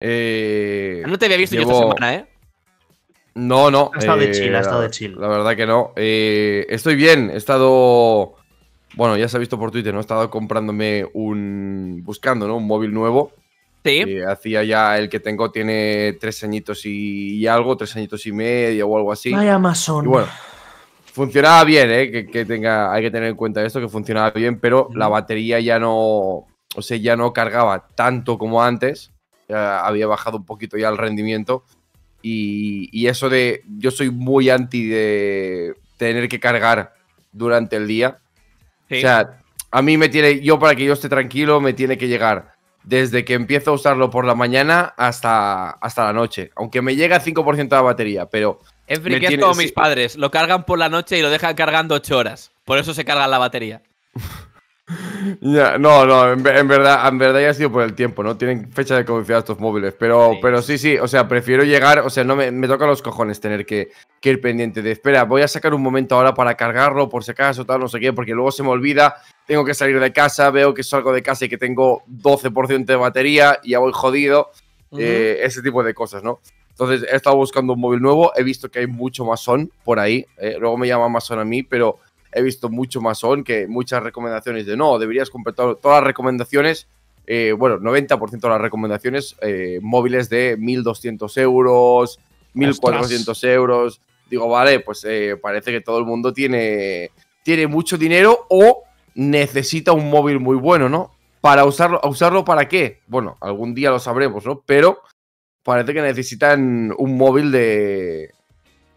Eh, no te había visto yo esta semana, ¿eh? No, no. Ha estado de eh, chill, ha estado de chill. La verdad que no. Eh, estoy bien, he estado. Bueno, ya se ha visto por Twitter, ¿no? He estado comprándome un. buscando, ¿no? Un móvil nuevo. Sí. Eh, hacía ya el que tengo, tiene tres añitos y, algo, tres añitos y medio o algo así. Vaya Amazon. Y bueno, funcionaba bien, ¿eh? Que, que, tenga, hay que tener en cuenta esto, que funcionaba bien, pero la mm. batería ya no. O sea, ya no cargaba tanto como antes. Eh, había bajado un poquito ya el rendimiento. Y, eso de. Yo soy muy anti de tener que cargar durante el día. O sea, a mí me tiene. Yo, para que yo esté tranquilo, me tiene que llegar desde que empiezo a usarlo por la mañana hasta, hasta la noche. Aunque me llega 5% de la batería, pero. Es a mis padres. Lo cargan por la noche y lo dejan cargando 8 horas. Por eso se carga la batería. Ya, no, no, en, verdad, en verdad ya ha sido por el tiempo, ¿no? Tienen fecha de confiar estos móviles, pero sí. pero sí, sí, o sea, prefiero llegar, o sea, no me, me toca los cojones tener que, que, ir pendiente de, espera, voy a sacar un momento ahora para cargarlo por si acaso, tal, no sé qué, porque luego se me olvida, tengo que salir de casa, veo que salgo de casa y que tengo 12% de batería y ya voy jodido, eh, ese tipo de cosas, ¿no? Entonces, he estado buscando un móvil nuevo, he visto que hay mucho son por ahí, eh, luego me llama masón a mí, pero he visto mucho más on que muchas recomendaciones de no, deberías completar todas las recomendaciones, eh, bueno, 90% de las recomendaciones eh, móviles de 1200 euros, 1400 euros. Digo, vale, pues eh, parece que todo el mundo tiene, tiene mucho dinero o necesita un móvil muy bueno, ¿no? Para usarlo, ¿usarlo para qué? Bueno, algún día lo sabremos, ¿no? Pero parece que necesitan un móvil de,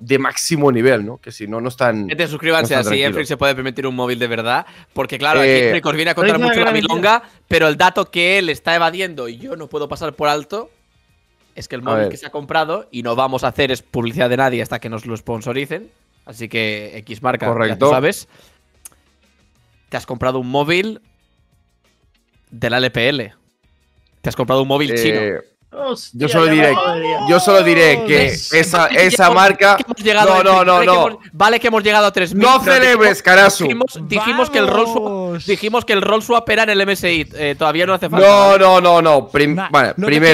de máximo nivel, ¿no? Que si no, no están. Gente, suscríbanse, así se puede permitir un móvil de verdad. Porque, claro, aquí viene a contar mucho la milonga, pero el dato que él está evadiendo y yo no puedo pasar por alto es que el móvil que se ha comprado, y no vamos a hacer es publicidad de nadie hasta que nos lo sponsoricen. Así que X marca, Correcto. tú sabes. Te has comprado un móvil de la LPL. Te has comprado un móvil eh, chino. Oh, yo solo diré, yo solo diré que esa, esa marca. no, no, no, no. vale que hemos llegado a 3.000. No celebres, Carasu. Dijimos, que el roll swap, dijimos que el era en el MSI. Eh, todavía no hace falta. No, no, no, no. primero.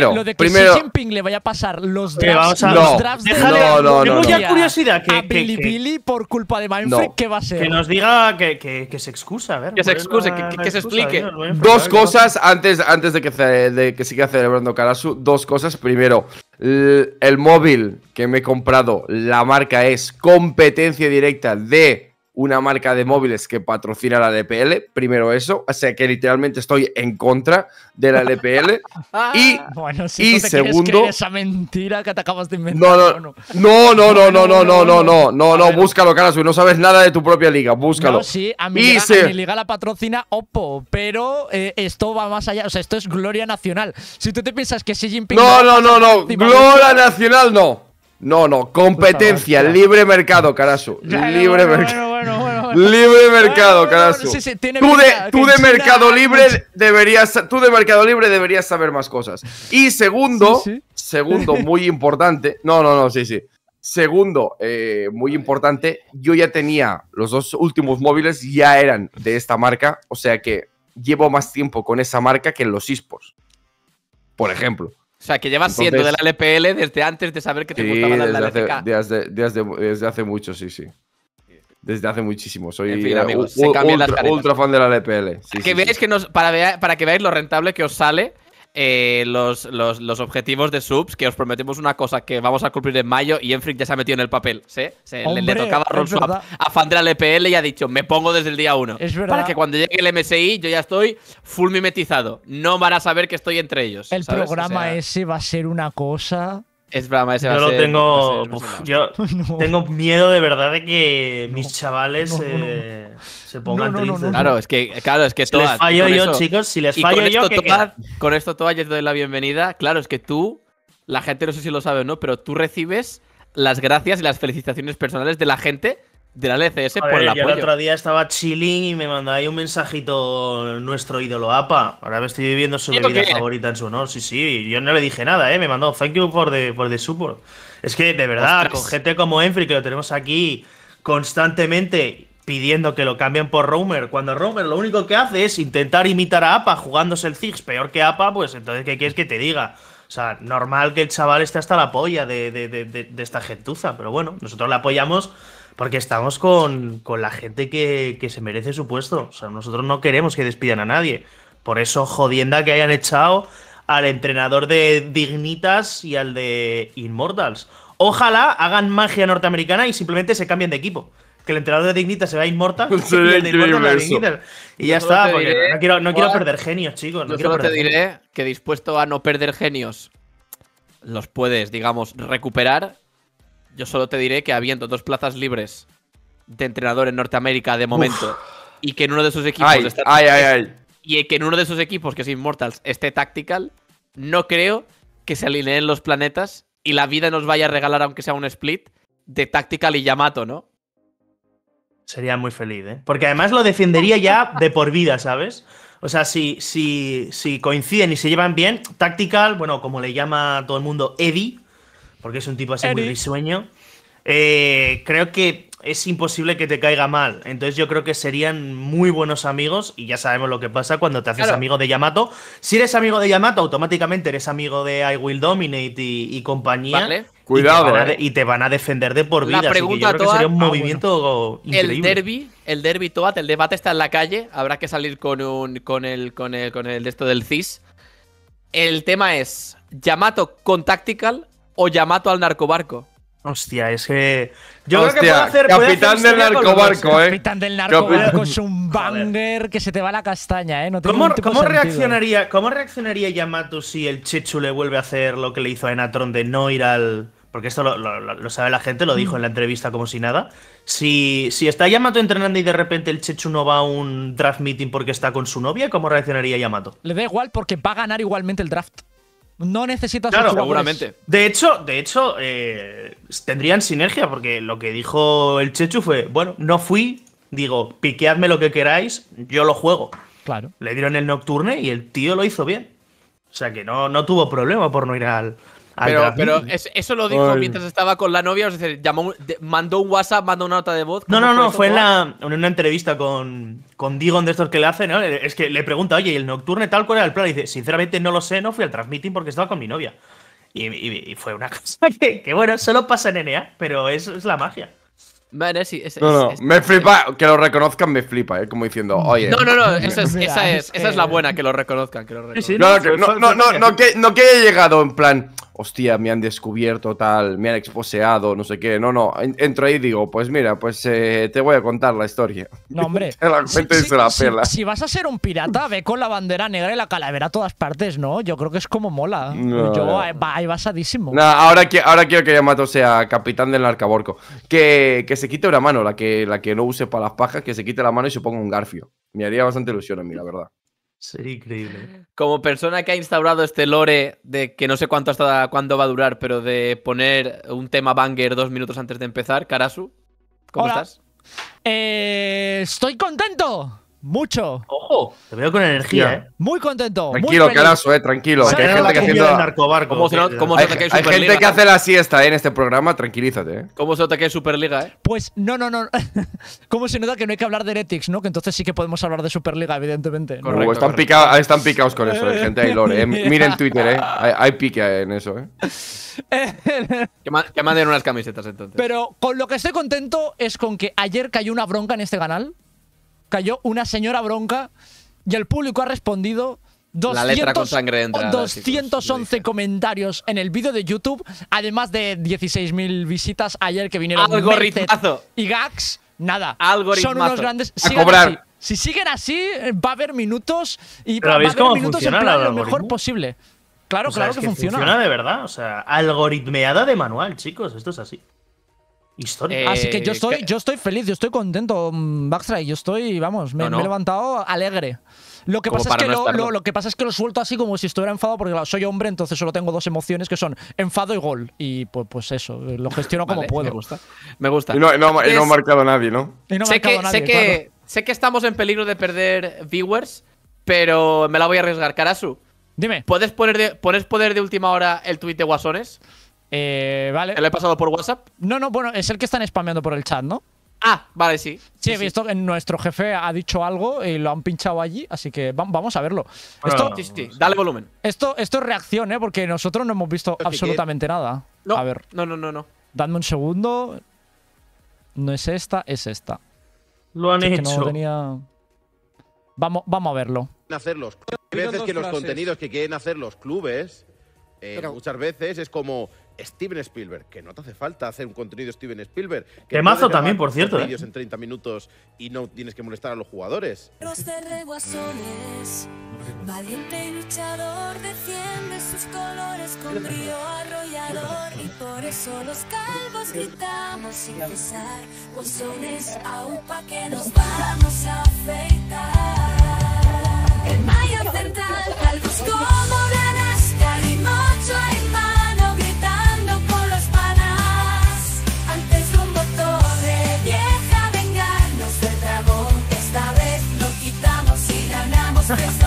que, lo de que primero. Xi Jinping le vaya a pasar los drafts, a, los no, drafts no, Tengo curiosidad que, a Billy por culpa de Manfred, ¿qué va a ser? Que nos diga que, se excusa, a Que se excuse, que, se explique. Dos cosas antes, antes de que, de que siga celebrando Carasu dos cosas. Primero, el móvil que me he comprado, la marca es competencia directa de una marca de móviles que patrocina la LPL, primero eso, o sea que literalmente estoy en contra de la LPL y, ah, bueno, si no te segundo esa mentira que te acabas de inventar. No, no, no, no, no, no, no, no, no, no, no, búscalo, Karasu, no sabes nada de tu propia liga, búscalo. sí, a mí, liga, liga, la patrocina Oppo, pero eh, esto va más allá, o sea, esto es gloria nacional. Si tú te piensas que Xi Jinping No, no, no, no, gloria nacional no. No, no, pues competencia, libre mercado, Karasu, libre mercado. Libre mercado, ah, carajo. tú de, Mercado Libre deberías, tú de Mercado Libre deberías saber más cosas. Y segundo, segundo muy importante, no, no, no, sí, sí. Segundo, eh, muy importante, yo ya tenía los dos últimos móviles, ya eran de esta marca, o sea que llevo más tiempo con esa marca que en los esports, por ejemplo. O sea, que llevas siendo de la LPL desde antes de saber que te sí, gustaba la, desde desde hace mucho, sí, sí desde hace muchísimo. Soy en fin, eh, ultra, fan de la LPL. que que para, para que veáis lo rentable que os sale. Eh, los, los, objetivos de subs, que os prometemos una cosa que vamos a cumplir en mayo y Enfric ya se ha metido en el papel. ¿sí? le, tocaba a fan de la LPL y ha dicho, me pongo desde el día 1. Para que cuando llegue el MSI yo ya estoy full mimetizado. No van a saber que estoy entre ellos. El programa ese va a ser una cosa... Es broma, ese tengo. yo tengo miedo de verdad de que mis chavales eh, se pongan tristes. Claro, es que, claro, es que Si les fallo yo, chicos, si les fallo yo. Esto, con esto, todas, yo te doy la bienvenida. Claro, es que tú, la gente no sé si lo sabe o no, pero tú recibes las gracias y las felicitaciones personales de la gente de la LCS por el apoyo. el otro día estaba chilling y me mandó ahí un mensajito nuestro ídolo APA. Ahora me estoy viviendo su bebida favorita en su honor. Sí, sí, yo no le dije nada, ¿eh? Me mandó thank you por the, support. Es que, de verdad, con gente como Enfri, que lo tenemos aquí constantemente pidiendo que lo cambien por Roamer, cuando Roamer lo único que hace es intentar imitar a APA jugándose el Ziggs peor que APA, pues entonces, ¿qué quieres que te diga? O sea, normal que el chaval esté hasta la polla de, de, de, de esta gentuza, pero bueno, nosotros le apoyamos porque estamos con, la gente que, se merece su puesto. O sea, nosotros no queremos que despidan a nadie. Por eso, jodienda que hayan echado al entrenador de Dignitas y al de Immortals. Ojalá hagan magia norteamericana y simplemente se cambien de equipo. Que el entrenador de Dignitas se vea Inmortal y el de Dignitas. Y ya está, no, quiero, no perder genios, chicos. No yo quiero te diré que dispuesto a no perder genios los puedes, digamos, recuperar yo solo te diré que habiendo dos plazas libres de entrenador en Norteamérica de momento y que en uno de sus equipos y que en uno de esos equipos que es Immortals esté Tactical, no creo que se alineen los planetas y la vida nos vaya a regalar aunque sea un split de Tactical y Yamato, ¿no? Sería muy feliz, ¿eh? Porque además lo defendería ya de por vida, ¿sabes? O sea, si, si, si coinciden y se llevan bien, Tactical, bueno, como le llama todo el mundo, Eddie, porque es un tipo así muy risueño, eh, creo que es imposible que te caiga mal. Entonces yo creo que serían muy buenos amigos y ya sabemos lo que pasa cuando te haces amigo de Yamato. Si eres amigo de Yamato, automáticamente eres amigo de I Will Dominate y, compañía. Vale. Cuidado. Eh. Y te, van a defender de por vida. así que yo sería un movimiento ah, increíble. El derby, el derby Toad, el debate está en la calle. Habrá que salir con un con el con el con el de esto del CIS. El tema es Yamato con Tactical o Yamato al narcobarco. Hostia, es que. Yo creo que puede hacer. Capitán del narcobarco, eh. Capitán del narcobarco es un banger que se te va la castaña, eh. No ¿Cómo, ¿cómo reaccionaría, ¿Cómo reaccionaría Yamato si el Chechu le vuelve a hacer lo que le hizo a Enatron de no ir al. Porque esto lo, sabe la gente, lo dijo en la entrevista como si nada. Si, si está Yamato entrenando y de repente el Chechu no va a un draft meeting porque está con su novia, ¿cómo reaccionaría Yamato? Le da igual porque va a ganar igualmente el draft. No necesitas claro, seguramente. De hecho, de hecho eh, tendrían sinergia porque lo que dijo el Chechu fue, bueno, no fui, digo, piqueadme lo que queráis, yo lo juego. Claro. Le dieron el nocturne y el tío lo hizo bien. O sea que no, no tuvo problema por no ir al, Ah, pero, eso lo dijo mientras estaba con la novia, o sea, llamó, mandó un WhatsApp, mandó una nota de voz. No, no, no, fue, en, la, una entrevista con, con Digon de estos que le hacen, ¿no? es que le pregunta, oye, ¿y el nocturne tal cuál era el plan? Y dice, sinceramente no lo sé, no fui al transmitting porque estaba con mi novia. Y, fue una cosa que, bueno, solo pasa en NA, pero es, es la magia. no, no, me flipa, que lo reconozcan me flipa, ¿eh? como diciendo, mm. oye. No, no, no, esa es, la buena, que lo reconozcan, que lo no, no, no, no, que, no que haya llegado en plan, hostia, me han descubierto tal, me han exposeado, no sé qué. No, no, entro ahí y digo, pues mira, pues eh, te voy a contar la historia. No, hombre. si, vas a ser un pirata, ve con la bandera negra y la calavera a todas partes, ¿no? Yo creo que es como mola. Yo eh, ahí, basadísimo. ahora, que, ahora quiero que Yamato sea capitán del arcaborco. Que, que se quite una mano, la que, la que no use para las pajas, que se quite la mano y se ponga un garfio. Me haría bastante ilusión a mí, la verdad. Sería increíble. Como persona que ha instaurado este lore de que no sé cuánto hasta cuándo va a durar, pero de poner un tema banger dos minutos antes de empezar, Karasu, ¿cómo estás? Eh, estoy contento. Mucho. Ojo, te veo con energía, ¿eh? Muy contento. Tranquilo, calazo eh, tranquilo. hay gente que hace la siesta eh, en este programa, tranquilízate. ¿eh? ¿Cómo se nota que hay Superliga, eh? Pues no, no, no. ¿Cómo se nota que no hay que hablar de Heretics, no? Que entonces sí que podemos hablar de Superliga, evidentemente. están, picados con eso, eh, gente ahí, Lore. Eh. Miren Twitter, eh. Hay, pique en eso, eh. que, que manden unas camisetas entonces. Pero con lo que estoy contento es con que ayer cayó una bronca en este canal cayó una señora bronca y el público ha respondido la letra con sangre entrada, 211 comentarios en el vídeo de YouTube, además de 16.000 visitas ayer que vinieron Algoritmazo. y gags, Nada, Algoritmazo. son unos grandes. A cobrar. Si siguen así, va a haber minutos y va a haber minutos lo mejor posible. Claro, claro que, funciona. Funciona de verdad, o sea, algoritmeada de manual, chicos, esto es así. Historia, Eh, Así que yo eh, estoy, yo estoy feliz, yo estoy contento, y Yo estoy, vamos, me, he levantado alegre. Lo que, pasa es que lo, que, pasa es que lo, suelto así como si estuviera enfado porque soy hombre, entonces solo tengo dos emociones que son enfado y gol. Y pues, pues eso, lo gestiono como puedo. Me gusta. Me gusta. Y no, ha marcado nadie, ¿no? sé, que, sé, que, estamos en peligro de perder viewers, pero me la voy a arriesgar. Karasu. Dime. ¿Puedes poner de, poner de última hora el tuit de Guasones? Eh, vale. he pasado por WhatsApp? No, no, bueno, es el que están spameando por el chat, ¿no? Ah, vale, sí. Sí, he visto que nuestro jefe ha dicho algo y lo han pinchado allí, así que vamos a verlo. esto, Dale volumen. Esto, esto es reacción, ¿eh? Porque nosotros no hemos visto absolutamente nada. No, a ver. No, no, no, no. Dadme un segundo. No es esta, es esta. Lo han hecho. vamos, vamos a verlo. Hay veces que los contenidos que quieren hacer los clubes, eh, muchas veces es como Steven Spielberg, que no te hace falta hacer un contenido Steven Spielberg. Que mazo también, por cierto. ¿eh? Vídeos en 30 minutos y no tienes que molestar a los jugadores. Los de reguasones valiente y luchador, defiende sus colores con brío arrollador. Y por eso los calvos gritamos sin pesar. Guasones, UPA que nos vamos a afeitar. Christmas.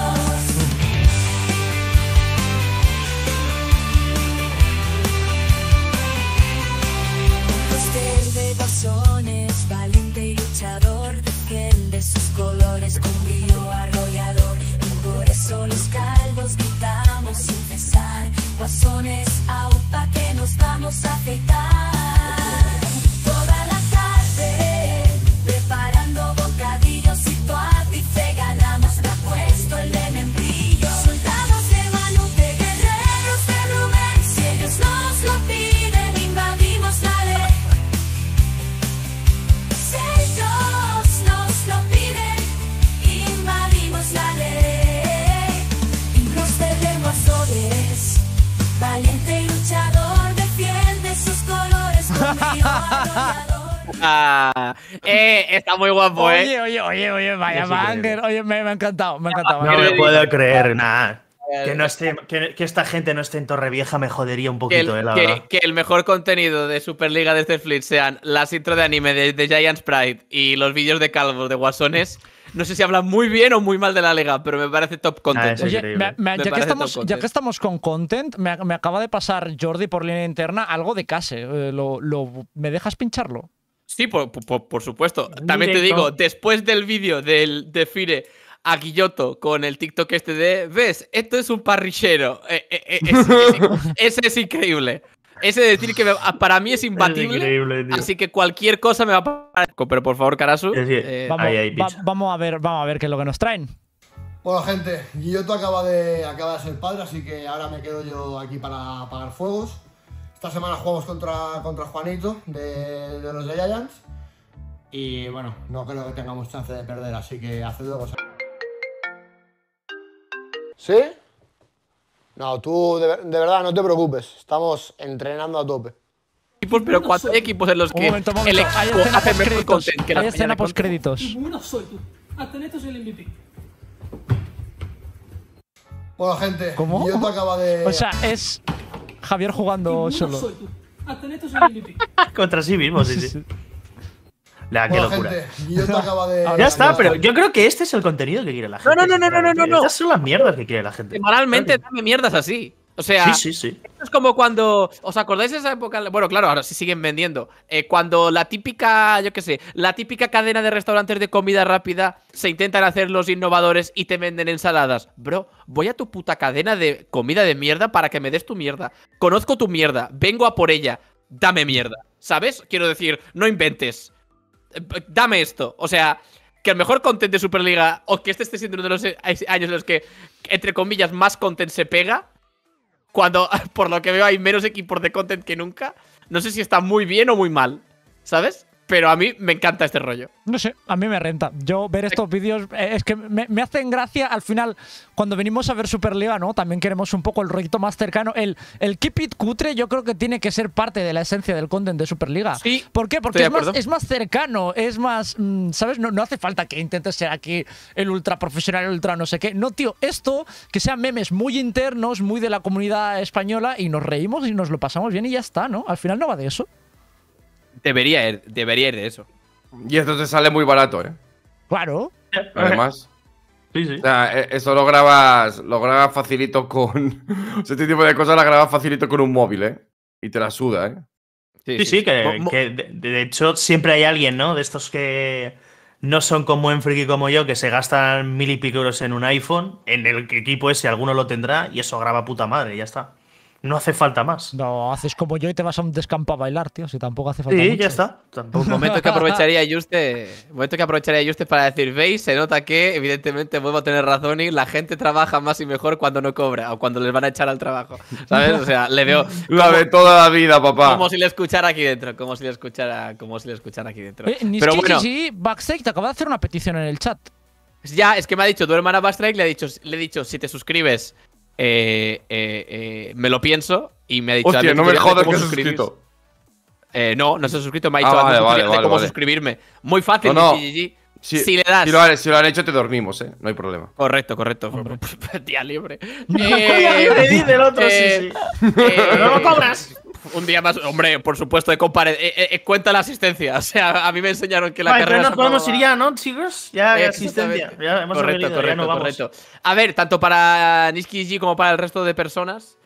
Está muy guapo, ¿eh? Oye, oye, oye, vaya banger. Oye, me, ha encantado, me ha encantado. No me puedo creer, nada. Que, esta gente no esté en Torrevieja me jodería un poquito, eh, que el, la verdad. que, el mejor contenido de Superliga de este sean las intro de anime de, Giant Sprite y los vídeos de Calvo de guasones. No sé si hablan muy bien o muy mal de la liga, pero me parece top content. Eh. ya, que estamos, con content, me, acaba de pasar Jordi por línea interna algo de Case. Eh, lo, ¿Me dejas pincharlo? Sí, por, supuesto. También te digo, después del vídeo del de Fire a Guilloto con el TikTok este de, ves, esto es un parrillero. E, e, e, ese, es increíble. Ese decir que para mí es imbatible. así que cualquier cosa me va a parar. Pero por favor, Karasu. Eh, vamos, a ver, vamos a ver qué es lo que nos traen. Bueno, gente, Guilloto acaba de, acaba de ser padre, así que ahora me quedo yo aquí para apagar fuegos. Esta semana jugamos contra, contra Juanito de, los de Giants. Y bueno, no creo que tengamos chance de perder, así que haced luego. ¿Sí? No, tú de, verdad no te preocupes. Estamos entrenando a tope. Equipos, pero cuatro equipos en los que el equipo hace mejor content que la Hay escena post créditos. Bueno, soy tú. Hasta MVP. gente, ¿Cómo? de. O sea, es Javier jugando solo. Contra sí mismo, sí, sí. La, que locura. te de... Ya está, pero yo creo que este es el contenido que quiere la gente. No, no, no, no, no, no, no. Estas son las mierdas que quiere la gente. Moralmente, dame mierdas así. O sea, Esto es como cuando. ¿Os acordáis de esa época? Bueno, claro, ahora sí siguen vendiendo. Eh, cuando la típica, yo qué sé, la típica cadena de restaurantes de comida rápida se intentan hacer los innovadores y te venden ensaladas. Bro, voy a tu puta cadena de comida de mierda para que me des tu mierda. Conozco tu mierda, vengo a por ella. Dame mierda. ¿Sabes? Quiero decir, no inventes. Eh, dame esto. O sea, que el mejor content de Superliga, o que este esté siendo uno de los años en los que, entre comillas, más content se pega, cuando por lo que veo hay menos equipos de content que nunca. No sé si está muy bien o muy mal, ¿sabes? pero a mí me encanta este rollo. No sé, a mí me renta. Yo ver estos vídeos eh, es que me, hacen gracia al final cuando venimos a ver Superliga, ¿no? También queremos un poco el rollito más cercano. El, el Keep It Cutre yo creo que tiene que ser parte de la esencia del content de Superliga. Sí, ¿Por qué? Porque es más, cercano, es más, mm, ¿sabes? No, no hace falta que intentes ser aquí el ultra profesional, el ultra no sé qué. No, tío, esto, que sean memes muy internos, muy de la comunidad española y nos reímos y nos lo pasamos bien y ya está, ¿no? Al final no va de eso. Debería ir, debería ir de eso. Y esto te sale muy barato, ¿eh? Claro. Además. Sí, sí. E-, eso lo grabas, lo grabas facilito con. este tipo de cosas la grabas facilito con un móvil, ¿eh? Y te la suda, ¿eh? Sí, sí, que, de, hecho siempre hay alguien, ¿no? De estos que no son como en friki como yo, que se gastan mil y pico euros en un iPhone, en el equipo ese alguno lo tendrá y eso graba puta madre, ya está. No hace falta más. No, haces como yo y te vas a un descampo a bailar, tío. Si tampoco hace falta. Sí, ya está. Tampoco. Momento que aprovecharía Juste. Momento que aprovecharía Juste para decir, veis, se nota que, evidentemente, vuelvo a tener razón y la gente trabaja más y mejor cuando no cobra o cuando les van a echar al trabajo. ¿Sabes? O sea, le veo. la de toda la vida, papá. Como si le escuchara aquí dentro. Como si le escuchara, como si le aquí dentro. Eh, Pero bueno. Sí, te acaba de hacer una petición en el chat. Ya, es que me ha dicho tu hermana Bastrike, le ha dicho, le he dicho, si te suscribes eh, eh, eh, me lo pienso y me ha dicho. no me jodas que se suscrito. Eh, no, no se ha suscrito, me ha ah, dicho vale, vale, cómo suscribirme. Muy fácil, Si, le das. Si lo, han, hecho, te dormimos, ¿eh? No hay problema. Correcto, correcto. Día libre. libre, dice el otro, sí, sí. no lo cobras un día más, hombre, por supuesto, de compare, cuenta la asistencia. O sea, a mí me enseñaron que la carrera. Pero nos podemos ir ya, ¿no, chicos? Ya, asistencia. Ya hemos correcto, ya no vamos. A ver, tanto para Niski G como para el resto de personas.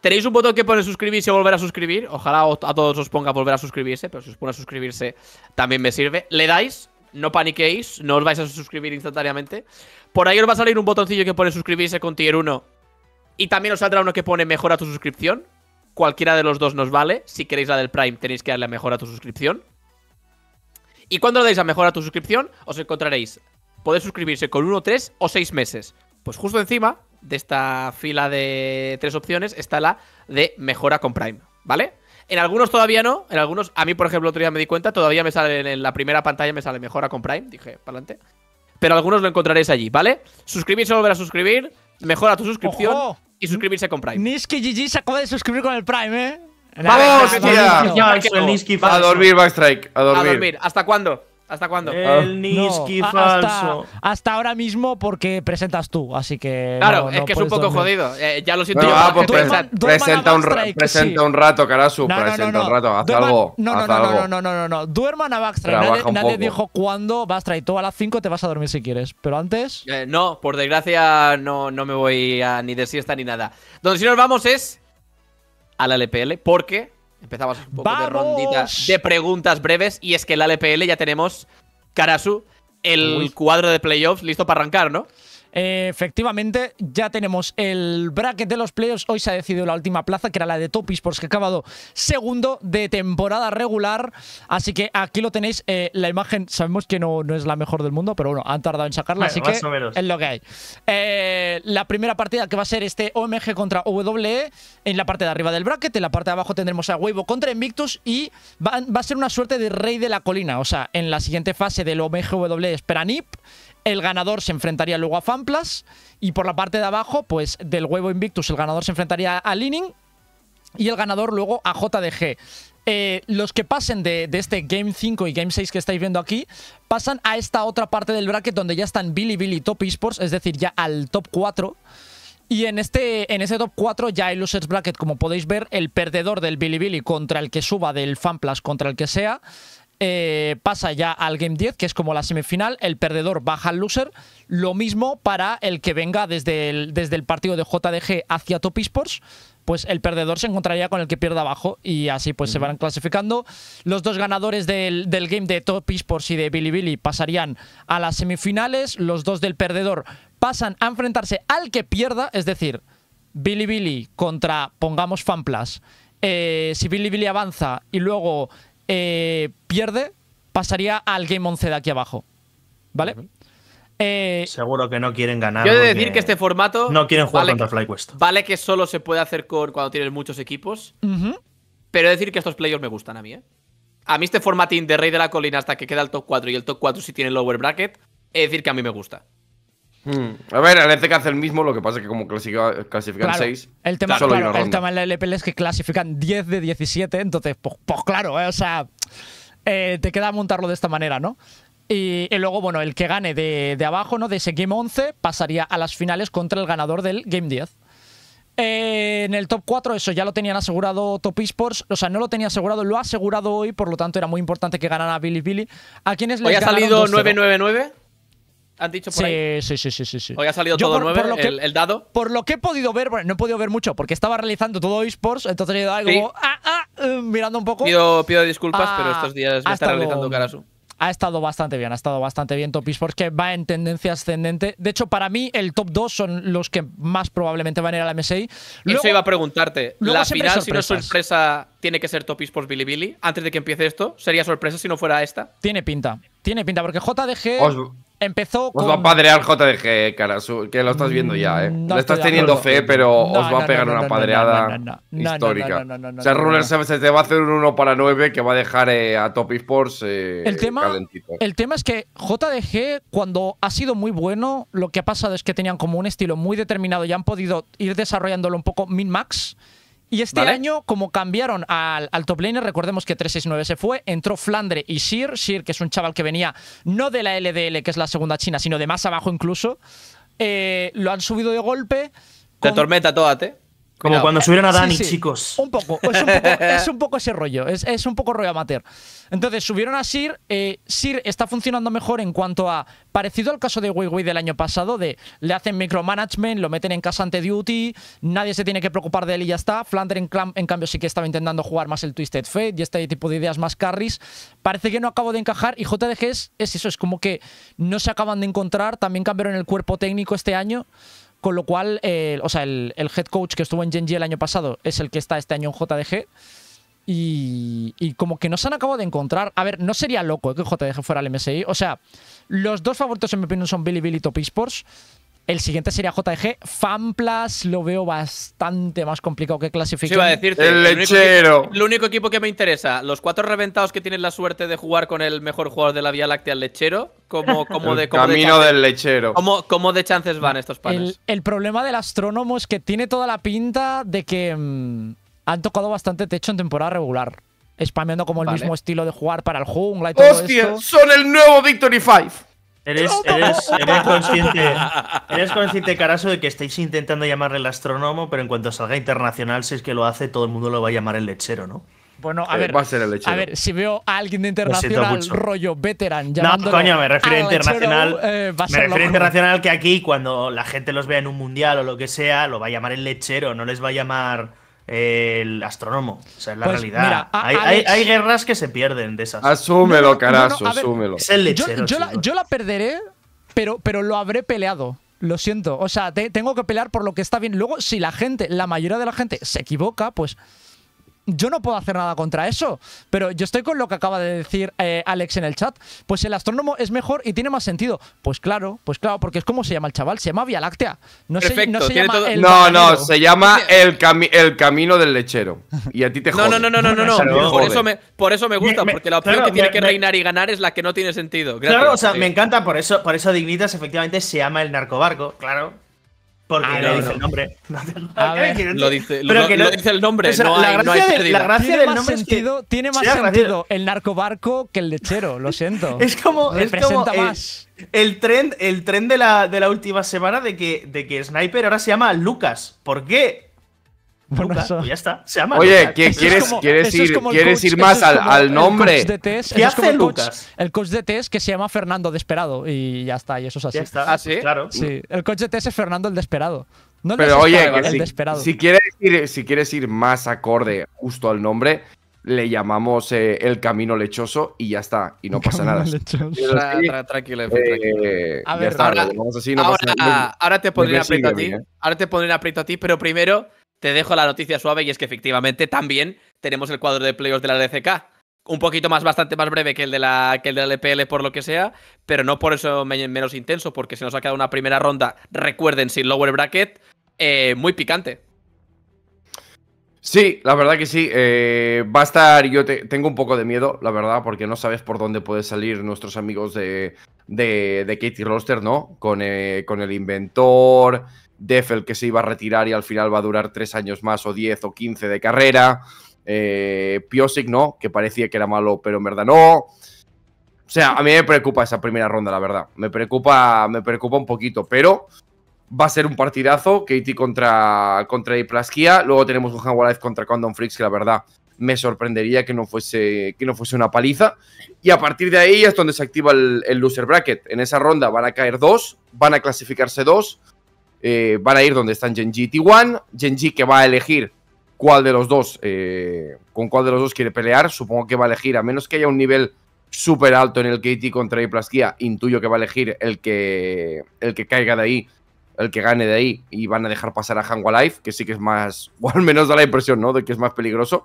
Tenéis un botón que pone suscribirse o volver a suscribir. Ojalá a todos os ponga volver a suscribirse, pero si os pone a suscribirse también me sirve. Le dais, no paniquéis, no os vais a suscribir instantáneamente. Por ahí os va a salir un botoncillo que pone suscribirse con tier 1. Y también os saldrá uno que pone mejor a tu suscripción. Cualquiera de los dos nos vale. Si queréis la del Prime, tenéis que darle a mejor a tu suscripción. Y cuando le dais a Mejora a tu suscripción, os encontraréis. Podéis suscribirse con uno, tres o seis meses. Pues justo encima de esta fila de tres opciones está la de mejora con Prime, ¿vale? En algunos todavía no, en algunos, a mí por ejemplo otro día me di cuenta, todavía me sale en la primera pantalla me sale mejora con Prime, dije, para adelante. Pero algunos lo encontraréis allí, ¿vale? Suscribirse, volver a suscribir, mejora tu suscripción y suscribirse con Prime. Niski GG se acaba de suscribir con el Prime, ¿eh? ¡Vamos, tía! A dormir, Backstrike. A dormir. ¿Hasta cuándo? ¿Hasta cuándo? El ah. Niski falso. Hasta, ahora mismo porque presentas tú, así que. Claro, es que es un poco jodido. Eh, ya lo siento yo. Pues presenta, un, presenta un rato, Karasu. presenta un rato, haz algo. No, no, no, no, no, no, no, no. Duerman a Baxter. Nadie, dijo cuándo Y Tú a las 5 te vas a dormir si quieres. Pero antes. Eh, no, por desgracia no, no me voy a ni de siesta ni nada. Donde si nos vamos es. A la LPL, porque Empezamos un poco de rondita de preguntas breves. Y es que en la LPL ya tenemos, Karasu, el cuadro de playoffs listo para arrancar, ¿no? efectivamente, ya tenemos el bracket de los playoffs. Hoy se ha decidido la última plaza, que era la de Topis, porque ha acabado segundo de temporada regular. Así que aquí lo tenéis. Eh, la imagen, sabemos que no, no es la mejor del mundo, pero bueno, han tardado en sacarla, así que es lo que hay. Eh, la primera partida que va a ser este OMG contra WWE en la parte de arriba del bracket. En la parte de abajo tendremos a Weibo contra Invictus y va, a ser una suerte de rey de la colina. O sea, en la siguiente fase del OMG WWE espera NIP. El ganador se enfrentaría luego a Fanplas. Y por la parte de abajo, pues del huevo Invictus, el ganador se enfrentaría a Leaning. Y el ganador luego a JDG. Eh, los que pasen de, este Game 5 y Game 6 que estáis viendo aquí, pasan a esta otra parte del bracket donde ya están Billy Billy Top Esports, es decir, ya al top 4. Y en este, en top 4 ya hay losers bracket, como podéis ver, el perdedor del Billy Billy contra el que suba, del Fanplas contra el que sea, eh, pasa ya al Game 10, que es como la semifinal, el perdedor baja al loser, lo mismo para el que venga desde el, desde el partido de JDG hacia Top Esports, pues el perdedor se encontraría con el que pierda abajo y así pues se van clasificando. Los dos ganadores del, game de Top Esports y de Billy pasarían a las semifinales, los dos del perdedor pasan a enfrentarse al que pierda, es decir, Billy contra, pongamos, Fanplas. Eh, si si Billy avanza y luego eh, pierde, pasaría al Game 11 de aquí abajo. ¿Vale? Eh, Seguro que no quieren ganar. Yo de decir que este formato. No quieren jugar vale contra FlyQuest. Vale, que solo se puede hacer cuando tienes muchos equipos. Pero he decir que estos players me gustan a mí, ¿eh? A mí este formatín de Rey de la Colina hasta que queda el top 4 y el top 4 si tiene lower bracket, es decir que a mí me gusta. Hmm. A ver, el que hace el mismo, lo que pasa es que como clasifican 6, el tema, El la LPL e es que clasifican 10 de 17, entonces, pues, pues claro, eh, o sea, eh, te queda montarlo de esta manera, ¿no? Y, luego, bueno, el que gane de, abajo, ¿no? De ese Game 11 pasaría a las finales contra el ganador del Game 10. Eh, en el top 4, eso ya lo tenían asegurado Top Esports. O sea, no lo tenía asegurado, lo ha asegurado hoy, por lo tanto era muy importante que ganara Billy Billy. ¿A quiénes les ha salido 999? han dicho por sí, ahí? Sí, sí, sí, sí, Hoy ha salido todo nuevo, el, dado. Por lo que he podido ver, no he podido ver mucho porque estaba realizando todo eSports, entonces he ido algo ah, ah, eh, mirando un poco. Pido, pido disculpas, pero estos días me está realizando Karasu. Ha estado bastante bien, ha estado bastante bien Top eSports, que va en tendencia ascendente. De hecho, para mí, el top 2 son los que más probablemente van a ir a la MSI. Eso iba a preguntarte. la final, si no es sorpresa, tiene que ser Top eSports billy Antes de que empiece esto, ¿sería sorpresa si no fuera esta? Tiene pinta, tiene pinta, porque JDG. Empezó con... Os va a padrear JDG, cara. que lo estás viendo ya, ¿eh? No estás teniendo fe, pero os va a pegar una padreada histórica. o sea, se te va a hacer un 1 para 9 que va a dejar a Top Esports el tema, El tema es que JDG, cuando ha sido muy bueno, lo que ha pasado es que tenían como un estilo muy determinado y han podido ir desarrollándolo un poco min-max. Y este año, como cambiaron al, al, top laner, recordemos que 369 se fue, entró Flandre y Sir. Sir, que es un chaval que venía no de la LDL, que es la segunda china, sino de más abajo incluso. Eh, lo han subido de golpe. te tormenta toda, te Como cuando subieron a Dani, chicos. Un poco, es un poco, ese rollo, es, es un poco rollo amateur. Entonces subieron a Sir. Eh, Sir está funcionando mejor en cuanto a. Parecido al caso de Weiwei del año pasado, de le hacen micromanagement, lo meten en casa ante Duty, nadie se tiene que preocupar de él y ya está. Flander, en, en cambio, sí que estaba intentando jugar más el Twisted Fate y este tipo de ideas más carries. Parece que no acabo de encajar y JDG es, eso, es como que no se acaban de encontrar. También cambiaron el cuerpo técnico este año. Con lo cual, eh, o sea, el, el, head coach que estuvo en Genji el año pasado es el que está este año en JDG. Y, como que no se han acabado de encontrar. A ver, no sería loco eh, que JDG fuera el MSI. O sea, los dos favoritos en mi opinión son Billy Billy y Top Esports. El siguiente sería JG. Fanplas lo veo bastante más complicado que clasificar. iba a El lechero. Único, el único equipo que me interesa. Los cuatro reventados que tienen la suerte de jugar con el mejor jugador de la Vía Láctea, el lechero. Como, como de, camino del lechero. ¿Cómo, de chances van estos panes? el, problema del astrónomo es que tiene toda la pinta de que. Mm, han tocado bastante techo en temporada regular. Spameando como el mismo estilo de jugar para el jungla y todo ¡Hostia! ¡Son el nuevo Victory 5! Eres, consciente, Caraso, de que estáis intentando llamarle el astrónomo, pero en cuanto salga internacional, si es que lo hace, todo el mundo lo va a llamar el lechero, ¿no? Bueno, a eh, ver, a, ver, si veo a alguien de internacional rollo veteran No, coño, me refiero eh, a internacional. me refiero a internacional que aquí, cuando la gente los vea en un mundial o lo que sea, lo va a llamar el lechero, no les va a llamar el astrónomo. O sea, es la pues realidad. hay, guerras que se pierden de esas. Asúmelo, carajo, asúmelo. yo, la, perderé, pero, pero lo habré peleado. Lo siento. O sea, tengo que pelear por lo que está bien. Luego, si la gente, la mayoría de la gente, se equivoca, pues yo no puedo hacer nada contra eso. Pero yo estoy con lo que acaba de decir eh, Alex en el chat. Pues el astrónomo es mejor y tiene más sentido. Pues claro, pues claro, porque es como se llama el chaval. Se llama Vía Láctea. No Perfecto, se, no se llama No, no, se llama el, el camino del lechero. Y a ti te jode. No, no, no, no, no. no, no. Por, eso me, por eso me gusta, porque la opción que tiene que reinar y ganar es la que no tiene sentido. Claro, o sea, me encanta. Por eso, por eso Dignitas efectivamente se llama el narcobarco, claro. Porque no, dice el nombre. lo, dice, no, dice el nombre. no hay, la gracia, la gracia del nombre tiene más sentido el narcobarco que el lechero, lo siento. es como. es El, el, trend, el de, la, de la última semana de que, de que Sniper ahora se llama Lucas. ¿Por qué? y ya está. Se llama Oye, ¿quieres, ¿quieres ir, ¿quieres ir más al, nombre? El coach de ¿Qué hace Lucas? El coach de TES que se llama Fernando Desperado y ya está, y eso es así. ¿Ah, claro. Sí, el coach de TES es Fernando el Desperado. Pero oye, el si, Si, quieres ir, si quieres ir más acorde justo al nombre, le llamamos eh, el camino lechoso y ya está, y no pasa nada. tranquilo, A ver, ahora, te pondré aprieto ahora te pondré aprieto a ti, pero primero te dejo la noticia suave y es que efectivamente también tenemos el cuadro de playoffs de la LCK. Un poquito más, bastante más breve que el de la, que el de la LPL por lo que sea, pero no por eso menos intenso, porque se nos ha quedado una primera ronda, recuerden, sin lower bracket, eh, muy picante. Sí, la verdad que sí. Eh, va a estar, yo tengo un poco de miedo, la verdad, porque no sabes por dónde pueden salir nuestros amigos de, de, Katie Roster, ¿no? Con, eh, con el inventor, Defel que se iba a retirar y al final va a durar tres años más o 10 o 15 de carrera. Eh, no, que parecía que era malo, pero en verdad no. O sea, a mí me preocupa esa primera ronda, la verdad. Me preocupa, me preocupa un poquito, pero va a ser un partidazo. Katie contra, contra Luego tenemos un Jaguar contra Condon Freaks, que la verdad me sorprendería que no fuese, que no fuese una paliza. Y a partir de ahí es donde se activa el, el loser bracket. En esa ronda van a caer dos, van a clasificarse dos. Eh, van a ir donde están Genji y T1. Genji que va a elegir cuál de los dos, eh, con cuál de los dos quiere pelear. Supongo que va a elegir, a menos que haya un nivel súper alto en el KT contra Iplaskia, intuyo que va a elegir el que, el que caiga de ahí, el que gane de ahí, y van a dejar pasar a Hangwalife. Life, que sí que es más, o al menos da la impresión, ¿no? De que es más peligroso.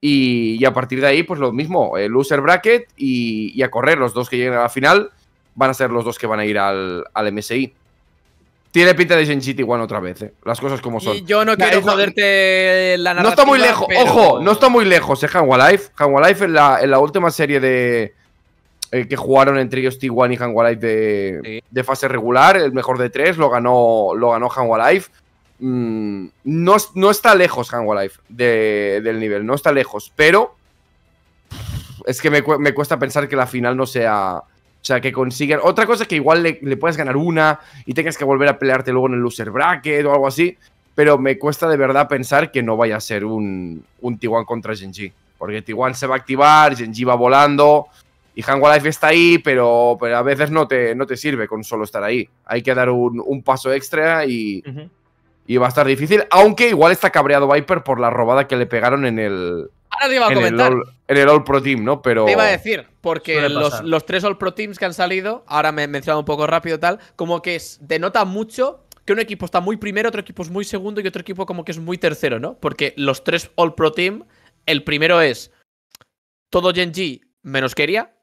Y, a partir de ahí, pues lo mismo, el eh, loser bracket y, a correr los dos que lleguen a la final van a ser los dos que van a ir al MSI. Tiene pinta de Gen City One otra vez, eh. las cosas como son. Y yo no quiero joderte la narrativa. No está muy lejos, ojo, no está muy lejos, eh, Hanwha Life. Hanwha Life en la, en la última serie de. Eh, que jugaron entre ellos T1 y Hanwha Life de, de, fase regular, el mejor de tres, lo ganó, lo ganó Life. Mm, no, no, está lejos Hanwha Life del nivel, no está lejos, pero. Es que me, me cuesta pensar que la final no sea o sea, que consigan. Otra cosa que igual le, puedes ganar una y tengas que volver a pelearte luego en el loser bracket o algo así. Pero me cuesta de verdad pensar que no vaya a ser un, un t contra Genji. Porque t se va a activar, Genji va volando. Y Hangualife está ahí, pero, pero a veces no te, no te sirve con solo estar ahí. Hay que dar un, paso extra y, y va a estar difícil. Aunque igual está cabreado Viper por la robada que le pegaron en el, a en comentar. El en el All Pro Team, ¿no? Pero. Te iba a decir, porque los, tres All Pro Teams que han salido, ahora me he mencionado un poco rápido tal, como que denota mucho que un equipo está muy primero, otro equipo es muy segundo y otro equipo como que es muy tercero, ¿no? Porque los tres All Pro Team, el primero es todo Gen menos quería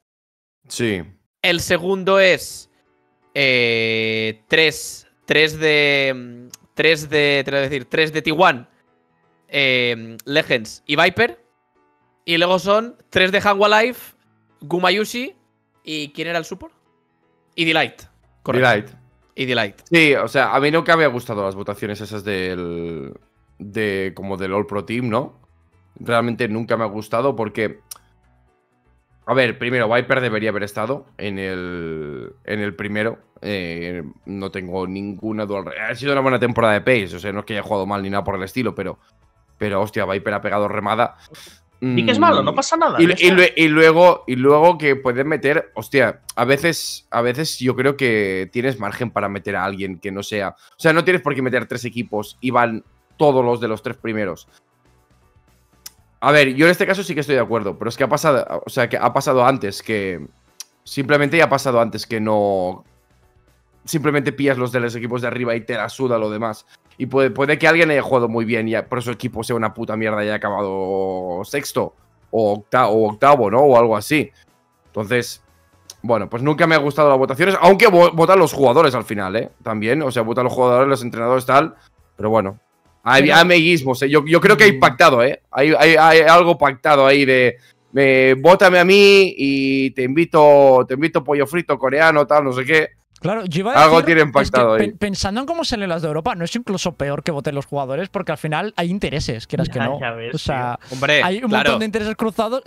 Sí. El segundo es. Eh, tres. Tres de. Tres de. Te voy a decir. Tres de T1. Eh, Legends y Viper. Y luego son tres de Hanwha Life, Gumayushi y ¿quién era el support? Y Delight. Correcto. Y Delight. Sí, o sea, a mí nunca me han gustado las votaciones esas del. de. como del All Pro Team, ¿no? Realmente nunca me ha gustado porque. A ver, primero, Viper debería haber estado en el, en el primero. Eh, no tengo ninguna dual… Ha sido una buena temporada de Pace. O sea, no es que haya jugado mal ni nada por el estilo, pero, pero hostia, Viper ha pegado remada. Y que es mm. malo, no pasa nada. Y, luego, y luego que puedes meter, hostia, a veces, a veces yo creo que tienes margen para meter a alguien que no sea. O sea, no tienes por qué meter tres equipos y van todos los de los tres primeros. A ver, yo en este caso sí que estoy de acuerdo, pero es que ha pasado, o sea, que ha pasado antes que. Simplemente ya ha pasado antes que no simplemente pillas los de los equipos de arriba y te la suda lo demás. Y puede, puede que alguien haya jugado muy bien y por su equipo sea una puta mierda y haya acabado sexto o octavo, octavo, ¿no? O algo así. Entonces, bueno, pues nunca me ha gustado las votaciones, aunque votan los jugadores al final, ¿eh? También, o sea, votan los jugadores, los entrenadores, tal. Pero bueno, hay amiguismos, ¿eh? yo, creo que hay mm. pactado, ¿eh? Hay, hay, algo pactado ahí de. Eh, a mí y te invito, te invito pollo frito coreano, tal, no sé qué. Claro, yo iba Algo tiene Pensando en cómo se las de Europa, no es incluso peor que voten los jugadores, porque al final hay intereses, quieras que no. o sea, hay un montón de intereses cruzados.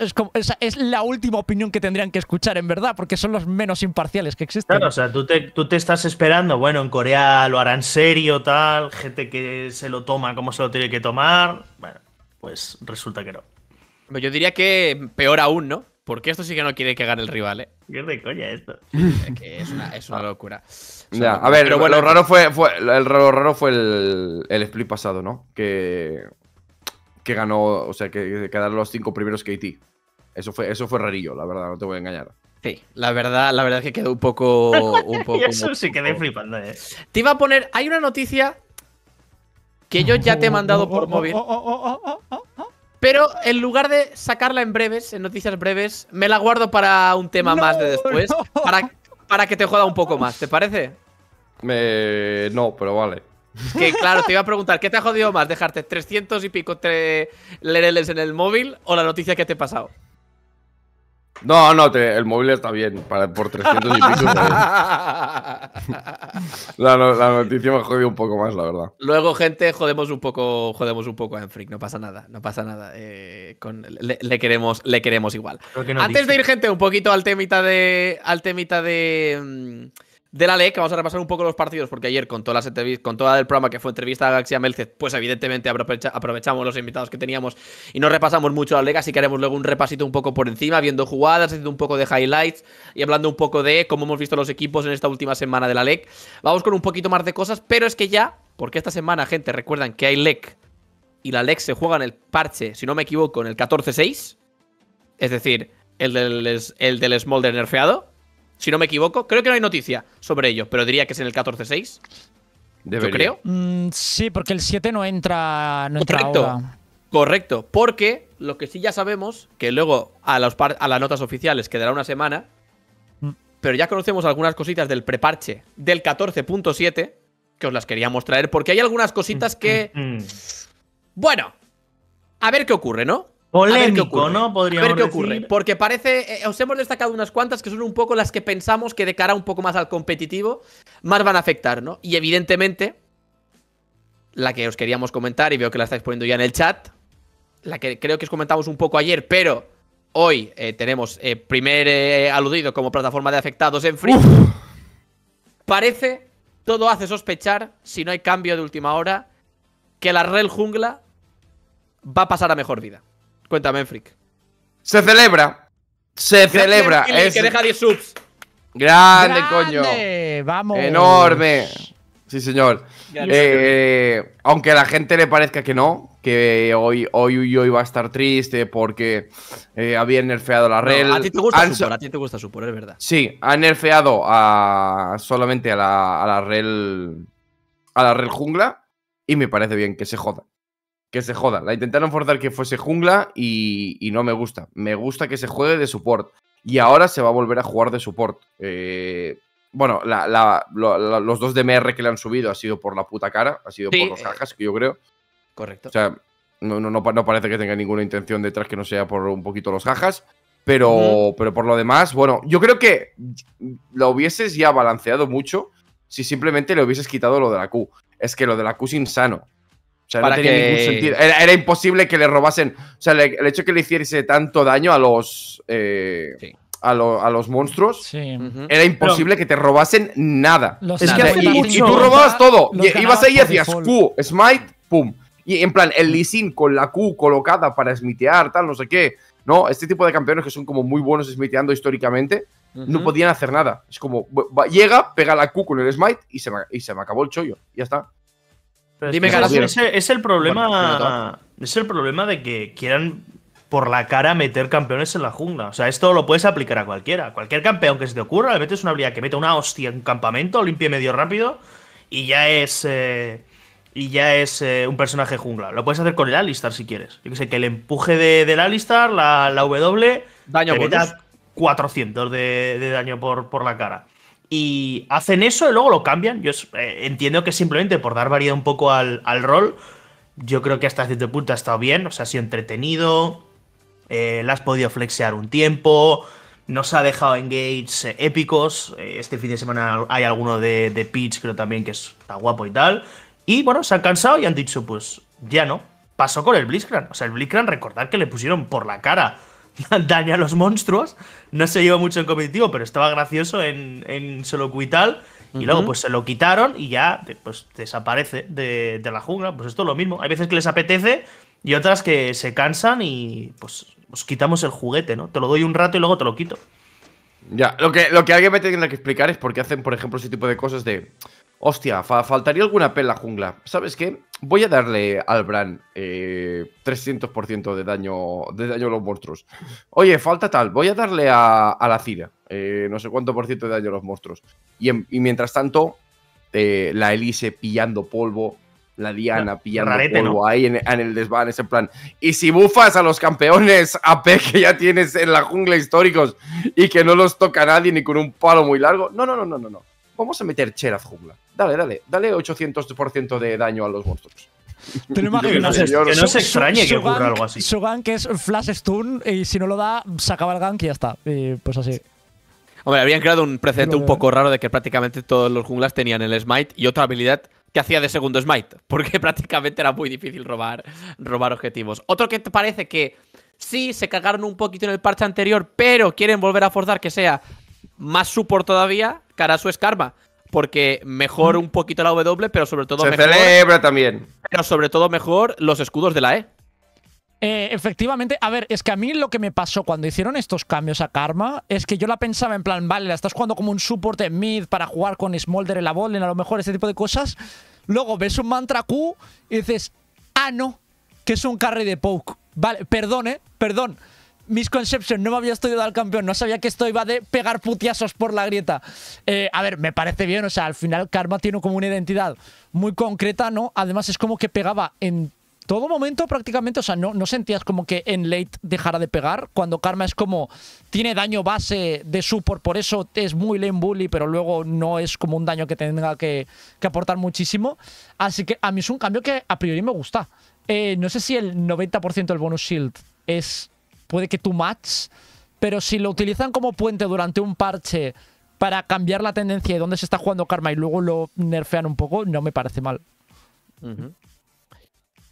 Es, la última opinión que tendrían que escuchar, en verdad, porque son los menos imparciales que existen. Claro, o sea, tú te, tú te estás esperando, bueno, en Corea lo harán serio, tal, gente que se lo toma como se lo tiene que tomar. Bueno, pues resulta que no. Yo diría que peor aún, ¿no? Porque esto sí que no quiere que el rival, ¿eh? ¿Qué de coña esto? es, una, es una ah. locura. O sea, a ver, lo raro fue, el, lo raro fue el, split pasado, ¿no? Que, que ganó, o sea, que quedaron los cinco primeros KT. Eso fue, eso fue rarillo, la verdad, no te voy a engañar. Sí, la verdad, la verdad es que quedó un poco. Un eso sí quedé flipando, eh. Te iba a poner. Hay una noticia que yo ya te he oh, mandado oh, por oh, móvil. Pero en lugar de sacarla en breves, en noticias breves, me la guardo para un tema más de después. Para, para que te joda un poco más, ¿te parece? no, pero vale. Que claro, te iba a preguntar, ¿qué te ha jodido más? ¿Dejarte 300 y pico lereles en el móvil o la noticia que te he pasado? No, no, el móvil está bien. por 300 y pico. la, noticia me jodió un poco más, la verdad. Luego, gente, jodemos un poco, jodemos un poco a Enfric. No pasa nada, no pasa nada. Eh, le, queremos, le queremos igual. Antes de ir, gente, un poquito al temita de. Al temita de. Mm, de la LEC, vamos a repasar un poco los partidos, porque ayer con la entrevista, con toda el programa que fue entrevista a Galaxia Melcet, pues evidentemente aprovechamos los invitados que teníamos y no repasamos mucho la LEC, así que haremos luego un repasito un poco por encima, viendo jugadas, haciendo un poco de highlights y hablando un poco de cómo hemos visto los equipos en esta última semana de la LEC. Vamos con un poquito más de cosas, pero es que ya, porque esta semana, gente, recuerdan que hay LEC y la LEC se juega en el parche, si no me equivoco, en el 14-6, es decir, el del, el del Smolder nerfeado si no me equivoco. Creo que no hay noticia sobre ello, pero diría que es en el 14.6 Yo creo. Mm, sí, porque el 7 no entra, no entra Correcto. Correcto, porque lo que sí ya sabemos, que luego a, a las notas oficiales quedará una semana, mm. pero ya conocemos algunas cositas del preparche del 14.7, que os las queríamos traer, porque hay algunas cositas mm, que... bueno, a ver qué ocurre, ¿no? Polémico, ¿no? Podríamos ver qué ocurre. Porque parece, eh, os hemos destacado unas cuantas que son un poco las que pensamos que de cara un poco más al competitivo, más van a afectar, ¿no? Y evidentemente, la que os queríamos comentar, y veo que la estáis poniendo ya en el chat, la que creo que os comentamos un poco ayer, pero hoy eh, tenemos eh, primer aludido como plataforma de afectados en Free. Parece, todo hace sospechar, si no hay cambio de última hora, que la Rel Jungla va a pasar a mejor vida. Cuéntame, Frick. Se celebra. Se celebra. es... Que deja 10 subs. Grande, coño. Vamos. Enorme. Sí, señor. Eh, aunque a la gente le parezca que no, que hoy, hoy, hoy va a estar triste porque eh, había habían nerfeado la red. a ti te gusta suponer a ti te gusta es verdad. Sí, han nerfeado a, solamente a la, a la a la rel jungla. Y me parece bien que se joda que se joda. La intentaron forzar que fuese jungla y, no me gusta. Me gusta que se juegue de support. Y ahora se va a volver a jugar de support. Eh, bueno, los dos DMR que le han subido ha sido por la puta cara, ha sido por los cajas, eh, que yo creo. Correcto. O sea, no, no, no, parece que tenga ninguna intención detrás que no sea por un poquito los jajas. Pero, pero por lo demás, bueno, yo creo que lo hubieses ya balanceado mucho si simplemente le hubieses quitado lo de la Q. Es que lo de la Q es insano. O sea, ningún sentido. Era, imposible que le robasen. O sea, el hecho de que le hiciese tanto daño a los. Eh, a, los monstruos. Era imposible que te robasen nada. Es y, tú robabas todo. ibas ahí y hacías Q, Smite, pum. Y en plan, el Lee Sin con la Q colocada para smitear, tal, no sé qué. No, este tipo de campeones que son como muy buenos smiteando históricamente, no podían hacer nada. Es como, llega, pega la Q con el smite y y se me acabó el chollo. Ya está es, el problema. es el problema de que quieran por la cara meter campeones en la jungla. O sea, esto lo puedes aplicar a cualquiera. Cualquier campeón que se te ocurra, le metes una habilidad que mete una hostia en un campamento, limpie medio rápido, y ya es. Eh, y ya es eh, un personaje jungla. Lo puedes hacer con el Alistar si quieres. Yo que sé, que el empuje de, del Alistar, la, la W, daño te 400 de, de daño por, por la cara y hacen eso y luego lo cambian. Yo eh, entiendo que simplemente por dar variedad un poco al, rol, yo creo que hasta cierto punto ha estado bien, o sea, ha sido entretenido, eh, la has podido flexear un tiempo, nos ha dejado engages eh, épicos, este fin de semana hay alguno de, Peach creo también que está guapo y tal, y bueno, se han cansado y han dicho pues ya no, pasó con el Blitzcrank, o sea, el Blitzcrank recordar que le pusieron por la cara daña a los monstruos. No se lleva mucho en competitivo, pero estaba gracioso en, en cuital. Y luego pues se lo quitaron y ya pues desaparece de, la jungla. Pues esto es lo mismo. Hay veces que les apetece y otras que se cansan y pues os quitamos el juguete, ¿no? Te lo doy un rato y luego te lo quito. Ya, lo que, lo que alguien me tiene que explicar es por qué hacen, por ejemplo, ese tipo de cosas de hostia, faltaría alguna pela jungla. ¿Sabes qué? Voy a darle al Bran eh, 300% de daño, de daño a los monstruos. Oye, falta tal, voy a darle a, la Cira, eh, no sé cuánto por ciento de daño a los monstruos. Y, mientras tanto, eh, la Elise pillando polvo, la Diana pillando polvo ahí en, el desván, ese plan. Y si bufas a los campeones AP que ya tienes en la jungla históricos y que no los toca nadie ni con un palo muy largo. no, no, no, no. no. Vamos a meter Cheraz jungla. Dale, dale, dale 800% de daño a los monstruos. que, no se, extrañe que ocurra algo así. Su gank es flash stun y si no lo da, sacaba el gank y ya está. pues así. Hombre, habían creado un precedente un poco raro de que prácticamente todos los junglas tenían el smite y otra habilidad que hacía de segundo smite, porque prácticamente era muy difícil robar, robar objetivos. Otro que te parece que sí, se cagaron un poquito en el parche anterior, pero quieren volver a forzar que sea más support todavía, Karasu es Karma. Porque mejor un poquito la W, pero sobre todo mejor. celebra también. Pero sobre todo mejor los escudos de la E. Eh, efectivamente, a ver, es que a mí lo que me pasó cuando hicieron estos cambios a Karma es que yo la pensaba en plan, vale, la estás jugando como un support en mid para jugar con Smolder en la Bolden, a lo mejor ese tipo de cosas. Luego ves un mantra Q y dices, ah, no, que es un carry de poke. Vale, perdón, eh, perdón misconception, no me había estudiado al campeón, no sabía que esto iba de pegar putiasos por la grieta. Eh, a ver, me parece bien, o sea, al final Karma tiene como una identidad muy concreta, ¿no? Además es como que pegaba en todo momento prácticamente, o sea, no, no sentías como que en late dejara de pegar, cuando Karma es como, tiene daño base de support, por eso es muy lane bully, pero luego no es como un daño que tenga que, aportar muchísimo. Así que a mí es un cambio que a priori me gusta. Eh, no sé si el 90% del bonus shield es puede que tú match pero si lo utilizan como puente durante un parche para cambiar la tendencia de dónde se está jugando Karma y luego lo nerfean un poco, no me parece mal.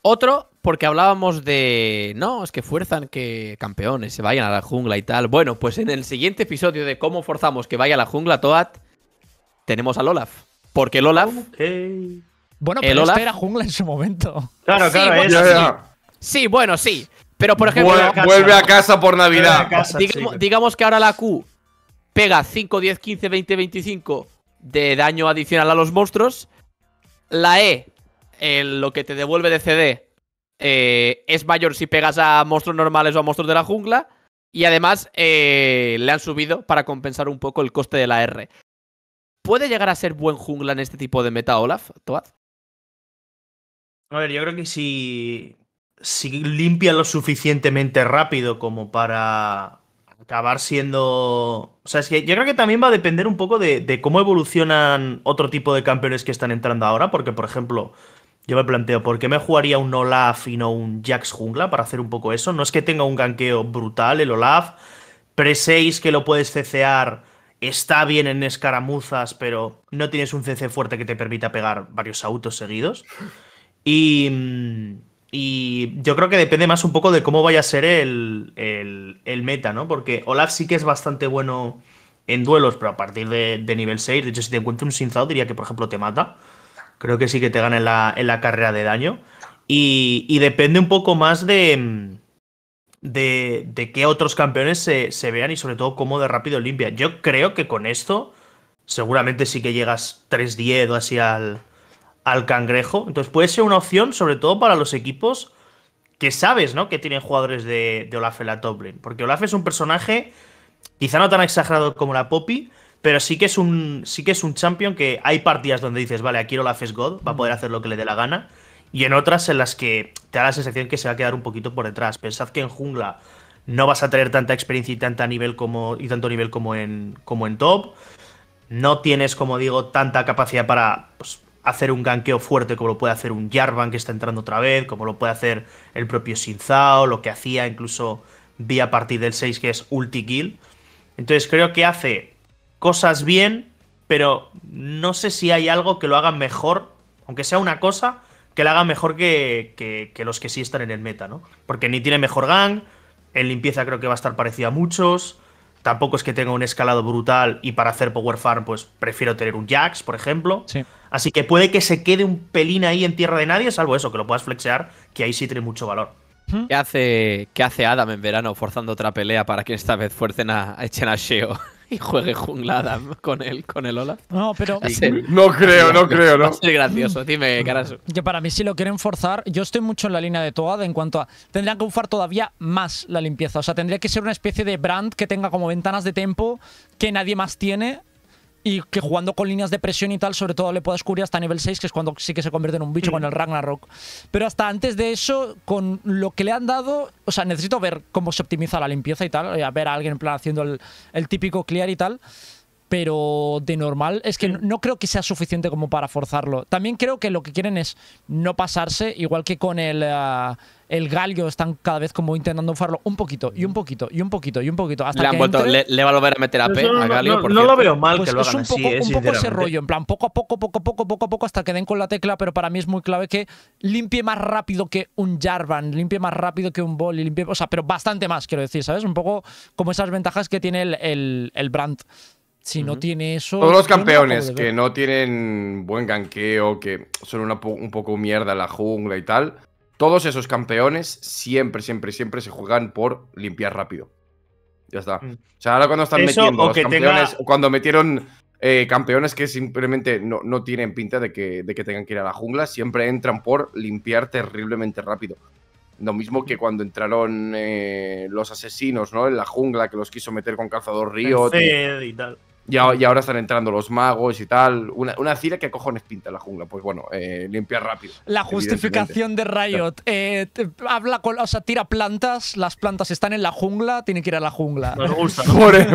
Otro, porque hablábamos de. No, es que fuerzan que campeones se vayan a la jungla y tal. Bueno, pues en el siguiente episodio de cómo forzamos que vaya a la jungla Toad, tenemos al Olaf. Porque el Olaf. Bueno, pero espera era jungla en su momento. Claro, claro, sí, bueno, sí. Pero por ejemplo. Vuelve a casa, por Navidad. digamos, que ahora la Q pega 5, 10, 15, 20, 25 de daño adicional a los monstruos. La E, en lo que te devuelve de CD, eh, es mayor si pegas a monstruos normales o a monstruos de la jungla. Y además eh, le han subido para compensar un poco el coste de la R. ¿Puede llegar a ser buen jungla en este tipo de meta, Olaf? ¿Toad? A ver, yo creo que si si limpia lo suficientemente rápido como para acabar siendo. O sea, es que yo creo que también va a depender un poco de, cómo evolucionan otro tipo de campeones que están entrando ahora, porque, por ejemplo, yo me planteo, ¿por qué me jugaría un Olaf y no un Jax Jungla para hacer un poco eso? No es que tenga un ganqueo brutal el Olaf, pre-6 que lo puedes CCar Está bien en escaramuzas, pero no tienes un CC fuerte que te permita pegar varios autos seguidos. Y, mm, y yo creo que depende más un poco de cómo vaya a ser el, el, el meta, ¿no? Porque Olaf sí que es bastante bueno en duelos, pero a partir de, nivel 6, de hecho, si te encuentra un Sinzao, diría que, por ejemplo, te mata. Creo que sí que te gana en la, carrera de daño. Y, depende un poco más de, de, qué otros campeones se, se, vean y sobre todo cómo de rápido limpia. Yo creo que con esto seguramente sí que llegas 3-10 o así al, al cangrejo. Entonces puede ser una opción, sobre todo para los equipos que sabes, ¿no? Que tienen jugadores de, Olaf en la top lane. Porque Olaf es un personaje, quizá no tan exagerado como la Poppy, pero sí que es un sí que es un champion que hay partidas donde dices, vale, aquí Olaf es God, va a poder hacer lo que le dé la gana. Y en otras en las que te da la sensación que se va a quedar un poquito por detrás. Pensad que en jungla no vas a tener tanta experiencia y tanta nivel como. y tanto nivel como en. como en top. No tienes, como digo, tanta capacidad para. Pues, hacer un ganqueo fuerte como lo puede hacer un Jarvan que está entrando otra vez, como lo puede hacer el propio Sinzao, lo que hacía incluso vía a partir del 6 que es ulti kill. Entonces creo que hace cosas bien, pero no sé si hay algo que lo haga mejor, aunque sea una cosa, que la haga mejor que, los que sí están en el meta, ¿no? Porque ni tiene mejor gang, en limpieza creo que va a estar parecido a muchos, tampoco es que tenga un escalado brutal y para hacer power farm pues prefiero tener un Jax, por ejemplo. Sí. Así que puede que se quede un pelín ahí en tierra de nadie, salvo eso, que lo puedas flexear, que ahí sí tiene mucho valor. ¿Qué hace, qué hace Adam en verano forzando otra pelea para que esta vez fuercen a, echen a Sheo? y juegue jungla Adam con él, con el Olaf. No, pero. No creo, no creo, ¿no? Es gracioso, dime, Carasu. Que para mí, si lo quieren forzar, yo estoy mucho en la línea de Toad en cuanto a. Tendrían que bufar todavía más la limpieza. O sea, tendría que ser una especie de brand que tenga como ventanas de tiempo que nadie más tiene y que jugando con líneas de presión y tal, sobre todo le puedas cubrir hasta nivel 6, que es cuando sí que se convierte en un bicho con el Ragnarok. Pero hasta antes de eso, con lo que le han dado, o sea, necesito ver cómo se optimiza la limpieza y tal, eh, a ver a alguien plan haciendo el, el típico clear y tal pero de normal es que no, creo que sea suficiente como para forzarlo. También creo que lo que quieren es no pasarse, igual que con el, eh, Galio, están cada vez como intentando farlo un poquito y un poquito y un poquito y un poquito. le, va a volver a meter a P a Galio. No, lo veo mal pues que lo hagan es un poco, ese rollo, en plan, poco a poco, poco a poco, poco a poco, hasta que den con la tecla, pero para mí es muy clave que limpie más rápido que un Jarvan, limpie más rápido que un Boli, limpie, o sea, pero bastante más, quiero decir, ¿sabes? Un poco como esas ventajas que tiene el, el, el Brandt. Si no tiene eso. Todos los campeones que no tienen buen ganqueo, que son un poco mierda la jungla y tal. Todos esos campeones siempre, siempre, siempre se juegan por limpiar rápido. Ya está. Mm. O sea, ahora cuando están metiendo campeones. Cuando metieron eh, campeones que simplemente no, tienen pinta de que, de que, tengan que ir a la jungla, siempre entran por limpiar terriblemente rápido. Lo mismo que mm. cuando entraron eh, los asesinos, ¿no? En la jungla, que los quiso meter con Calzador Río. y tal. Y, ahora están entrando los magos y tal. Una, una Cira que cojones pinta la jungla. Pues bueno, eh, limpiar rápido. La justificación de Riot. Eh, habla con, o sea, tira plantas, las plantas están en la jungla, tiene que ir a la jungla.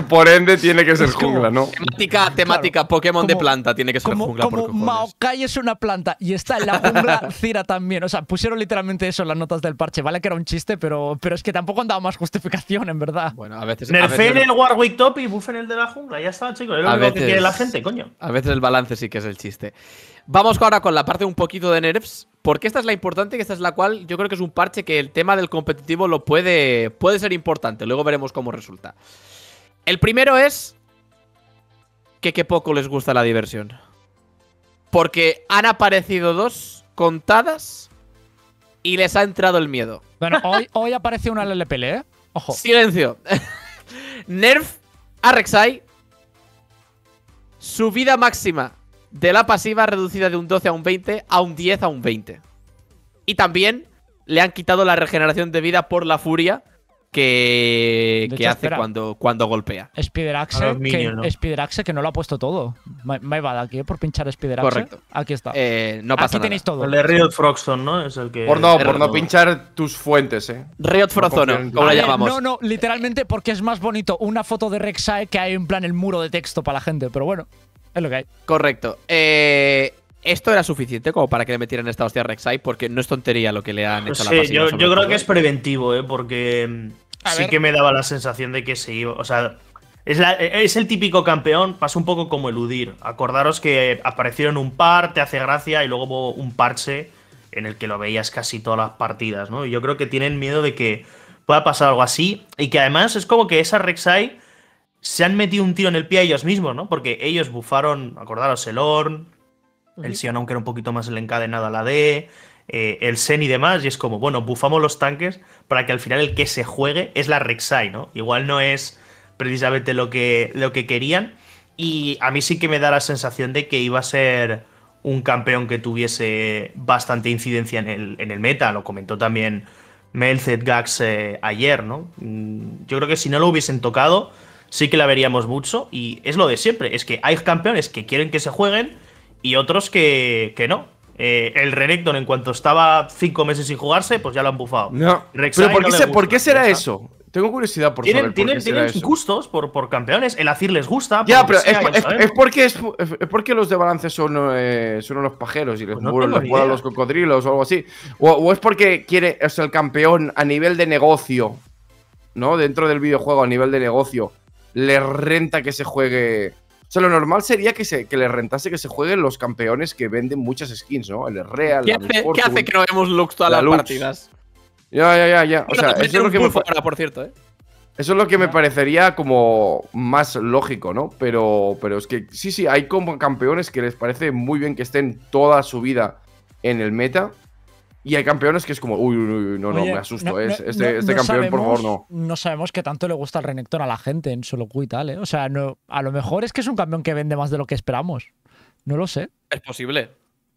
por, ende tiene que ser jungla, ¿no? Temática, temática Pokémon de planta tiene que ser jungla. Como Maokai es una planta y está en la jungla Cira también. O sea, pusieron literalmente eso en las notas del parche. Vale que era un chiste, pero, pero es que tampoco han dado más justificación, en verdad. Bueno, a veces. en el Warwick Top y en el de la jungla, ya está, a veces, la gente, A veces el balance sí que es el chiste. Vamos ahora con la parte un poquito de nerfs, porque esta es la importante, que esta es la cual yo creo que es un parche que el tema del competitivo lo puede, puede ser importante. Luego veremos cómo resulta. El primero es que qué poco les gusta la diversión. Porque han aparecido dos contadas y les ha entrado el miedo. Bueno, hoy, hoy aparece una LLPL, ¿eh? Ojo. Silencio. Nerf a Rek'Sai su vida máxima de la pasiva reducida de un 12 a un 20 a un 10 a un 20. Y también le han quitado la regeneración de vida por la furia que, hace cuando, cuando golpea. Spider Axe, que, no. que no lo ha puesto todo. Me, me aquí por pinchar Spider Axe. Correcto. Aquí está. Eh, no pasa aquí tenéis todo. El de Riot ¿no? Es el que. Por no, por no pinchar tus fuentes, eh. Riot Froxon como la llamamos. No, no, literalmente porque es más bonito una foto de Rek'Sai que hay en plan el muro de texto para la gente, pero bueno. Es lo que hay. Correcto. Eh, esto era suficiente como para que le metieran esta hostia a Rek'Sai, porque no es tontería lo que le han hecho a la Yo, creo que es preventivo, ¿eh? porque mm, sí que me daba la sensación de que se iba. O sea, e, es, el típico campeón, pasa un poco como eludir. Acordaros que aparecieron un par, te hace gracia, y luego hubo un parche en el que lo veías casi todas las partidas, ¿no? yo creo que tienen miedo de que pueda pasar algo así, y que además es como que esa Rek'Sai se han metido un tiro en el pie a ellos mismos, ¿no? Porque ellos bufaron, acordaros, el Orn, el Sion, aunque era un poquito más encadenado a la D, eh, el Sen y demás, y es como, bueno, bufamos los tanques para que al final el que se juegue es la Rek'Sai, ¿no? Igual no es precisamente lo que, lo que querían, y a mí sí que me da la sensación de que iba a ser un campeón que tuviese bastante incidencia en el, en meta, lo comentó también Melzet Gax eh, ayer, ¿no? Mm, yo creo que si no lo hubiesen tocado, sí que la veríamos mucho, y es lo de siempre, es que hay campeones que quieren que se jueguen, y otros que, que no. Eh, el Renekton, en cuanto estaba cinco meses sin jugarse, pues ya lo han bufado. ¿por qué, será eso? Tengo curiosidad por tienen, saber por gustos por, campeones. El Azir les gusta. Ya, pero es, es, porque porque los de balance son, eh, son unos pajeros y les, vuelan pues los cocodrilos o algo así. O, es porque quiere sea, el campeón a nivel de negocio, ¿no? Dentro del videojuego, a nivel de negocio, le renta que se juegue o sea, lo normal sería que, se, que le rentase que se jueguen los campeones que venden muchas skins, ¿no? El Real, ¿Qué, hace, ¿qué hace que no vemos Lux todas las partidas? Ya, ya, ya, ya. O sea, eso es lo que me por cierto, ¿eh? Eso es lo que me parecería como más lógico, ¿no? Pero, pero es que sí, sí, hay como campeones que les parece muy bien que estén toda su vida en el meta y hay campeones que es como, uy, uy, uy no, no, me asusto. es, ¿eh? este, este campeón, por favor, no. No sabemos que tanto le gusta el Renekton a la gente en solo Q y tal, ¿eh? O sea, no, a lo mejor es que es un campeón que vende más de lo que esperamos. No lo sé. Es posible.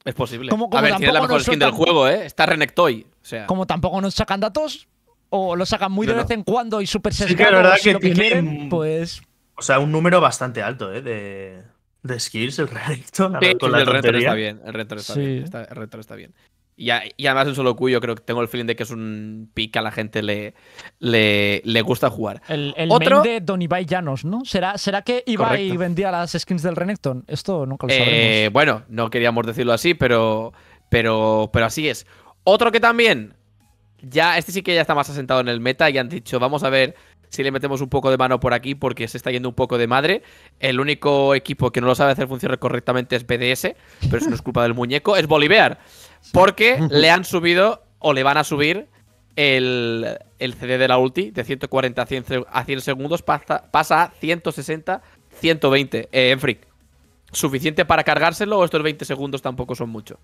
Es posible. Como, como a ver, tiene la mejor skin del juego, ¿eh? Está Renektoy. O sea. Como tampoco nos sacan datos, o lo sacan muy de vez en cuando y súper sesgados. Sí, que la verdad que, que pues. O sea, un número bastante alto, ¿eh? De de skills, el Renekton. con la el Renekton está bien. El Renekton está, está, bien. Y, además y además un solo cuyo creo que tengo el feeling de que es un pica a la gente le, le, le gusta jugar. El, Otro... de Don Ibai Llanos, ¿no? ¿Será, será que Ibai vendía las skins del Renekton? Esto nunca lo eh, sabremos. bueno, no queríamos decirlo así, pero, pero, así es. Otro que también, ya, este sí que ya está más asentado en el meta y han dicho, vamos a ver si le metemos un poco de mano por aquí porque se está yendo un poco de madre. El único equipo que no lo sabe hacer funcionar correctamente es BDS, pero eso no es culpa del muñeco, es Bolivar porque le han subido o le van a subir el, CD de la ulti de 140 a 100, a 100 segundos, pasa, a 160, 120 en Freak. ¿Suficiente para cargárselo o estos 20 segundos tampoco son mucho?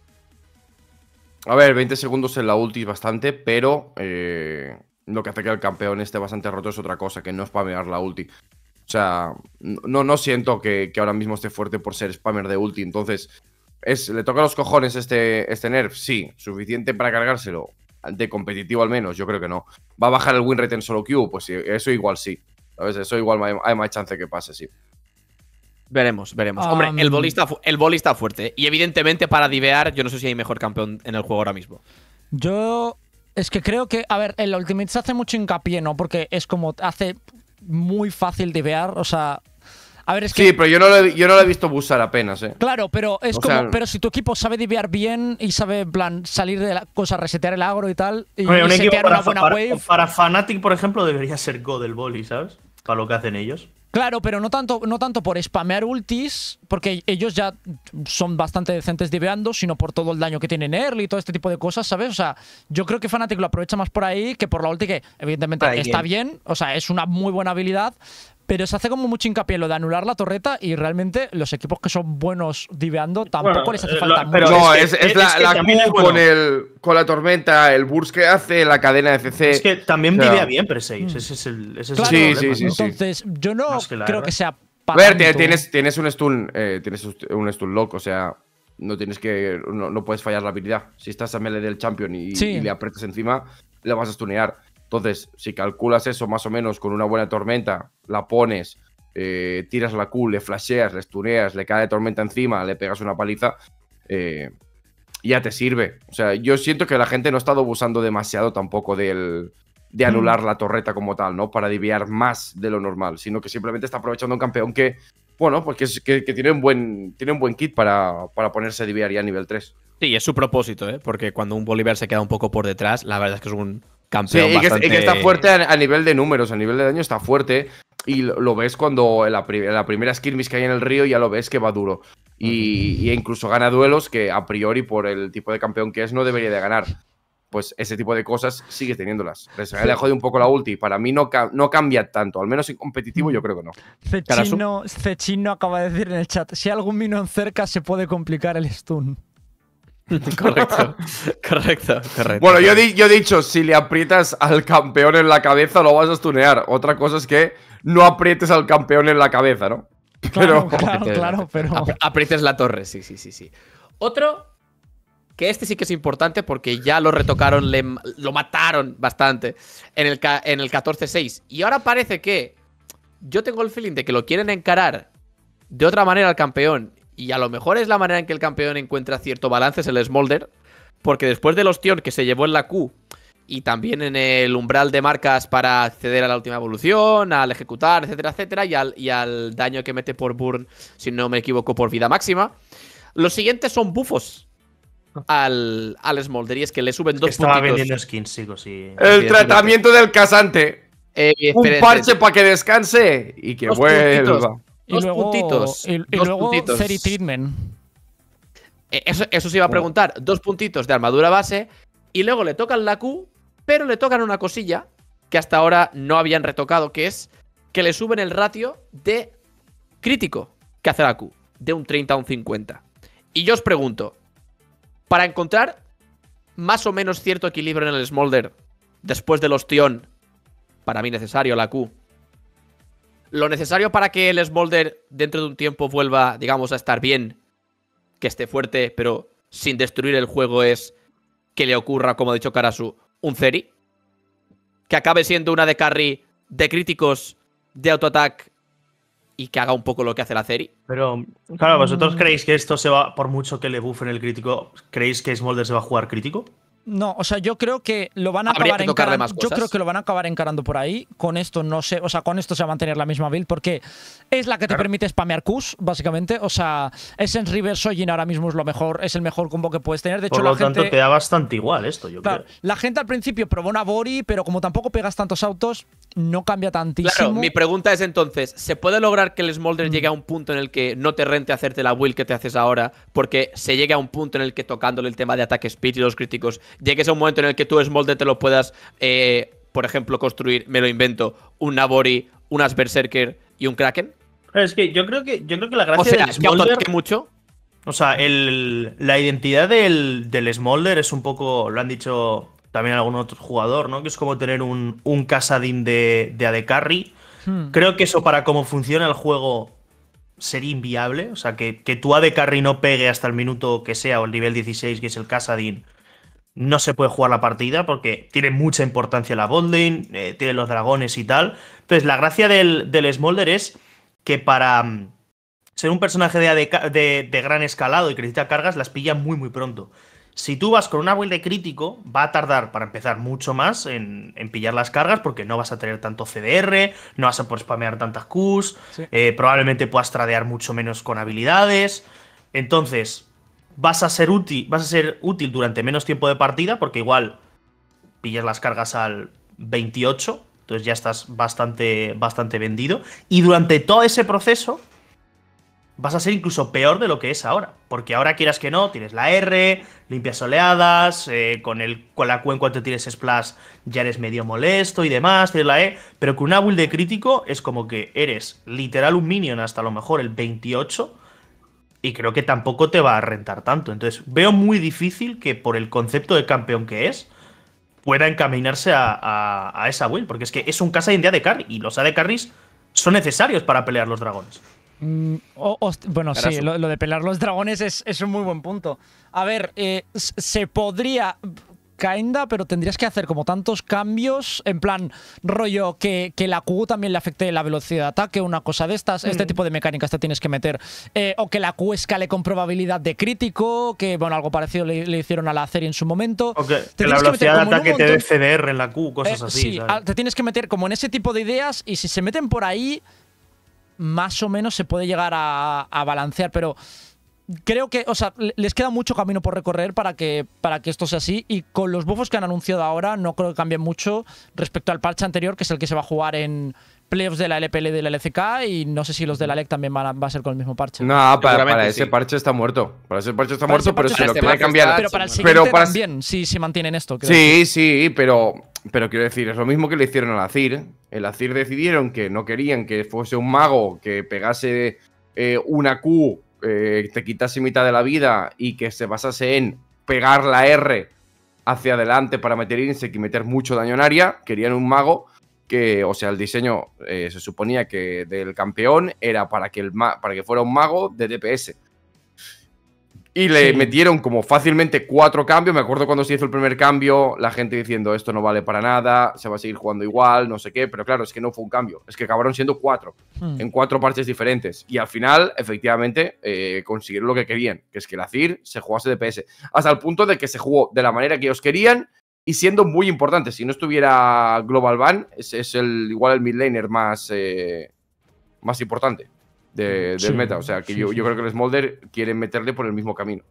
A ver, 20 segundos en la ulti es bastante, pero eh, lo que hace que el campeón esté bastante roto es otra cosa, que no spamear la ulti. O sea, no, no siento que, que, ahora mismo esté fuerte por ser spammer de ulti. Entonces, ¿Le toca los cojones este, este nerf? Sí. ¿Suficiente para cargárselo? De competitivo al menos, yo creo que no. ¿Va a bajar el win rate en solo queue? Pues eso igual sí. veces Eso igual hay, más chance que pase, sí. Veremos, veremos. Hombre, el um. el bolista fuerte. ¿eh? Y evidentemente para divear, yo no sé si hay mejor campeón en el juego ahora mismo. Yo es que creo que, a ver, el Ultimate se hace mucho hincapié, ¿no? Porque es como hace muy fácil divear, o sea, Sí, pero yo no, lo he, visto buscar apenas, ¿eh? Claro, pero es como... Pero si tu equipo sabe diviar bien y sabe, plan, salir de la cosa, resetear el agro y tal, para, Fnatic, por ejemplo, debería ser Go del boli, ¿sabes? Para lo que hacen ellos. Claro, pero no tanto, no tanto por spamear ultis, porque ellos ya son bastante decentes diveando, sino por todo el daño que tienen early y todo este tipo de cosas, ¿sabes? O sea, yo creo que Fnatic lo aprovecha más por ahí que por la ulti, que evidentemente está bien, o sea, es una muy buena habilidad, pero se hace como mucho hincapié en lo de anular la torreta y realmente los equipos que son buenos diveando tampoco les hace eh, falta mucho. No, es, es, la, Q con, el, con la tormenta, el burst que hace, la cadena de CC. Es que también bien pero ese es el, problema, sí, sí, sí, Entonces, yo no, creo que sea a ver, tienes, tienes un stun, eh, tienes un stun lock, o sea, no tienes que, no, puedes fallar la habilidad. Si estás a melee del champion y, le aprietas encima, le vas a stunear. Entonces, si calculas eso más o menos con una buena tormenta, la pones, eh, tiras la Q, le flasheas, le stuneas, le cae tormenta encima, le pegas una paliza, eh, ya te sirve. O sea, yo siento que la gente no ha estado abusando demasiado tampoco del, de mm. anular la torreta como tal, ¿no? Para desviar más de lo normal, sino que simplemente está aprovechando un campeón que, bueno, pues que, tiene, un buen, tiene un buen kit para, ponerse a desviar ya a nivel 3. Sí, es su propósito, ¿eh? Porque cuando un Bolívar se queda un poco por detrás, la verdad es que es un, y que, está fuerte a, nivel de números, a nivel de daño está fuerte. Y lo, ves cuando en la, primera skirmish que hay en el río ya lo ves que va duro. Y, e incluso gana duelos que a priori por el tipo de campeón que es no debería de ganar. Pues ese tipo de cosas sigue teniéndolas. Les ha un poco la ulti. Para mí no, no cambia tanto. Al menos en competitivo yo creo que no. Cechino, acaba de decir en el chat, si hay algún en cerca se puede complicar el stun. correcto, correcto, correcto. Bueno, yo, he dicho, si le aprietas al campeón en la cabeza, lo vas a stunear. Otra cosa es que no aprietes al campeón en la cabeza, ¿no? Claro, claro, claro, pero... aprietes la torre, sí, sí, sí, sí. Otro, que este sí que es importante porque ya lo retocaron, lo mataron bastante en el, en el 14-6. Y ahora parece que yo tengo el feeling de que lo quieren encarar de otra manera al campeón y a lo mejor es la manera en que el campeón encuentra cierto balance, es el Smolder. Porque después del ostión que se llevó en la Q y también en el umbral de marcas para acceder a la última evolución, al ejecutar, etcétera, etcétera, y al, y al daño que mete por burn, si no me equivoco, por vida máxima. Los siguientes son bufos al, al Smolder y es que le suben dos Estaba vendiendo skins, El tratamiento del casante. Eh, un parche para que descanse y que vuelva dos puntitos. Y, luego e, Eso, eso se iba a preguntar. Dos puntitos de armadura base. Y luego le tocan la Q, pero le tocan una cosilla que hasta ahora no habían retocado, que es que le suben el ratio de crítico que hace la Q, de un 30 a un 50. Y yo os pregunto, para encontrar más o menos cierto equilibrio en el Smolder después del ostión, para mí necesario la Q, lo necesario para que el Smolder dentro de un tiempo vuelva, digamos, a estar bien, que esté fuerte, pero sin destruir el juego es que le ocurra, como ha dicho Karasu, un Zeri. Que acabe siendo una de carry de críticos, de autoatac y que haga un poco lo que hace la Zeri. Pero, claro, ¿vosotros creéis que esto se va, por mucho que le buffen el crítico, creéis que Smolder se va a jugar crítico? No, o sea, yo creo que lo van a acabar encarando. Yo creo que lo van a acabar encarando por ahí. Con esto no sé, o sea, con esto se va a mantener la misma build porque es la que te permite spamear Qs, básicamente. O sea, es en River Sojin ahora mismo es lo mejor, es el mejor combo que puedes tener. De hecho, por lo la tanto, te da bastante igual esto, yo La gente al principio probó una Bori, pero como tampoco pegas tantos autos, no cambia tantísimo. Claro, mi pregunta es entonces, ¿se puede lograr que el Smolder mm. llegue a un punto en el que no te rente hacerte la build que te haces ahora? Porque se llegue a un punto en el que tocándole el tema de ataque speed y los críticos, llegues a un momento en el que tú Smolder te lo puedas, eh, por ejemplo, construir, me lo invento, un Nabori, un Berserker y un Kraken? Es que yo creo que, yo creo que la o sea, mucho? O sea, la identidad del, del Smolder es un poco, lo han dicho también algún otro jugador, ¿no? Que es como tener un, un Casadin de, de AD hmm. Creo que eso para cómo funciona el juego sería inviable. O sea, que, que tu AD Carry no pegue hasta el minuto que sea o el nivel 16, que es el casadín no se puede jugar la partida porque tiene mucha importancia la bonding, eh, tiene los dragones y tal. Entonces, la gracia del, del Smolder es que para mm, ser un personaje de, de, de gran escalado y que necesita cargas, las pilla muy, muy pronto. Si tú vas con una build de crítico, va a tardar para empezar mucho más en, pillar las cargas porque no vas a tener tanto CDR, no vas a poder spamear tantas Qs, eh, probablemente puedas tradear mucho menos con habilidades. Entonces, vas a ser útil, vas a ser útil durante menos tiempo de partida porque igual pillas las cargas al 28, entonces ya estás bastante, bastante vendido. Y durante todo ese proceso, vas a ser incluso peor de lo que es ahora. Porque ahora quieras que no, tienes la R, limpias oleadas, eh, con, el, la Q en cuanto tienes Splash ya eres medio molesto y demás, tienes la E, pero con una build de crítico es como que eres literal un minion hasta lo mejor el 28 y creo que tampoco te va a rentar tanto. Entonces veo muy difícil que por el concepto de campeón que es, pueda encaminarse a, esa build, porque es que es un casa de de carry y los A de carries son necesarios para pelear los dragones. Mm, bueno, sí, lo, de pelar los dragones es, un muy buen punto. A ver, eh, se podría. Kinda, pero tendrías que hacer como tantos cambios, en plan, rollo, que, la Q también le afecte la velocidad de ataque, una cosa de estas, este mm. tipo de mecánicas te tienes que meter. Eh, o que la Q escale con probabilidad de crítico, que bueno, algo parecido le, hicieron a la serie en su momento. que, la velocidad de ataque te dé CDR en la Q, cosas eh, así. Sí, te tienes que meter como en ese tipo de ideas y si se meten por ahí más o menos se puede llegar a, balancear, pero creo que, o sea, les queda mucho camino por recorrer para que, para que esto sea así. Y con los buffos que han anunciado ahora, no creo que cambien mucho respecto al parche anterior, que es el que se va a jugar en playoffs de la LPL y de la LCK. Y no sé si los de la LEC también van a, va a ser con el mismo parche. No, para, ese parche está muerto. Para ese parche está muerto, pero se lo quiere cambiar. Pero para el siguiente también, si si mantienen esto. Sí, sí, pero, pero quiero decir, es lo mismo que le hicieron al Azir. El Azir decidieron que no querían que fuese un mago que pegase eh, una Q eh, te quitase mitad de la vida y que se basase en pegar la R hacia adelante para meter Insect y meter mucho daño en área, querían un mago que, o sea, el diseño eh, se suponía que del campeón era para que, el para que fuera un mago de DPS. Y le metieron como fácilmente cuatro cambios. Me acuerdo cuando se hizo el primer cambio, la gente diciendo esto no vale para nada, se va a seguir jugando igual, no sé qué. Pero claro, es que no fue un cambio. Es que acabaron siendo cuatro, hmm. en cuatro partes diferentes. Y al final, efectivamente, eh, consiguieron lo que querían, que es que la CIR se jugase de PS. Hasta el punto de que se jugó de la manera que ellos querían y siendo muy importante. Si no estuviera Global Ban, es, el, igual el midlaner más, eh, más importante de, meta. O sea, que yo, creo que el Smolder quiere meterle por el mismo camino.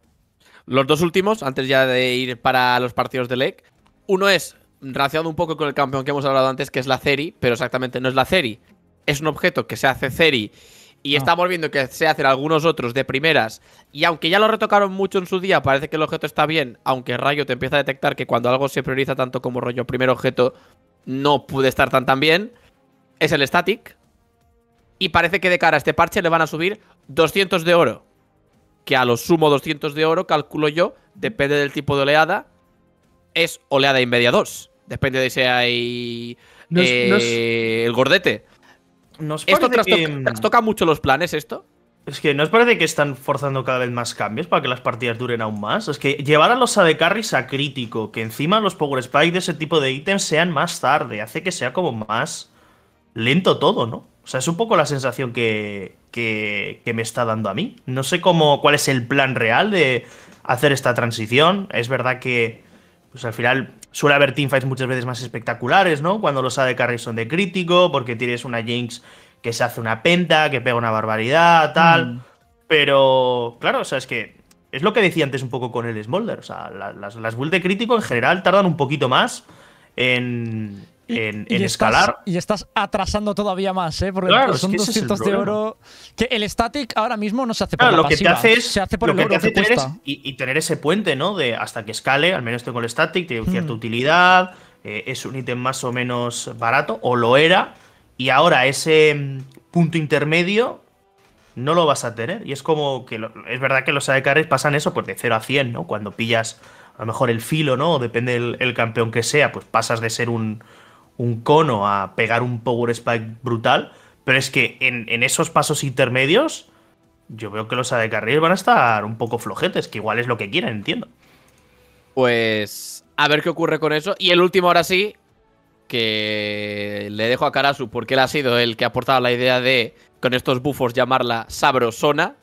Los dos últimos, antes ya de ir para los partidos de LEC. Uno es relacionado un poco con el campeón que hemos hablado antes, que es la Ceri, pero exactamente no es la Ceri. Es un objeto que se hace Ceri y ah. estamos viendo que se hacen algunos otros de primeras. Y aunque ya lo retocaron mucho en su día, parece que el objeto está bien. Aunque Rayo te empieza a detectar que cuando algo se prioriza tanto como rollo primer objeto, no puede estar tan tan bien. Es el static, y parece que de cara a este parche le van a subir 200 de oro. Que a lo sumo 200 de oro, calculo yo, depende del tipo de oleada, es oleada y media 2. Depende de si hay eh, el gordete. Nos ¿Esto mucho los planes esto? Es que ¿no os parece que están forzando cada vez más cambios para que las partidas duren aún más? Es que llevar a los AD carries a crítico, que encima los power spikes de ese tipo de ítems sean más tarde, hace que sea como más lento todo, ¿no? O sea, es un poco la sensación que, me está dando a mí. No sé cómo, cuál es el plan real de hacer esta transición. Es verdad que pues al final suele haber teamfights muchas veces más espectaculares, ¿no? Cuando los AD Carry son de crítico, porque tienes una Jinx que se hace una penta, que pega una barbaridad, tal. Mm. Pero, claro, o sea, es que es lo que decía antes un poco con el Smolder. O sea, las, las builds de crítico en general tardan un poquito más en, en, escalar. Y estás atrasando todavía más, ¿eh? porque son 200 de oro. Que el static ahora mismo no se hace por lo que te hace se hace por lo que oro, te hace y, tener ese puente, ¿no? De hasta que escale, al menos tengo el static, tiene hmm. cierta utilidad, eh, es un ítem más o menos barato, o lo era, y ahora ese mm, punto intermedio no lo vas a tener. Y es como que es verdad que los ADCs pasan eso pues de 0 a 100, ¿no? Cuando pillas a lo mejor el filo, ¿no? Depende del campeón que sea, pues pasas de ser un, un cono a pegar un power spike brutal, pero es que en, esos pasos intermedios yo veo que los AD van a estar un poco flojetes, que igual es lo que quieren, entiendo. Pues a ver qué ocurre con eso. Y el último ahora sí, que le dejo a Karasu porque él ha sido el que ha aportado la idea de, con estos bufos, llamarla Sabrosona.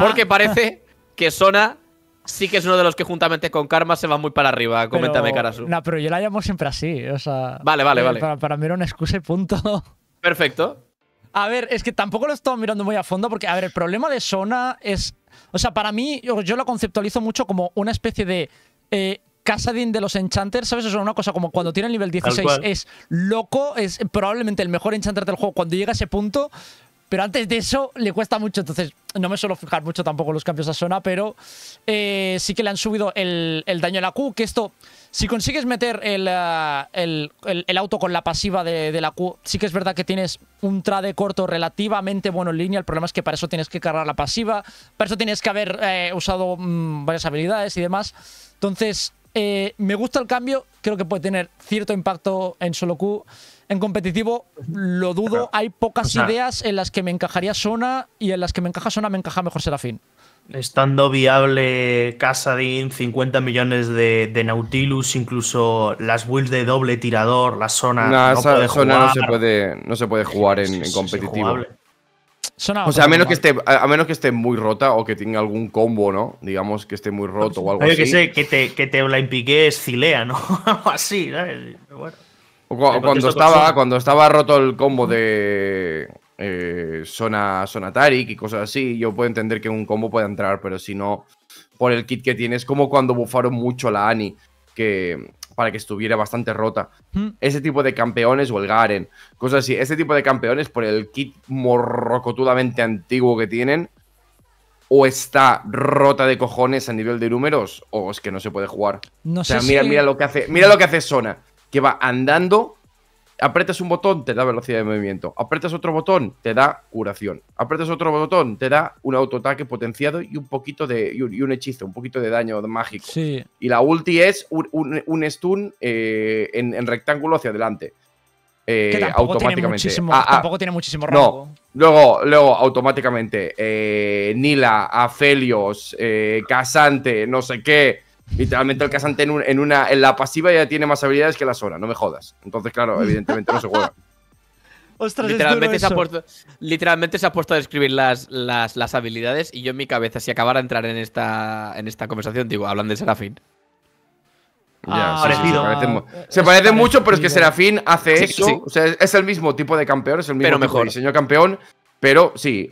Porque ah. parece que Sona sí que es uno de los que juntamente con Karma se va muy para arriba. Coméntame, Karasu. No, pero yo la llamo siempre así. O sea, vale, vale, eh, vale. Para, mí era una excusa punto. Perfecto. A ver, es que tampoco lo he estado mirando muy a fondo porque, a ver, el problema de Sona es. O sea, para mí, yo, lo conceptualizo mucho como una especie de. Eh, Casadín de los Enchanters, ¿sabes? Eso es una cosa como cuando tiene el nivel 16 es loco, es probablemente el mejor Enchanter del juego. Cuando llega a ese punto, pero antes de eso le cuesta mucho, entonces no me suelo fijar mucho tampoco los cambios a zona, pero eh, sí que le han subido el, daño a la Q, que esto, si consigues meter el, eh, el, auto con la pasiva de, la Q, sí que es verdad que tienes un trade corto relativamente bueno en línea, el problema es que para eso tienes que cargar la pasiva, para eso tienes que haber eh, usado mm, varias habilidades y demás, entonces... me gusta el cambio, creo que puede tener cierto impacto en solo Q. En competitivo lo dudo, hay pocas ideas en las que me encajaría Sona y en las que me encaja Sona me encaja mejor Serafín. Estando viable Casadín, 50 millones de, Nautilus, incluso las builds de doble tirador, la zona no, no se puede, jugar en, competitivo. o sea, a menos, que esté, a menos que esté muy rota o que tenga algún combo, ¿no? Digamos que esté muy roto o algo así. que sé, que te, que te la es Cilea, ¿no? así, ¿sabes? Bueno. O, cuando, estaba, cuando estaba roto el combo de eh, zona, zona y cosas así, yo puedo entender que un combo puede entrar, pero si no, por el kit que tiene, es como cuando bufaron mucho la Ani, que para que estuviera bastante rota. Hmm. Ese tipo de campeones o el Garen, cosas así. Ese tipo de campeones, por el kit morrocotudamente antiguo que tienen, o está rota de cojones a nivel de números, o es que no se puede jugar. No mira, mira lo que hace, mira lo que hace Sona que va andando, apretas un botón, te da velocidad de movimiento, apretas otro botón, te da curación, apretas otro botón, te da un autoataque potenciado y un poquito de y un, hechizo, un poquito de daño mágico. Sí. Y la ulti es un, stun eh, en, rectángulo hacia adelante. Eh, automáticamente. Ah, ah. tampoco tiene muchísimo rango. No. Luego, luego, automáticamente, eh, Nila, Afelios, Casante, no sé qué, Literalmente el Casante en, una, en la pasiva ya tiene más habilidades que la zona, no me jodas. Entonces, claro, evidentemente no se juega. literalmente, se Ha puesto, literalmente se ha puesto a describir las, las, habilidades y yo en mi cabeza, si acabara de entrar en esta, en esta conversación, digo, hablan de Serafín. se parece mucho, pero es que Serafín hace eso. es el mismo tipo de campeón, es el mismo mejor. diseño campeón, pero sí,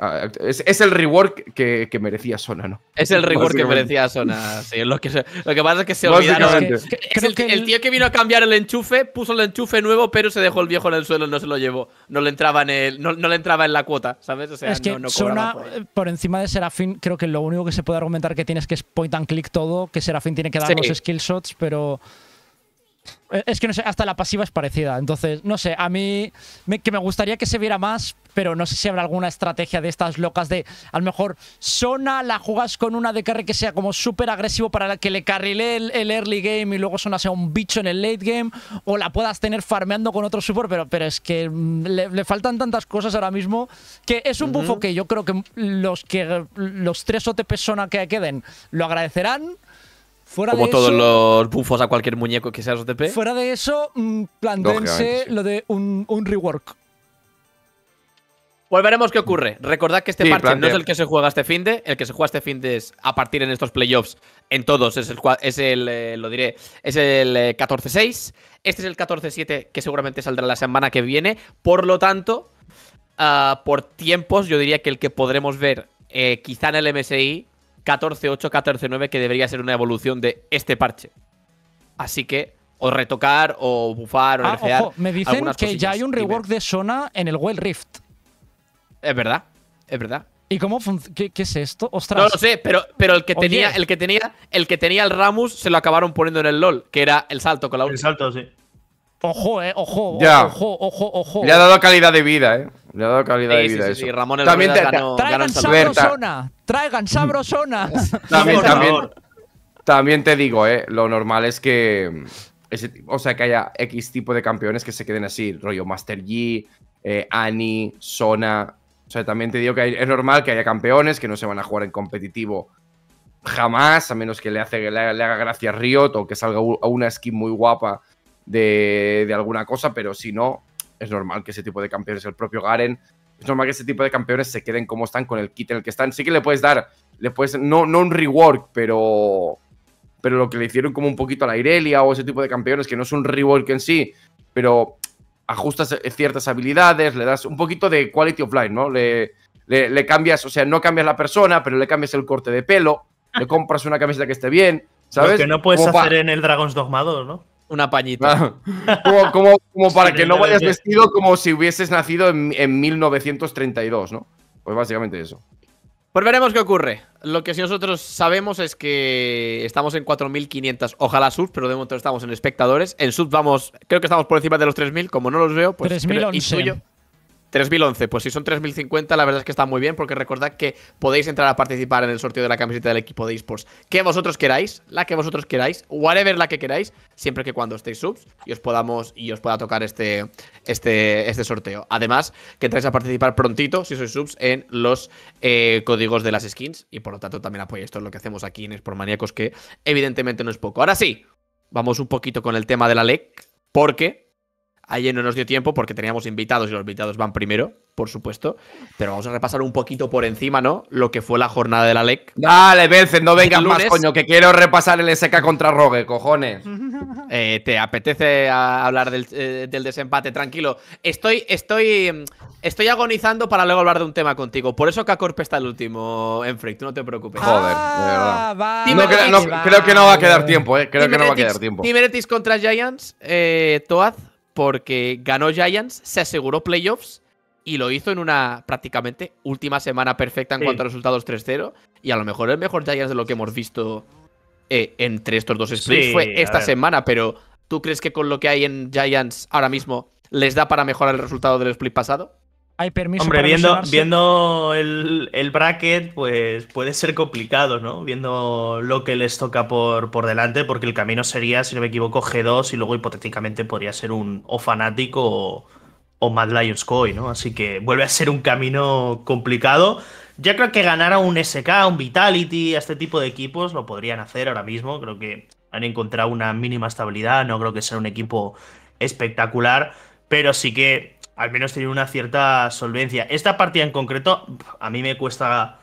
es, el rework que, que, merecía Sona, ¿no? Es el rework que merecía Sona, sí. Lo que, pasa es que se olvidaron. el, tío que vino a cambiar el enchufe, puso el enchufe nuevo, pero se dejó el viejo en el suelo, y no se lo llevó. No le entraba en, el, no, le entraba en la cuota, ¿sabes? O sea, es que no, Sona, por, encima de Serafín, creo que lo único que se puede argumentar que tienes que es point and click todo, que Serafín tiene que dar los skill shots, pero... Eh, es que no sé, hasta la pasiva es parecida. Entonces, no sé, a mí que me gustaría que se viera más, pero no sé si habrá alguna estrategia de estas locas de a lo mejor Sona la jugas con una de carry que sea como súper agresivo para que le carrile el, early game y luego Sona sea un bicho en el late game o la puedas tener farmeando con otro support, pero, pero es que mm, le, faltan tantas cosas ahora mismo que es un buffo bufo que yo creo que los, que los tres OTP Sona que queden lo agradecerán. Fuera Como todos los bufos a cualquier muñeco que sea OTP. Fuera de eso, mm, planteense lo de un rework pues veremos qué ocurre. Recordad que este parche no es el que se juega este fin de. El que se juega este fin de es a partir en estos playoffs, en todos, es el, es eh, lo diré, es el 14-6. Eh, este es el 14-7 que seguramente saldrá la semana que viene. Por lo tanto, ah, por tiempos, yo diría que el que podremos ver eh, quizá en el MSI 14-8, 14-9, que debería ser una evolución de este parche. Así que o retocar o bufar o ah, Me dicen que ya hay un rework de Sona en el Well Rift. Es verdad, es verdad. ¿Y cómo funciona? qué, es esto? Ostras. No lo sé, pero, pero el que tenía, el que tenía, el que tenía el Ramus se lo acabaron poniendo en el LOL, que era el salto con la ulti. El salto, sí. Ojo, eh, ojo, ya. ojo, ojo, ojo. Le ha dado calidad de vida, eh. Le ha dado calidad de vida sí, sí, eso. Ramón el también traigan sabrosona, traigan sabrosona. también, también, también te digo, eh, lo normal es que mm, o sea, que haya X tipo de campeones que se queden así, rollo Master Yi, eh, Annie, Sona, o sea, también te digo que es normal que haya campeones que no se van a jugar en competitivo jamás, a menos que le, haga gracia a Riot o que salga una skin muy guapa de, alguna cosa, pero si no, es normal que ese tipo de campeones, el propio Garen, es normal que ese tipo de campeones se queden como están con el kit en el que están. Sí que le puedes dar, le puedes, no, no un rework, pero, pero lo que le hicieron como un poquito a la Irelia o ese tipo de campeones, que no es un rework en sí, pero ajustas eh, ciertas habilidades, le das un poquito de quality of life, ¿no? Le, cambias, o sea, no cambias la persona, pero le cambias el corte de pelo, le compras una camiseta que esté bien, ¿sabes? que no puedes hacer en el Dragon's Dogma ¿no? Una pañita. Ah, como, para que no vayas vestido como si hubieses nacido en, en 1932, ¿no? Pues básicamente eso. Pues veremos qué ocurre. Lo que sí nosotros sabemos es que estamos en 4.500, ojalá subs, pero de momento estamos en espectadores. En sub vamos, creo que estamos por encima de los 3.000, como no los veo, pues 3.011. 3.011, pues si son 3.050, la verdad es que está muy bien, porque recordad que podéis entrar a participar en el sorteo de la camiseta del equipo de esports que vosotros queráis, la que vosotros queráis, whatever la que queráis, siempre que cuando estéis subs y os podamos y os pueda tocar este, este, este sorteo. Además, que entráis a participar prontito, si sois subs, en los eh, códigos de las skins y por lo tanto también apoyáis todo lo que hacemos aquí en Maníacos que evidentemente no es poco. Ahora sí, vamos un poquito con el tema de la LEC, porque Ayer no nos dio tiempo porque teníamos invitados y los invitados van primero, por supuesto. Pero vamos a repasar un poquito por encima, ¿no? Lo que fue la jornada de la LEC. Dale, Belcen, no este vengas más, coño, que quiero repasar el SK contra Rogue, cojones. Eh, ¿Te apetece hablar eh, del, desempate? Tranquilo. Estoy, estoy, estoy agonizando para luego hablar de un tema contigo. Por eso Kakorpe está el último en tú no te preocupes. Ah, Joder, de verdad. Ah, creo que no va a quedar tiempo, ¿eh? Creo que no va a quedar tiempo. Timeretis contra Giants, eh, Toad porque ganó Giants, se aseguró playoffs y lo hizo en una prácticamente última semana perfecta en cuanto a resultados 3-0. Y a lo mejor el mejor Giants de lo que hemos visto eh, entre estos dos splits fue esta semana, pero ¿tú crees que con lo que hay en Giants ahora mismo les da para mejorar el resultado del split pasado? Hay permiso. Hombre, viendo, viendo el, bracket, pues puede ser complicado, ¿no? Viendo lo que les toca por, por delante, porque el camino sería, si no me equivoco, G2 y luego hipotéticamente podría ser un o fanático o, Mad Lions Koi, ¿no? Así que vuelve a ser un camino complicado. ya creo que ganar a un SK, un Vitality, a este tipo de equipos lo podrían hacer ahora mismo. Creo que han encontrado una mínima estabilidad. No creo que sea un equipo espectacular, pero sí que al menos tiene una cierta solvencia. Esta partida en concreto, a mí me cuesta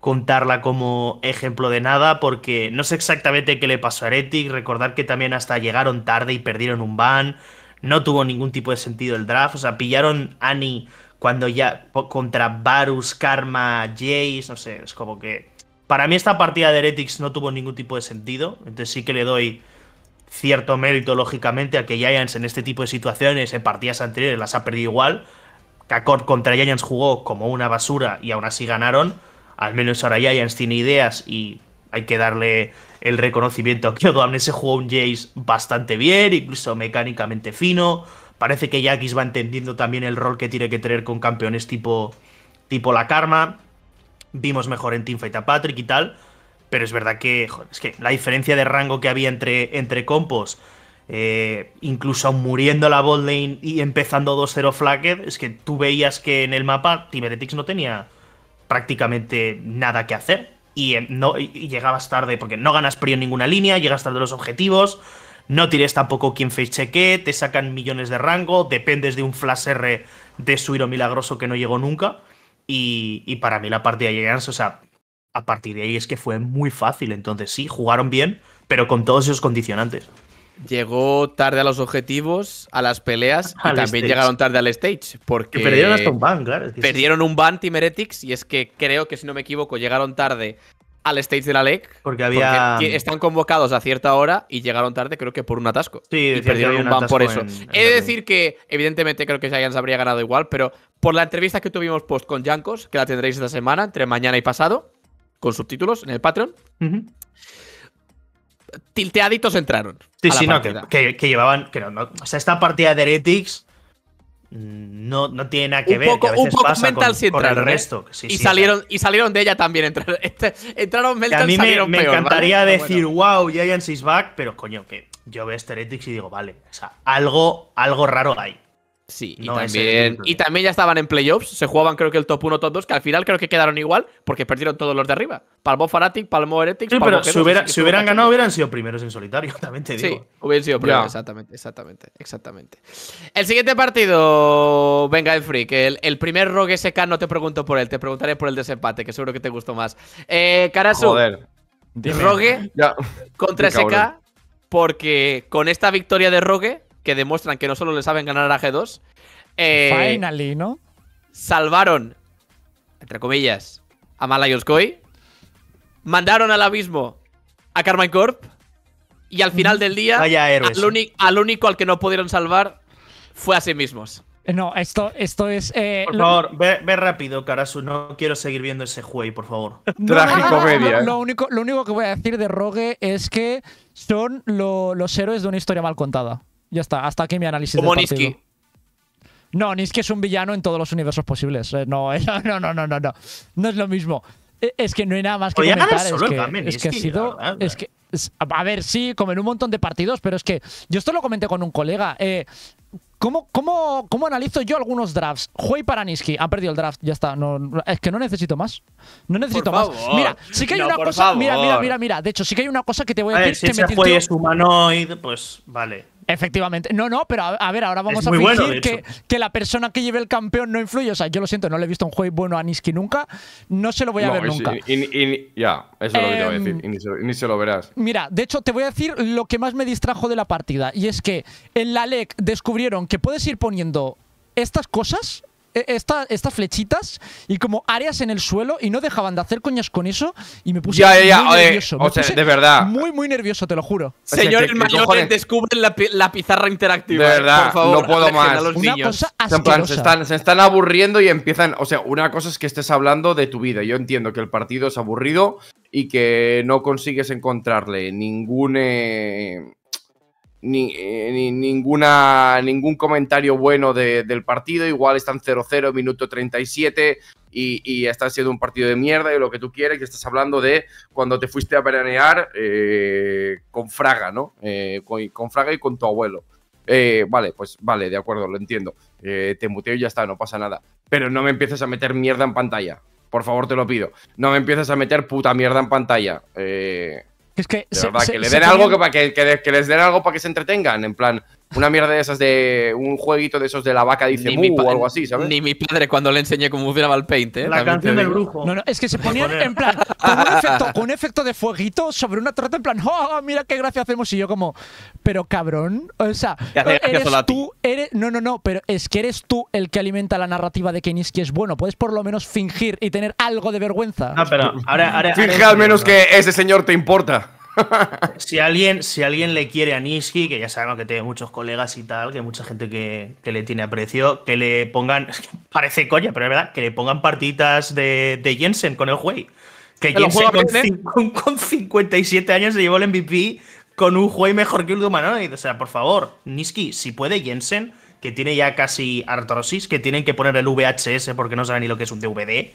contarla como ejemplo de nada, porque no sé exactamente qué le pasó a Heretic. Recordar que también hasta llegaron tarde y perdieron un ban. No tuvo ningún tipo de sentido el draft. O sea, pillaron Annie cuando ya contra Varus, Karma, Jace. No sé, es como que. Para mí, esta partida de Heretics no tuvo ningún tipo de sentido. Entonces, sí que le doy cierto mérito, lógicamente, a que Giants en este tipo de situaciones, en partidas anteriores, las ha perdido igual. Kakor contra Giants jugó como una basura y aún así ganaron. Al menos ahora Giants tiene ideas y hay que darle el reconocimiento. a que Doamne se jugó un Jace bastante bien, incluso mecánicamente fino. Parece que Jackis va entendiendo también el rol que tiene que tener con campeones tipo, tipo la Karma. Vimos mejor en Teamfight a Patrick y tal. Pero es verdad que, joder, es que la diferencia de rango que había entre, entre compos, eh, incluso muriendo la bold lane y empezando 2-0 Flagged, es que tú veías que en el mapa Tiberetics no tenía prácticamente nada que hacer. Y, eh, no, llegabas tarde porque no ganas prio en ninguna línea, llegas tarde los objetivos, no tires tampoco quien face cheque, te sacan millones de rango, dependes de un flash R de Suiro milagroso que no llegó nunca. Y, para mí la partida de Giants, o sea, a partir de ahí es que fue muy fácil. Entonces sí, jugaron bien, pero con todos esos condicionantes. Llegó tarde a los objetivos, a las peleas, y también llegaron tarde al stage. Porque perdieron hasta un ban, claro. perdieron un ban Team y es que creo que, si no me equivoco, llegaron tarde al stage de la LEC. Porque había. están convocados a cierta hora y llegaron tarde, creo que por un atasco. Sí, perdieron un ban por eso. He de decir que, evidentemente, creo que Giants habría ganado igual, pero por la entrevista que tuvimos post con Jankos, que la tendréis esta semana, entre mañana y pasado, con subtítulos en el Patreon. Tilteaditos entraron. Sí, sí, no, que, que, llevaban. o sea, esta partida de Heretics no, no tiene nada que ver. un poco mental con, el ¿eh? resto. y, salieron, y salieron de ella también. Entraron, este, entraron mental, A mí me, encantaría decir, wow, Giants is back, pero coño, que yo veo este Heretics y digo, vale, o sea, algo, algo raro hay. Sí, y, también, y también ya estaban en playoffs, se jugaban creo que el top 1, top 2, que al final creo que quedaron igual porque perdieron todos los de arriba. Palmo Fanatic, palmo Heretics. pero si, hubieran ganado hubieran sido primeros en solitario, también digo. Sí, hubieran sido primeros, exactamente, exactamente, exactamente. El siguiente partido, venga el free el, primer Rogue SK no te pregunto por él, te preguntaré por el desempate, que seguro que te gustó más. Eh, Karasu, Joder, Rogue contra SK, porque con esta victoria de Rogue que demuestran que no solo le saben ganar a G2. Eh, Finally, ¿no? Salvaron, entre comillas, a Malayoskoi. Mandaron al abismo a Carmine Corp. Y al final mm. del día, Vaya héroes. Al, único al que no pudieron salvar fue a sí mismos. Eh, no, esto, esto es. Eh, por favor, ve, rápido, Carasu. No quiero seguir viendo ese juego, por favor. Trágico media. único, lo único que voy a decir de Rogue es que son los héroes de una historia mal contada. Ya está, hasta aquí mi análisis Como No, Niski es un villano en todos los universos posibles. Eh, eh, no, no, no, no, no, no. es lo mismo. Eh, es que no hay nada más que es, que, sido. a ver, sí, como en un montón de partidos, pero es que. Yo esto lo comenté con un colega. ¿Cómo, analizo yo algunos drafts? Juey para Niski. ha perdido el draft, ya está. es que no necesito más. No necesito más. Mira, sí que hay una cosa. Mira, mira, mira, mira. De hecho, sí que hay una cosa que te voy a, decir. si que ese es humanoide, pues vale. Efectivamente. No, no, pero a, ver, ahora vamos a fingir que, la persona que lleve el campeón no influye. O sea, yo lo siento, no le he visto un juego bueno a Niski nunca. No se lo voy a ver nunca. ya, eso es lo que te voy a decir. Em, ni, se, ni se, lo verás. Mira, de hecho, te voy a decir lo que más me distrajo de la partida. Y es que en la LEC descubrieron que puedes ir poniendo estas cosas eh, estas flechitas y como áreas en el suelo y no dejaban de hacer coñas con eso y me puse muy nervioso. de verdad. Muy, muy nervioso, te lo juro. Señor, el mayor descubre la, pizarra interactiva. De eh, verdad, no puedo más. Una cosa se, están, aburriendo y empiezan. O sea, una cosa es que estés hablando de tu vida. Yo entiendo que el partido es aburrido y que no consigues encontrarle ningún. Eh, eh, ni, ninguna, ningún comentario bueno del partido. Igual están 0-0, minuto 37 y, y está siendo un partido de mierda y lo que tú quieres, que estás hablando de cuando te fuiste a veranear eh, con Fraga, ¿no? Eh, con, Fraga y con tu abuelo. Eh, vale, pues vale, de acuerdo, lo entiendo. te muteo y ya está, no pasa nada. Pero no me empieces a meter mierda en pantalla. Por favor, te lo pido. No me empieces a meter puta mierda en pantalla. Eh, es que, se, verdad, que, le den algo para que, que, les den algo para que se entretengan. En plan, una mierda de esas de un jueguito de esos de la vaca dice ni o algo así, ¿sabes? Ni mi padre cuando le enseñé cómo funcionaba el paint, ¿eh? La canción del brujo. No, no, es que se ponían en plan, con un, efecto, de fueguito sobre una torreta, en plan, oh, ¡oh, mira qué gracia hacemos! Y yo, como, pero cabrón, o sea, eres tú, eres. No, no, no, pero es que eres tú el que alimenta la narrativa de que Niski es bueno. Puedes por lo menos fingir y tener algo de vergüenza. No, pero ahora. al menos que ese señor te importa si, alguien, si alguien le quiere a Niski, que ya sabemos que tiene muchos colegas y tal, que hay mucha gente que, le tiene aprecio, que le pongan, parece coña, pero es verdad, que le pongan partidas de, Jensen con el juey. Que Jensen con, 57 ¿eh? años se llevó el MVP con un juey mejor que un humano. o sea, por favor, Niski, si puede Jensen, que tiene ya casi artrosis, que tienen que poner el VHS porque no sabe ni lo que es un DVD.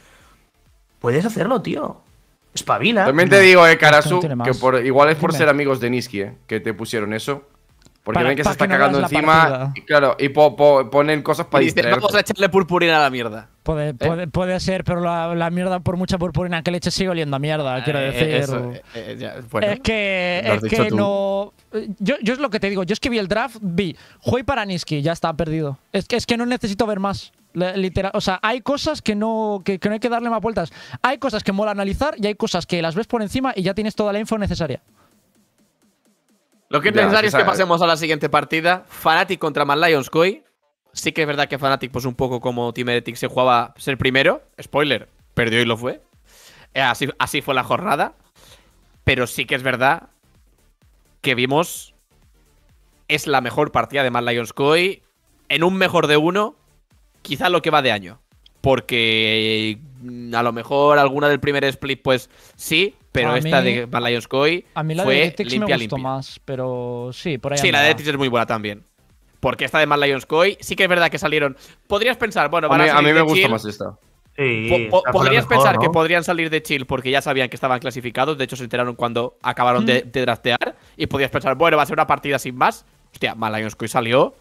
Puedes hacerlo, tío. Espabila. También te digo, eh, Karasu, que igual es por ser amigos de Niski, eh, que te pusieron eso. Porque ven que se está cagando encima. Y claro, y ponen cosas para distraer. Vamos a echarle purpurina a la mierda. Puede, ¿Eh? ser, pero la, mierda, por mucha purpurina que le eches, sigue oliendo a mierda, quiero decir. es que, es no. Yo, es lo que te digo, yo es que vi el draft, vi Juey para Niski, ya está perdido. Es que, es que no necesito ver más. Literal, o sea, hay cosas que no, que, no hay que darle más vueltas. Hay cosas que mola analizar y hay cosas que las ves por encima y ya tienes toda la info necesaria. Lo que es necesario es que pasemos a la siguiente partida. Fanatic contra Mad Lions Sí que es verdad que Fanatic, pues un poco como Team se jugaba ser primero. Spoiler, perdió y lo fue. Eh, así, así fue la jornada. Pero sí que es verdad que vimos. Es la mejor partida de Mad Lions En un mejor de uno quizá lo que va de año. Porque mm, a lo mejor alguna del primer split, pues sí, pero esta de Lions Koi a mí la fue de me gustó más, pero sí, por ahí. Sí, la de es muy buena también. Porque esta de Mad sí que es verdad que salieron. Podrías pensar, bueno, van a, mí, mí me gusta más esta. podrías pensar que podrían salir de chill porque ya sabían que estaban clasificados. De hecho, se enteraron cuando acabaron de, draftear. Y podrías pensar, bueno, va a ser una partida sin más. Hostia, Malions salió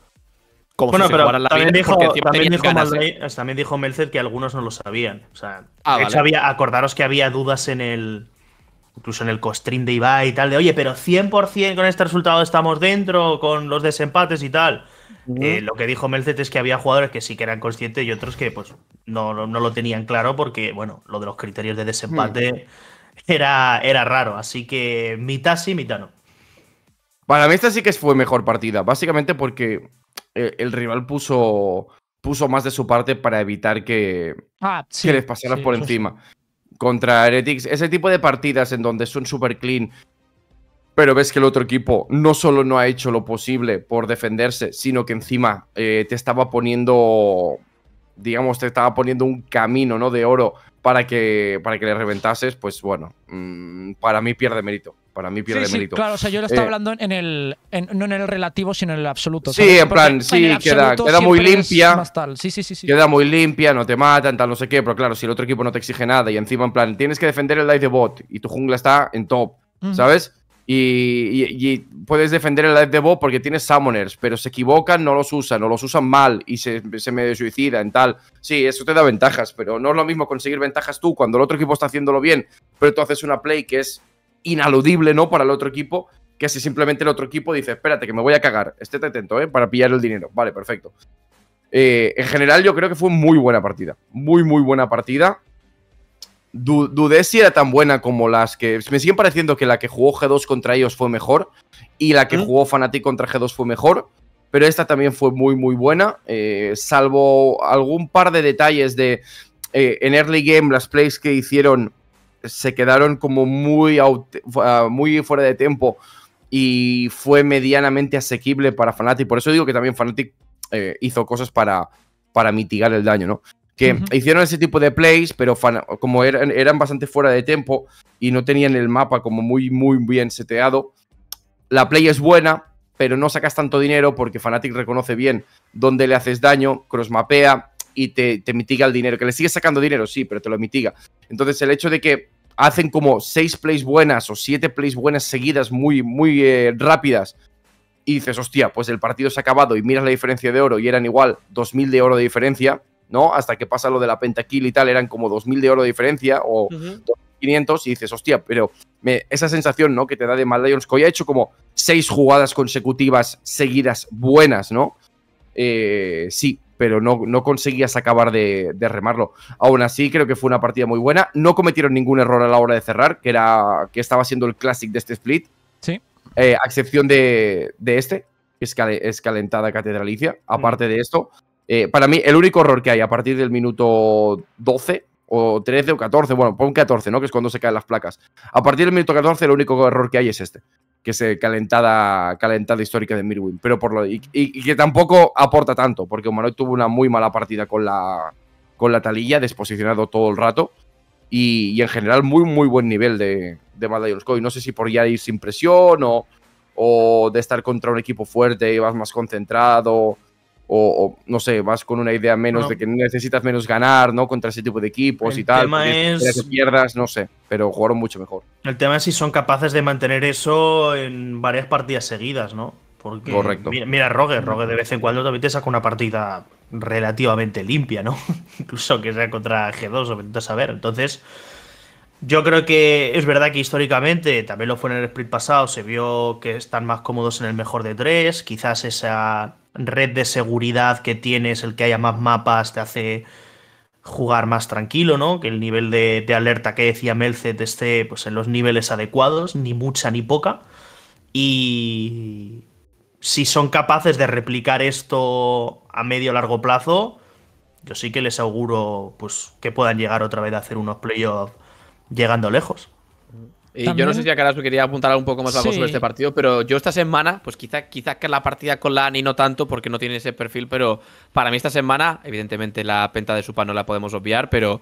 bueno, pero también dijo, también que algunos no lo sabían. Ah, había, acordaros que había dudas en el. Incluso en el costrín de iba y tal, de oye, pero 100% con este resultado estamos dentro, con los desempates y tal. Eh, lo que dijo Melzet es que había jugadores que sí que eran conscientes y otros que pues no, lo tenían claro porque, bueno, lo de los criterios de desempate hmm. era, era raro. Así que mitad sí, mitad no. Para mí esta sí que fue mejor partida, básicamente porque eh, el rival puso, puso más de su parte para evitar que, ah, les pasaras por encima. Contra Heretics, ese tipo de partidas en donde son super clean, pero ves que el otro equipo no solo no ha hecho lo posible por defenderse, sino que encima eh, te estaba poniendo, digamos, te estaba poniendo un camino ¿no? de oro para que, para que le reventases, pues bueno, mm, para mí pierde mérito para mí pierde mérito. Sí, claro, o sea, yo lo estaba eh, hablando en el, no en el relativo, sino en el absoluto. Sí, en plan, sí, queda, muy limpia. Sí, sí, sí, Queda muy limpia, no te matan, tal, no sé qué, pero claro, si el otro equipo no te exige nada y encima, en plan, tienes que defender el life de bot y tu jungla está en top, mm. ¿sabes? Y, puedes defender el life de bot porque tienes summoners, pero se equivocan, no los usan, o los usan mal y se, se medio en tal. Sí, eso te da ventajas, pero no es lo mismo conseguir ventajas tú cuando el otro equipo está haciéndolo bien, pero tú haces una play que es inaludible, ¿no? Para el otro equipo, que si simplemente el otro equipo dice, espérate, que me voy a cagar, Esté atento, ¿eh? Para pillar el dinero. Vale, perfecto. Eh, en general, yo creo que fue muy buena partida. Muy, muy buena partida. dudé si era tan buena como las que. Me siguen pareciendo que la que jugó G2 contra ellos fue mejor. Y la que jugó Fnatic contra G2 fue mejor. Pero esta también fue muy, muy buena. Eh, salvo algún par de detalles de. Eh, en early game, las plays que hicieron se quedaron como muy, ah, muy fuera de tiempo y fue medianamente asequible para Fnatic. Por eso digo que también Fnatic eh, hizo cosas para, para mitigar el daño, ¿no? Que hicieron ese tipo de plays, pero como eran, bastante fuera de tiempo y no tenían el mapa como muy, muy bien seteado, la play es buena, pero no sacas tanto dinero porque Fnatic reconoce bien dónde le haces daño, crossmapea, y te, te mitiga el dinero. Que le sigues sacando dinero, sí, pero te lo mitiga. Entonces, el hecho de que hacen como seis plays buenas o siete plays buenas seguidas, muy, muy eh, rápidas, y dices, hostia, pues el partido se ha acabado y miras la diferencia de oro y eran igual 2.000 de oro de diferencia, ¿no? Hasta que pasa lo de la pentakill y tal, eran como 2.000 de oro de diferencia o 2.500 y dices, hostia, pero esa sensación, ¿no? Que te da de Mal Lions, que ha hecho como seis jugadas consecutivas seguidas buenas, ¿no? Eh, sí, pero no, conseguías acabar de, remarlo. Aún así, creo que fue una partida muy buena. No cometieron ningún error a la hora de cerrar, que, era, que estaba siendo el clásico de este split. Sí. Eh, a excepción de, este, que es, calentada catedralicia. Aparte de esto, eh, para mí, el único error que hay a partir del minuto 12 o 13 o 14, bueno, pon 14, ¿no? Que es cuando se caen las placas. A partir del minuto 14, el único error que hay es este que se calentada, calentada histórica de Mirwin, pero por lo y, que tampoco aporta tanto, porque Humanoid tuvo una muy mala partida con la con la talilla, desposicionado todo el rato. Y, en general, muy, muy buen nivel de, de No sé si por ya ir sin presión o, o de estar contra un equipo fuerte y más concentrado o, no sé, vas con una idea menos de que necesitas menos ganar, ¿no? Contra ese tipo de equipos y tal. Tema es... pierdas, no sé, pero jugaron mucho mejor. El tema es si son capaces de mantener eso en varias partidas seguidas, ¿no? Porque Correcto. Mira, mira Roger, de vez en cuando también te saca una partida relativamente limpia, ¿no? Incluso que sea contra G2 o a ver, Entonces, yo creo que es verdad que históricamente, también lo fue en el split pasado, se vio que están más cómodos en el mejor de tres. Quizás esa red de seguridad que tienes, el que haya más mapas, te hace jugar más tranquilo, ¿no? Que el nivel de, alerta que decía Melcet esté pues, en los niveles adecuados, ni mucha ni poca. Y si son capaces de replicar esto a medio largo plazo, yo sí que les auguro pues, que puedan llegar otra vez a hacer unos playoffs llegando lejos. Y yo no sé si me quería apuntar un poco más sobre este partido, pero yo esta semana, pues quizá, quizá que la partida con la Ani no tanto, porque no tiene ese perfil, pero para mí esta semana, evidentemente la penta de Supa no la podemos obviar, pero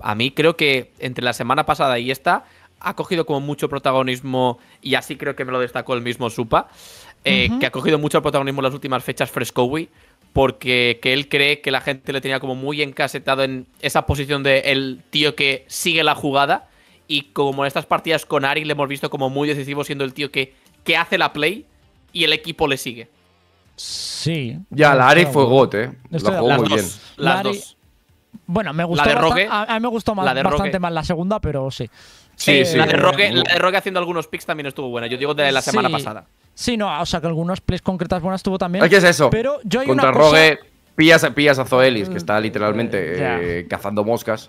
a mí creo que entre la semana pasada y esta ha cogido como mucho protagonismo, y así creo que me lo destacó el mismo Supa, eh, que ha cogido mucho protagonismo en las últimas fechas Frescowi, porque que él cree que la gente le tenía como muy encasetado en esa posición de el tío que sigue la jugada y como en estas partidas con Ari le hemos visto como muy decisivo siendo el tío que, que hace la play y el equipo le sigue. Sí. Ya, la Ari fue gote eh. la jugó muy bien. Las dos. Bueno, me gustó a mí me gustó bastante más la segunda, pero sí. La de, Roque, haciendo algunos picks también estuvo buena. Yo digo de la semana pasada. Sí, no, o sea que algunos plays concretas buenas tuvo también. ¿Qué es eso? Pero yo hay Contra una pillas, pillas a Zoelis, que mm, está literalmente eh, eh, cazando moscas.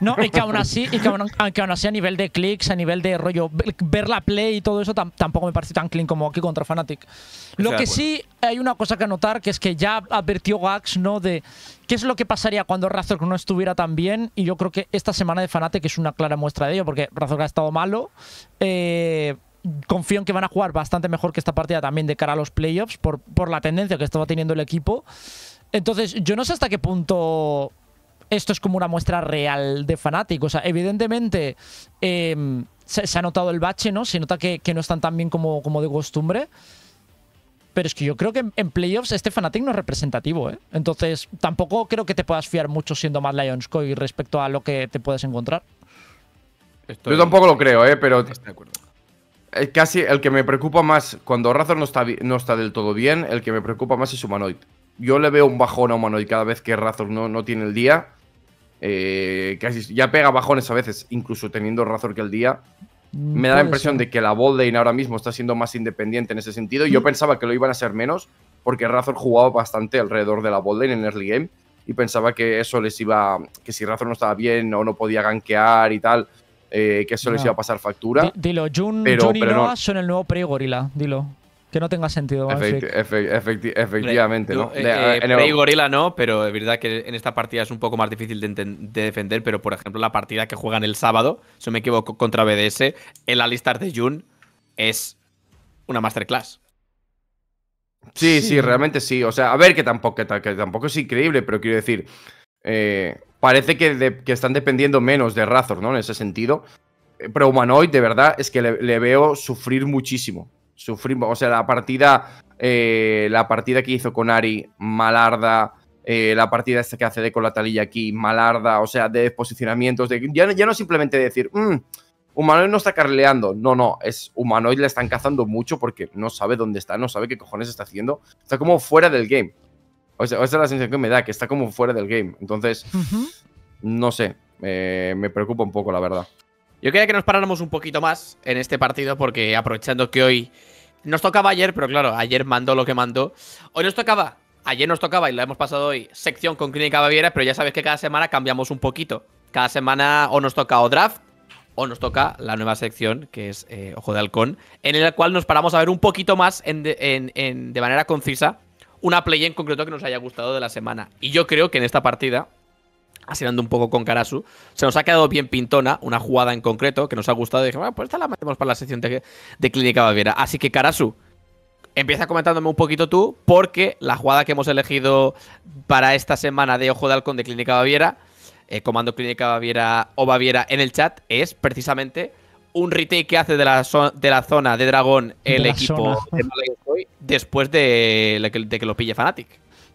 No, y que aún así, y que aún, así a nivel de clics, a nivel de rollo, ver la play y todo eso tampoco me parece tan clean como aquí contra Fnatic. Lo que sí hay una cosa que anotar, que es que ya advirtió Gax, ¿no? De qué es lo que pasaría cuando Razork no estuviera tan bien. Y yo creo que esta semana de Fnatic es una clara muestra de ello, porque Razork ha estado malo. Eh, confío en que van a jugar bastante mejor que esta partida también de cara a los playoffs por, por la tendencia que estaba teniendo el equipo. Entonces, yo no sé hasta qué punto esto es como una muestra real de Fnatic O sea, evidentemente em, se, ha notado el bache, ¿no? Se nota que, no están tan bien como, como, de costumbre. Pero es que yo creo que en, playoffs este Fnatic no es representativo, ¿eh? Entonces, tampoco creo que te puedas fiar mucho siendo más Lions Y respecto a lo que te puedes encontrar. yo tampoco lo creo, ¿eh? Pero de acuerdo. Eh, casi el que me preocupa más, cuando Razor no está, no está del todo bien, el que me preocupa más es Humanoid. Yo le veo un bajón a Humanoid cada vez que Razor no, tiene el día. Eh, casi, ya pega bajones a veces, incluso teniendo Razor que el día. Mm, me da la impresión de que la Boldane ahora mismo está siendo más independiente en ese sentido. Yo mm. pensaba que lo iban a ser menos, porque Razor jugaba bastante alrededor de la Boldane en early game. Y pensaba que eso les iba. que si Razor no estaba bien o no podía ganquear y tal, eh, que eso les iba a pasar factura. Dilo, Jun, y Noah son el nuevo Prey Gorila, dilo. Que no tenga sentido. efectivamente, ¿no? Eh, Gorila no, pero es verdad que en esta partida es un poco más difícil de, defender, pero por ejemplo la partida que juegan el sábado, si me equivoco, contra BDS, el Alistar de Jun es una masterclass. Sí, sí, realmente sí. O sea, a ver, que tampoco, que tampoco es increíble, pero quiero decir, eh, parece que, están dependiendo menos de Razor, ¿no? En ese sentido. Eh, pero Humanoid, de verdad, es que le, veo sufrir muchísimo. Sufrir, o sea, la partida, eh, la partida que hizo con Ari, malarda, la partida esta que hace de con la talilla aquí, malarda, o sea, de posicionamientos, de, ya, no simplemente decir, mm, Humanoid no está carleando. No, no, es Humanoid le están cazando mucho porque no sabe dónde está, no sabe qué cojones está haciendo. Está como fuera del game. O sea, esa es la sensación que me da, que está como fuera del game. Entonces, no sé, eh, me preocupa un poco, la verdad. Yo quería que nos paráramos un poquito más en este partido, porque aprovechando que hoy nos tocaba ayer, pero claro, ayer mandó lo que mandó. Hoy nos tocaba, ayer nos tocaba y la hemos pasado hoy, sección con Clínica Baviera, pero ya sabes que cada semana cambiamos un poquito. Cada semana o nos toca o draft o nos toca la nueva sección, que es eh, Ojo de Halcón, en la cual nos paramos a ver un poquito más en, de manera concisa una play en concreto que nos haya gustado de la semana. Y yo creo que en esta partida, asinando un poco con Karasu, se nos ha quedado bien pintona una jugada en concreto que nos ha gustado. Y dije, bueno, ah, pues esta la metemos para la sección de, de Clínica Baviera. Así que Karasu, empieza comentándome un poquito tú, porque la jugada que hemos elegido para esta semana de Ojo de Halcón de Clínica Baviera, eh, comando Clínica Baviera o Baviera en el chat, es precisamente un retake que hace de la, de la zona de dragón el equipo después de, de que lo pille Fnatic.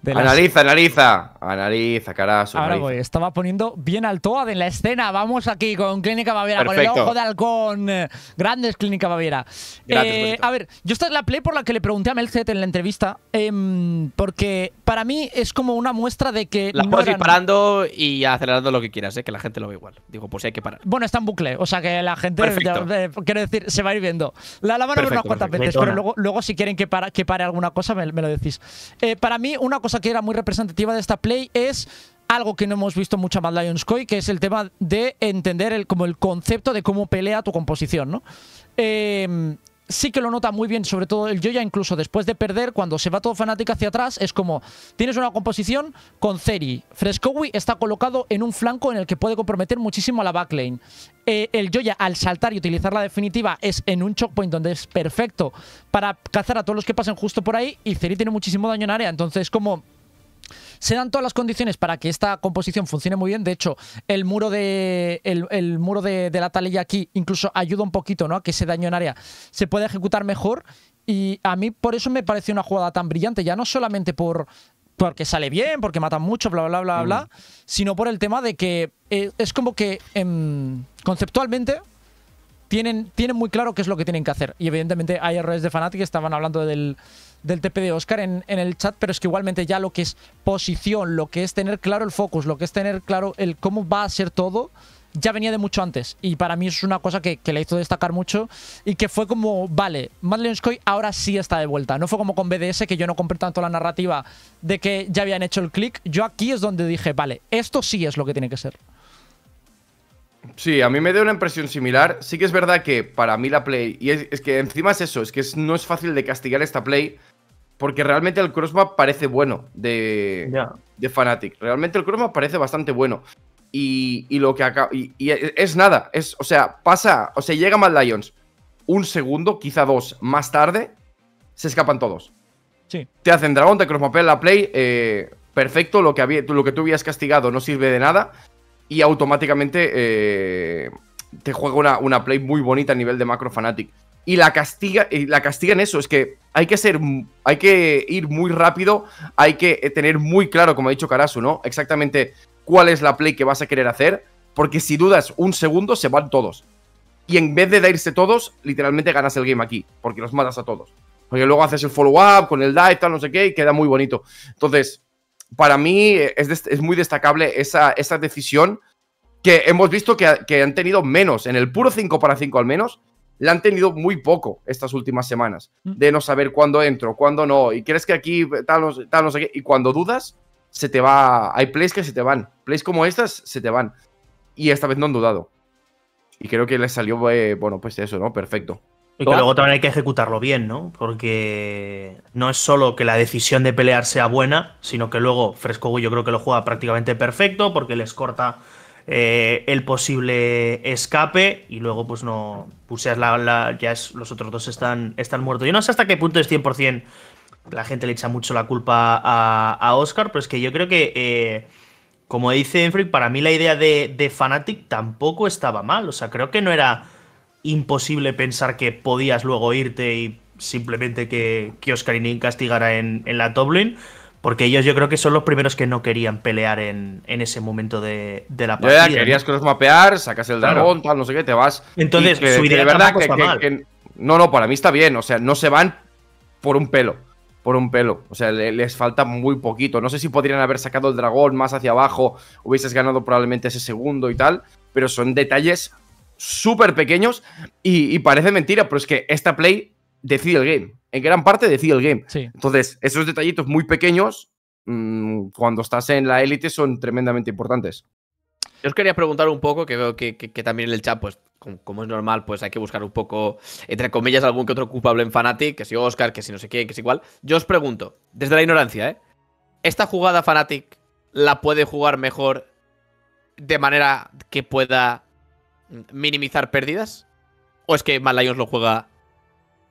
Analiza, analiza, analiza, carajo. Ahora voy, estaba poniendo bien al Toad en la escena. Vamos aquí con Clínica Baviera, con el ojo de halcón. Grandes Clínica Baviera. Eh, a ver, yo esta es la play por la que le pregunté a Melzet en la entrevista, em, porque para mí es como una muestra de que. La no puedes ir parando y acelerando lo que quieras, eh, que la gente lo ve igual. Digo, pues hay que parar. Bueno, está en bucle, o sea que la gente, quiero decir, se va a ir viendo. La, la a ver unas cuantas veces, pero luego, luego si quieren que, para, que pare alguna cosa, me lo decís. Eh, para mí, una cosa que era muy representativa de esta play es algo que no hemos visto mucho más Lions Koi, que es el tema de entender el, como el concepto de cómo pelea tu composición, ¿no? Eh, sí que lo nota muy bien, sobre todo el Joya, incluso después de perder, cuando se va todo fanático hacia atrás, es como, tienes una composición con Zeri. Frescowi está colocado en un flanco en el que puede comprometer muchísimo a la backlane. Eh, el Joya, al saltar y utilizar la definitiva, es en un point donde es perfecto para cazar a todos los que pasen justo por ahí, y Zeri tiene muchísimo daño en área, entonces como se dan todas las condiciones para que esta composición funcione muy bien. De hecho, el muro de, el, muro de, la talilla aquí incluso ayuda un poquito ¿no? a que ese daño en área se pueda ejecutar mejor. Y a mí por eso me parece una jugada tan brillante, ya no solamente por porque sale bien, porque matan mucho, bla, bla, bla, bla, mm. sino por el tema de que eh, es como que em, conceptualmente tienen, tienen muy claro qué es lo que tienen que hacer. Y evidentemente hay errores de Fnatic, estaban hablando del, del TP de Oscar en, el chat, pero es que igualmente ya lo que es posición, lo que es tener claro el focus, lo que es tener claro el cómo va a ser todo, ya venía de mucho antes. Y para mí es una cosa que, que le hizo destacar mucho y que fue como, vale, Madlenskoy ahora sí está de vuelta. No fue como con BDS, que yo no compré tanto la narrativa de que ya habían hecho el click. Yo aquí es donde dije, vale, esto sí es lo que tiene que ser. Sí, a mí me da una impresión similar. Sí que es verdad que para mí la play, y es, que encima es eso, es que no es fácil de castigar esta play, porque realmente el crossmap parece bueno de, de Fnatic. Realmente el crossmap parece bastante bueno. Y, lo que acaba. Y, es nada, es, o sea, pasa, o sea, llega Mad Lions un segundo, quizá dos, más tarde, se escapan todos. Sí. Te hacen dragón, te crossmapean la play, eh, perfecto, lo que, lo que tú habías castigado no sirve de nada y automáticamente eh, te juega una, play muy bonita a nivel de macro fanatic. Y la castiga, y la castiga en eso, es que hay que ser, hay que ir muy rápido, hay que eh, tener muy claro, como ha dicho Karasu, ¿no? Exactamente cuál es la play que vas a querer hacer, porque si dudas un segundo se van todos. Y en vez de irse todos, literalmente ganas el game aquí, porque los matas a todos. Porque luego haces el follow-up con el dive, tal, no sé qué, y queda muy bonito. Entonces, para mí es, muy destacable esa, decisión que hemos visto que, han tenido menos, en el puro 5 para 5 al menos, la han tenido muy poco estas últimas semanas, mm. de no saber cuándo entro, cuándo no, y crees que aquí tal, no, sé qué, y cuando dudas, se te va, hay plays que se te van, plays como estas se te van, y esta vez no han dudado. Y creo que les salió, eh, bueno, pues eso, ¿no? Perfecto. Y luego también hay que ejecutarlo bien, ¿no? Porque no es solo que la decisión de pelear sea buena, sino que luego Fresco yo creo que lo juega prácticamente perfecto porque les corta eh, el posible escape y luego pues no, pues la, ya los otros dos están, están muertos. Yo no sé hasta qué punto es 100%, la gente le echa mucho la culpa a, a Oscar, pero es que yo creo que... Eh, como dice Enfrick, para mí la idea de, de Fanatic tampoco estaba mal. O sea, creo que no era imposible pensar que podías luego irte y simplemente que, que Nin castigara en, en la Toblin. Porque ellos yo creo que son los primeros que no querían pelear en, en ese momento de, la partida. querías que los mapear, sacas el dragón, tal, no sé qué, te vas. Entonces, de verdad que, No, no, para mí está bien. O sea, no se van por un pelo. Por un pelo. O sea, les falta muy poquito. No sé si podrían haber sacado el dragón más hacia abajo. Hubieses ganado probablemente ese segundo y tal. Pero son detalles súper pequeños y, parece mentira, pero es que esta play decide el game. En gran parte decide el game. Entonces, esos detallitos muy pequeños, mm, cuando estás en la élite, son tremendamente importantes. Yo os quería preguntar un poco, que veo que, también en el chat, pues, como, es normal, pues hay que buscar un poco, entre comillas, algún que otro culpable en Fnatic que si Oscar, que si no sé quién que si igual. Yo os pregunto, desde la ignorancia, ¿eh? ¿Esta jugada Fnatic la puede jugar mejor de manera que pueda minimizar pérdidas? ¿O es que Malayos lo juega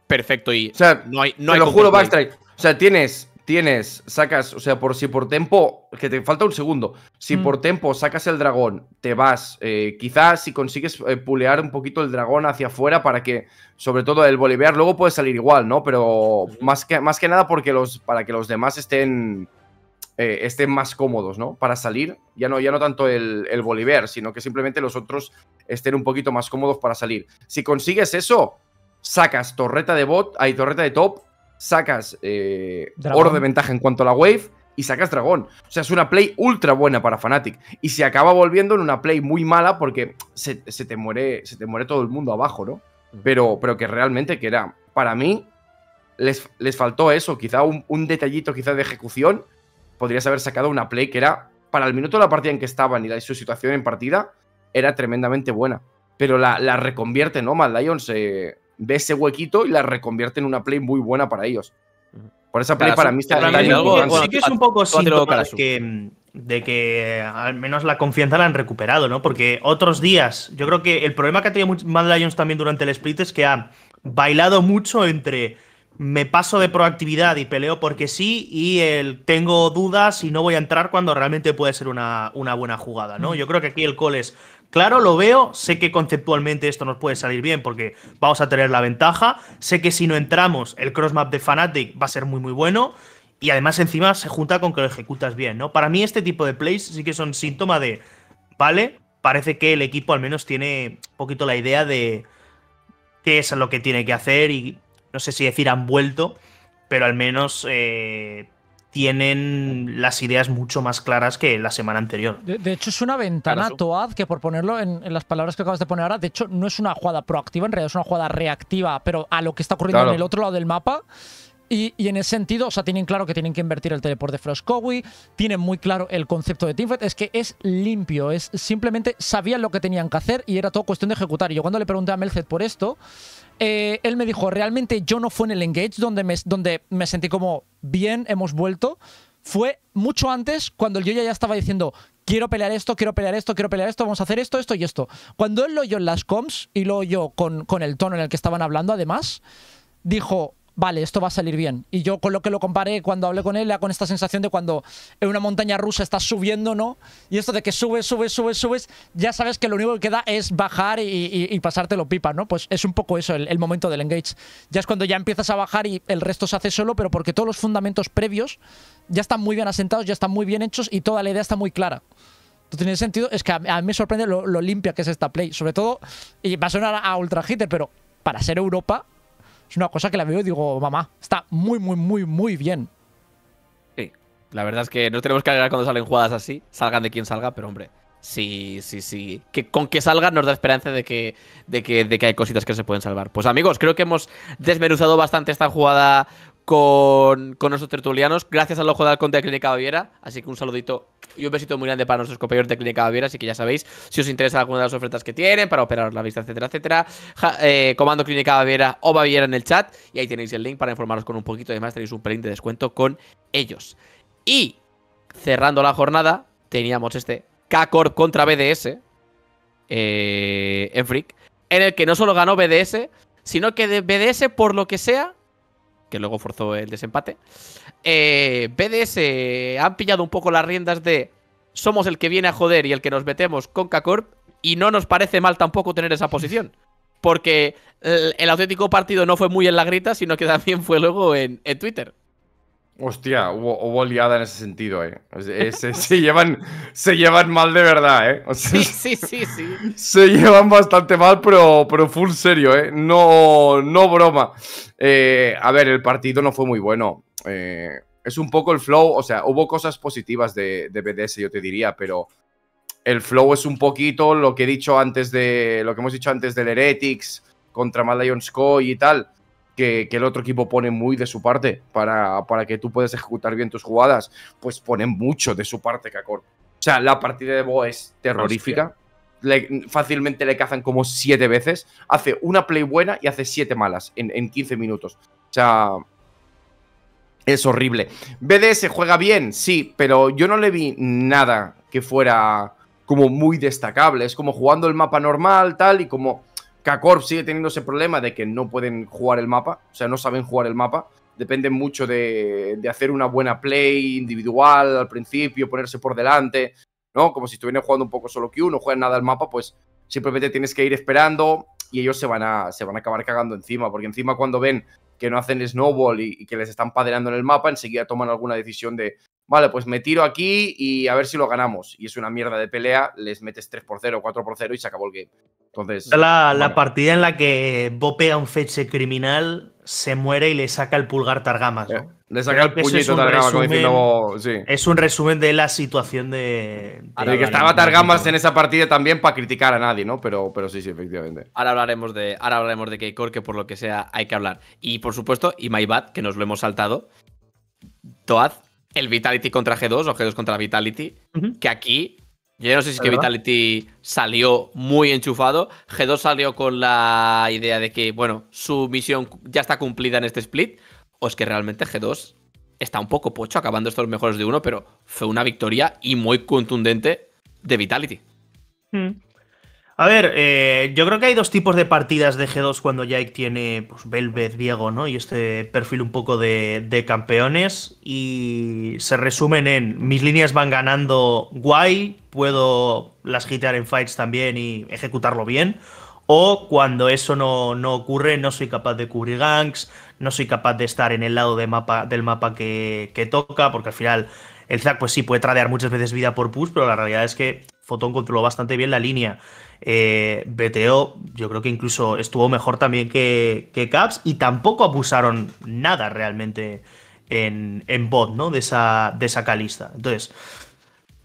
perfecto y o sea, no hay. No te lo juro, Backstrike. O sea, tienes, tienes, sacas, o sea, por si por tempo, que te falta un segundo, si mm. por tempo sacas el dragón, te vas, eh, quizás si consigues eh, pulear un poquito el dragón hacia afuera para que, sobre todo el boliviar, luego puede salir igual, ¿no? Pero más que, más que nada porque los, para que los demás estén eh, estén más cómodos, ¿no? Para salir, ya no, ya no tanto el, Bolívar, sino que simplemente los otros estén un poquito más cómodos para salir. Si consigues eso, sacas torreta de bot, hay torreta de top, sacas eh, oro de ventaja en cuanto a la wave y sacas dragón. O sea, es una play ultra buena para Fnatic. Y se acaba volviendo en una play muy mala porque se, te, muere, se te muere todo el mundo abajo, ¿no? Pero, pero que realmente que era, para mí, les, les faltó eso, quizá un, un detallito quizá de ejecución podrías haber sacado una play que era, para el minuto de la partida en que estaban y su situación en partida, era tremendamente buena. Pero la, reconvierte, ¿no? Mad Lions eh, ve ese huequito y la reconvierte en una play muy buena para ellos. Por esa play para mí está Sí que es un poco síntoma que, de que eh, al menos la confianza la han recuperado, ¿no? Porque otros días, yo creo que el problema que ha tenido Mad Lions también durante el split es que ha bailado mucho entre me paso de proactividad y peleo porque sí, y el tengo dudas y no voy a entrar cuando realmente puede ser una, buena jugada, ¿no? Mm. Yo creo que aquí el call es, claro, lo veo, sé que conceptualmente esto nos puede salir bien porque vamos a tener la ventaja, sé que si no entramos, el crossmap de Fnatic va a ser muy muy bueno, y además encima se junta con que lo ejecutas bien, ¿no? Para mí este tipo de plays sí que son síntoma de, vale, parece que el equipo al menos tiene un poquito la idea de qué es lo que tiene que hacer y no sé si decir han vuelto, pero al menos eh, tienen las ideas mucho más claras que la semana anterior. De, hecho, es una ventana, Toad, que por ponerlo en, las palabras que acabas de poner ahora, de hecho, no es una jugada proactiva, en realidad es una jugada reactiva, pero a lo que está ocurriendo en el otro lado del mapa. Y, en ese sentido, o sea, tienen claro que tienen que invertir el teleport de tienen muy claro el concepto de Teamfight, es que es limpio, es simplemente sabían lo que tenían que hacer y era todo cuestión de ejecutar. Y yo cuando le pregunté a Melced por esto, eh, él me dijo, realmente yo no fue en el Engage donde me, donde me sentí como, bien, hemos vuelto. Fue mucho antes cuando el yo ya estaba diciendo, quiero pelear esto, quiero pelear esto, quiero pelear esto, vamos a hacer esto, esto y esto. Cuando él lo oyó en las comps, y lo oyó con, con el tono en el que estaban hablando, además, dijo, vale, esto va a salir bien. Y yo con lo que lo comparé cuando hablé con él, era con esta sensación de cuando en una montaña rusa estás subiendo, ¿no? Y esto de que subes, subes, subes, subes, ya sabes que lo único que queda es bajar y, y, y pasártelo pipa, ¿no? Pues es un poco eso, el, momento del engage. Ya es cuando ya empiezas a bajar y el resto se hace solo, pero porque todos los fundamentos previos ya están muy bien asentados, ya están muy bien hechos y toda la idea está muy clara. ¿Tú tienes sentido, es que a, mí me sorprende lo, lo limpia que es esta play. Sobre todo, y va a sonar a ultra hitter, pero para ser Europa, es una cosa que la veo y digo, mamá, está muy, muy, muy, muy bien. Sí, la verdad es que no tenemos que alegrar cuando salen jugadas así, salgan de quien salga, pero hombre, sí, sí, sí. Que con que salgan nos da esperanza de que, de que, de que hay cositas que se pueden salvar. Pues amigos, creo que hemos desmenuzado bastante esta jugada con, nuestros tertulianos, gracias al ojo de Alconte de Clínica Baviera. Así que un saludito y un besito muy grande para nuestros compañeros de Clínica Baviera. Así que ya sabéis, si os interesa alguna de las ofertas que tienen para operar la vista, etcétera, etcétera, eh, comando Clínica Baviera o Baviera en el chat. Y ahí tenéis el link para informaros con un poquito. Además, tenéis un pelín de descuento con ellos. Y cerrando la jornada, teníamos este K-Corp contra BDS eh, en Freak, en el que no solo ganó BDS, sino que de BDS, por lo que sea, que luego forzó el desempate. Eh, BDS eh, han pillado un poco las riendas de somos el que viene a joder y el que nos metemos con k y no nos parece mal tampoco tener esa posición. Porque el, auténtico partido no fue muy en la grita, sino que también fue luego en Twitter. Hostia, hubo, liada en ese sentido, ¿eh? Se, llevan, se llevan mal de verdad, ¿eh? sí, sí, sí, Se llevan bastante mal, pero, pero full serio, ¿eh? No, no broma. Eh, a ver, el partido no fue muy bueno. Eh, es un poco el flow, o sea, hubo cosas positivas de, de BDS, yo te diría, pero el flow es un poquito lo que he dicho antes de, lo que hemos dicho antes del Heretics contra Malayon Lions y tal que, el otro equipo pone muy de su parte para, para que tú puedas ejecutar bien tus jugadas, pues ponen mucho de su parte, Kakor. O sea, la partida de Bo es terrorífica. fácilmente le cazan como siete veces. Hace una play buena y hace siete malas en, en 15 minutos. O sea, es horrible. BDS juega bien, sí, pero yo no le vi nada que fuera como muy destacable. Es como jugando el mapa normal, tal, y como Kakorp sigue teniendo ese problema de que no pueden jugar el mapa, o sea, no saben jugar el mapa. Dependen mucho de, hacer una buena play individual al principio, ponerse por delante, ¿no? Como si estuvieran jugando un poco solo Q, no juegan nada al mapa, pues simplemente tienes que ir esperando y ellos se van a, se van a acabar cagando encima, porque encima cuando ven que no hacen snowball y, que les están padreando en el mapa, enseguida toman alguna decisión de, vale, pues me tiro aquí y a ver si lo ganamos. Y es una mierda de pelea, les metes 3 por 0, 4 por 0 y se acabó el game. Entonces. La, partida en la que Bopea un feche criminal, se muere y le saca el pulgar Targamas. ¿no? Eh, le saca el puñito Targamas, como diciendo. Es un resumen de la situación de. que estaba Targamas en esa partida también para criticar a nadie, ¿no? Pero, pero sí, sí, efectivamente. Ahora hablaremos de, ahora hablaremos de que por lo que sea hay que hablar. Y por supuesto, y My que nos lo hemos saltado. Toad el Vitality contra G2 o G2 contra Vitality, que aquí, yo no sé si es que Vitality salió muy enchufado, G2 salió con la idea de que, bueno, su misión ya está cumplida en este split, o es que realmente G2 está un poco pocho acabando estos mejores de uno, pero fue una victoria y muy contundente de Vitality. Mm. A ver, eh, yo creo que hay dos tipos de partidas de G2 cuando Jake tiene pues, Velvet, Diego, ¿no? Y este perfil un poco de, campeones. Y se resumen en mis líneas van ganando guay, puedo las gitear en fights también y ejecutarlo bien. O cuando eso no, ocurre, no soy capaz de cubrir ganks, no soy capaz de estar en el lado de mapa, del mapa que, toca, porque al final el Zac pues sí puede tradear muchas veces vida por push, pero la realidad es que Photon controló bastante bien la línea. Eh, BTO, yo creo que incluso estuvo mejor también que, Caps y tampoco abusaron nada realmente en, bot, ¿no? De esa, de esa calista. Entonces,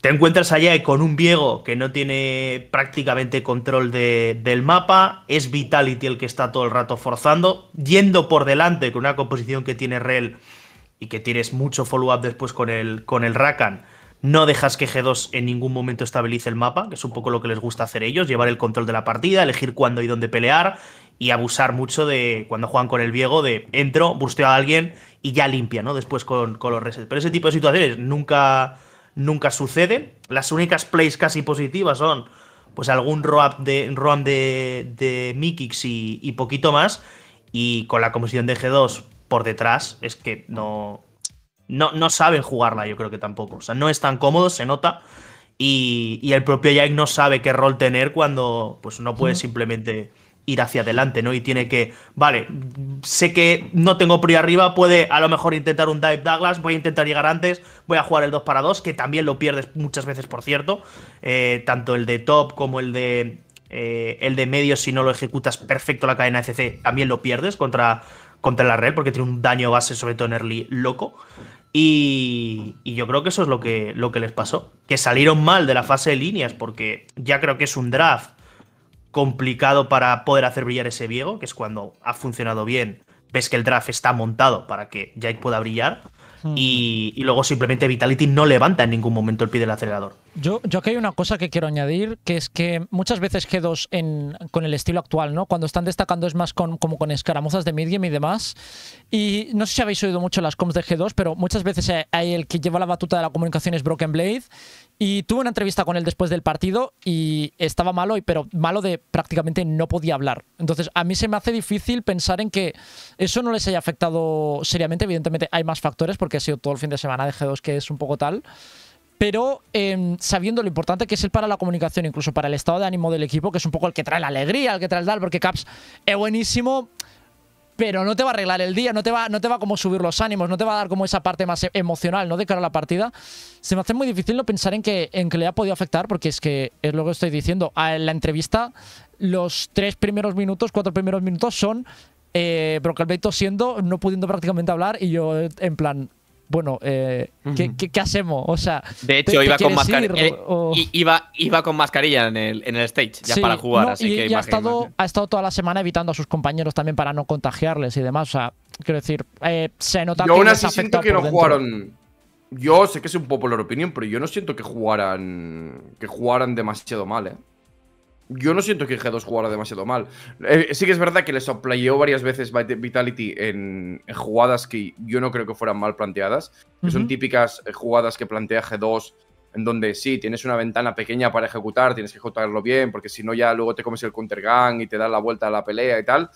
te encuentras allá con un Viego que no tiene prácticamente control de, del mapa. Es Vitality el que está todo el rato forzando. Yendo por delante con una composición que tiene Rel y que tienes mucho follow-up después con el, con el Rakan. No dejas que G2 en ningún momento estabilice el mapa, que es un poco lo que les gusta hacer ellos, llevar el control de la partida, elegir cuándo y dónde pelear y abusar mucho de cuando juegan con el Viego de entro, busteo a alguien y ya limpia, ¿no? Después con, los resets. Pero ese tipo de situaciones nunca, nunca sucede. Las únicas plays casi positivas son pues algún roam de, roam de, Mikix y, y poquito más. Y con la comisión de G2 por detrás es que no, no, no saben jugarla, yo creo que tampoco. O sea, no es tan cómodo, se nota. Y, y el propio Jake no sabe qué rol tener cuando pues no puede simplemente ir hacia adelante, ¿no? Y tiene que, vale, sé que no tengo pri arriba, puede a lo mejor intentar un dive Douglas, voy a intentar llegar antes, voy a jugar el 2 para 2, que también lo pierdes muchas veces, por cierto, eh, tanto el de top como el de eh, el de medio, si no lo ejecutas perfecto la cadena FC, también lo pierdes contra contra la red porque tiene un daño base, sobre todo en early, loco. Y, yo creo que eso es lo que, lo que les pasó. Que salieron mal de la fase de líneas porque ya creo que es un draft complicado para poder hacer brillar ese viejo. que es cuando ha funcionado bien. Ves que el draft está montado para que Jake pueda brillar. Hmm. y, luego simplemente Vitality no levanta en ningún momento el pie del acelerador. Yo, yo aquí hay una cosa que quiero añadir, que es que muchas veces G2 con el estilo actual, ¿no? Cuando están destacando es más con, como con escaramuzas de midgame y demás. Y no sé si habéis oído mucho las comps de G2, pero muchas veces hay el que lleva la batuta de la comunicación es Broken Blade. Y tuve una entrevista con él después del partido y estaba malo, pero malo de prácticamente no podía hablar. Entonces, a mí se me hace difícil pensar en que eso no les haya afectado seriamente. Evidentemente, hay más factores porque ha sido todo el fin de semana de G2 que es un poco tal pero em, sabiendo lo importante que es el para la comunicación, incluso para el estado de ánimo del equipo, que es un poco el que trae la alegría, el que trae el tal, porque Caps es buenísimo, pero no te va a arreglar el día, no te va, no te va como subir los ánimos, no te va a dar como esa parte más e, emocional, ¿no? De cara a la partida. Se me hace muy difícil no pensar en que, en que le ha podido afectar, porque es que es lo que estoy diciendo. En la entrevista, los tres primeros minutos, cuatro primeros minutos son eh, Brock siendo, no pudiendo prácticamente hablar, y yo en plan, bueno, eh, ¿qué, hacemos? O sea, de hecho, iba, con mascarilla, eh, iba, iba, con mascarilla en el, en el stage, ya para jugar, así y, que ha, estado, toda la semana evitando a sus compañeros también para no contagiarles y demás. O sea, quiero decir, eh, se nota yo que. Yo aún así siento que no jugaron. Yo sé que es un popular opinión, pero yo no siento que jugaran. que jugaran demasiado mal, ¿eh? yo no siento que G2 jugara demasiado mal. Eh, sí que es verdad que les aplayó varias veces Vitality en, jugadas que yo no creo que fueran mal planteadas, que son típicas eh, jugadas que plantea G2, en donde sí, tienes una ventana pequeña para ejecutar, tienes que ejecutarlo bien, porque si no ya luego te comes el counter gang y te da la vuelta a la pelea y tal.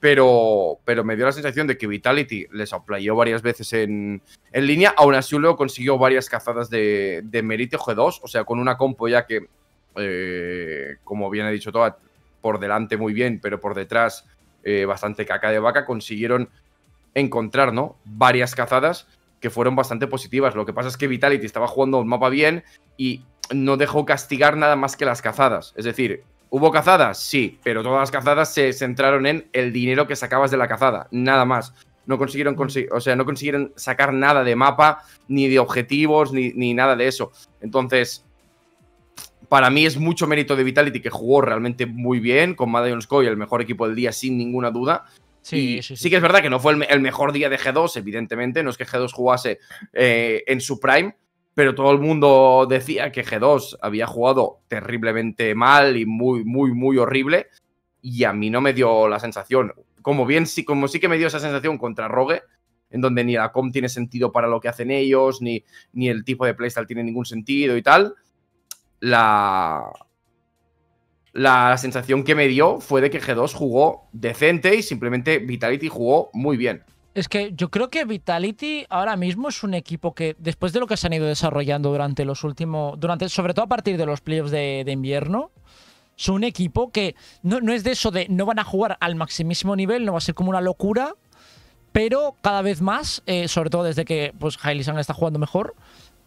Pero, pero me dio la sensación de que Vitality les aplayó varias veces en, línea, aún así luego consiguió varias cazadas de, de G2, o sea, con una compo ya que eh, como bien ha dicho todo por delante muy bien, pero por detrás eh, bastante caca de vaca, consiguieron encontrar ¿no? varias cazadas que fueron bastante positivas. Lo que pasa es que Vitality estaba jugando un mapa bien y no dejó castigar nada más que las cazadas. Es decir, ¿hubo cazadas? Sí, pero todas las cazadas se centraron en el dinero que sacabas de la cazada, nada más. No consiguieron, o sea, no consiguieron sacar nada de mapa, ni de objetivos, ni, ni nada de eso. Entonces, para mí es mucho mérito de Vitality, que jugó realmente muy bien con Madison Scoy, el mejor equipo del día, sin ninguna duda. Sí, sí, que es verdad que no fue el, mejor día de G2, evidentemente. No es que G2 jugase eh, en su prime, pero todo el mundo decía que G2 había jugado terriblemente mal y muy, muy, muy horrible. Y a mí no me dio la sensación. Como bien, sí, como sí que me dio esa sensación contra Rogue, en donde ni la com tiene sentido para lo que hacen ellos, ni, ni el tipo de playstyle tiene ningún sentido y tal la, la sensación que me dio fue de que G2 jugó decente y simplemente Vitality jugó muy bien. Es que yo creo que Vitality ahora mismo es un equipo que, después de lo que se han ido desarrollando durante los últimos. Durante, sobre todo a partir de los playoffs de, invierno, Son un equipo que no, es de eso de no van a jugar al maximísimo nivel, no va a ser como una locura, pero cada vez más, eh, sobre todo desde que pues, está jugando mejor,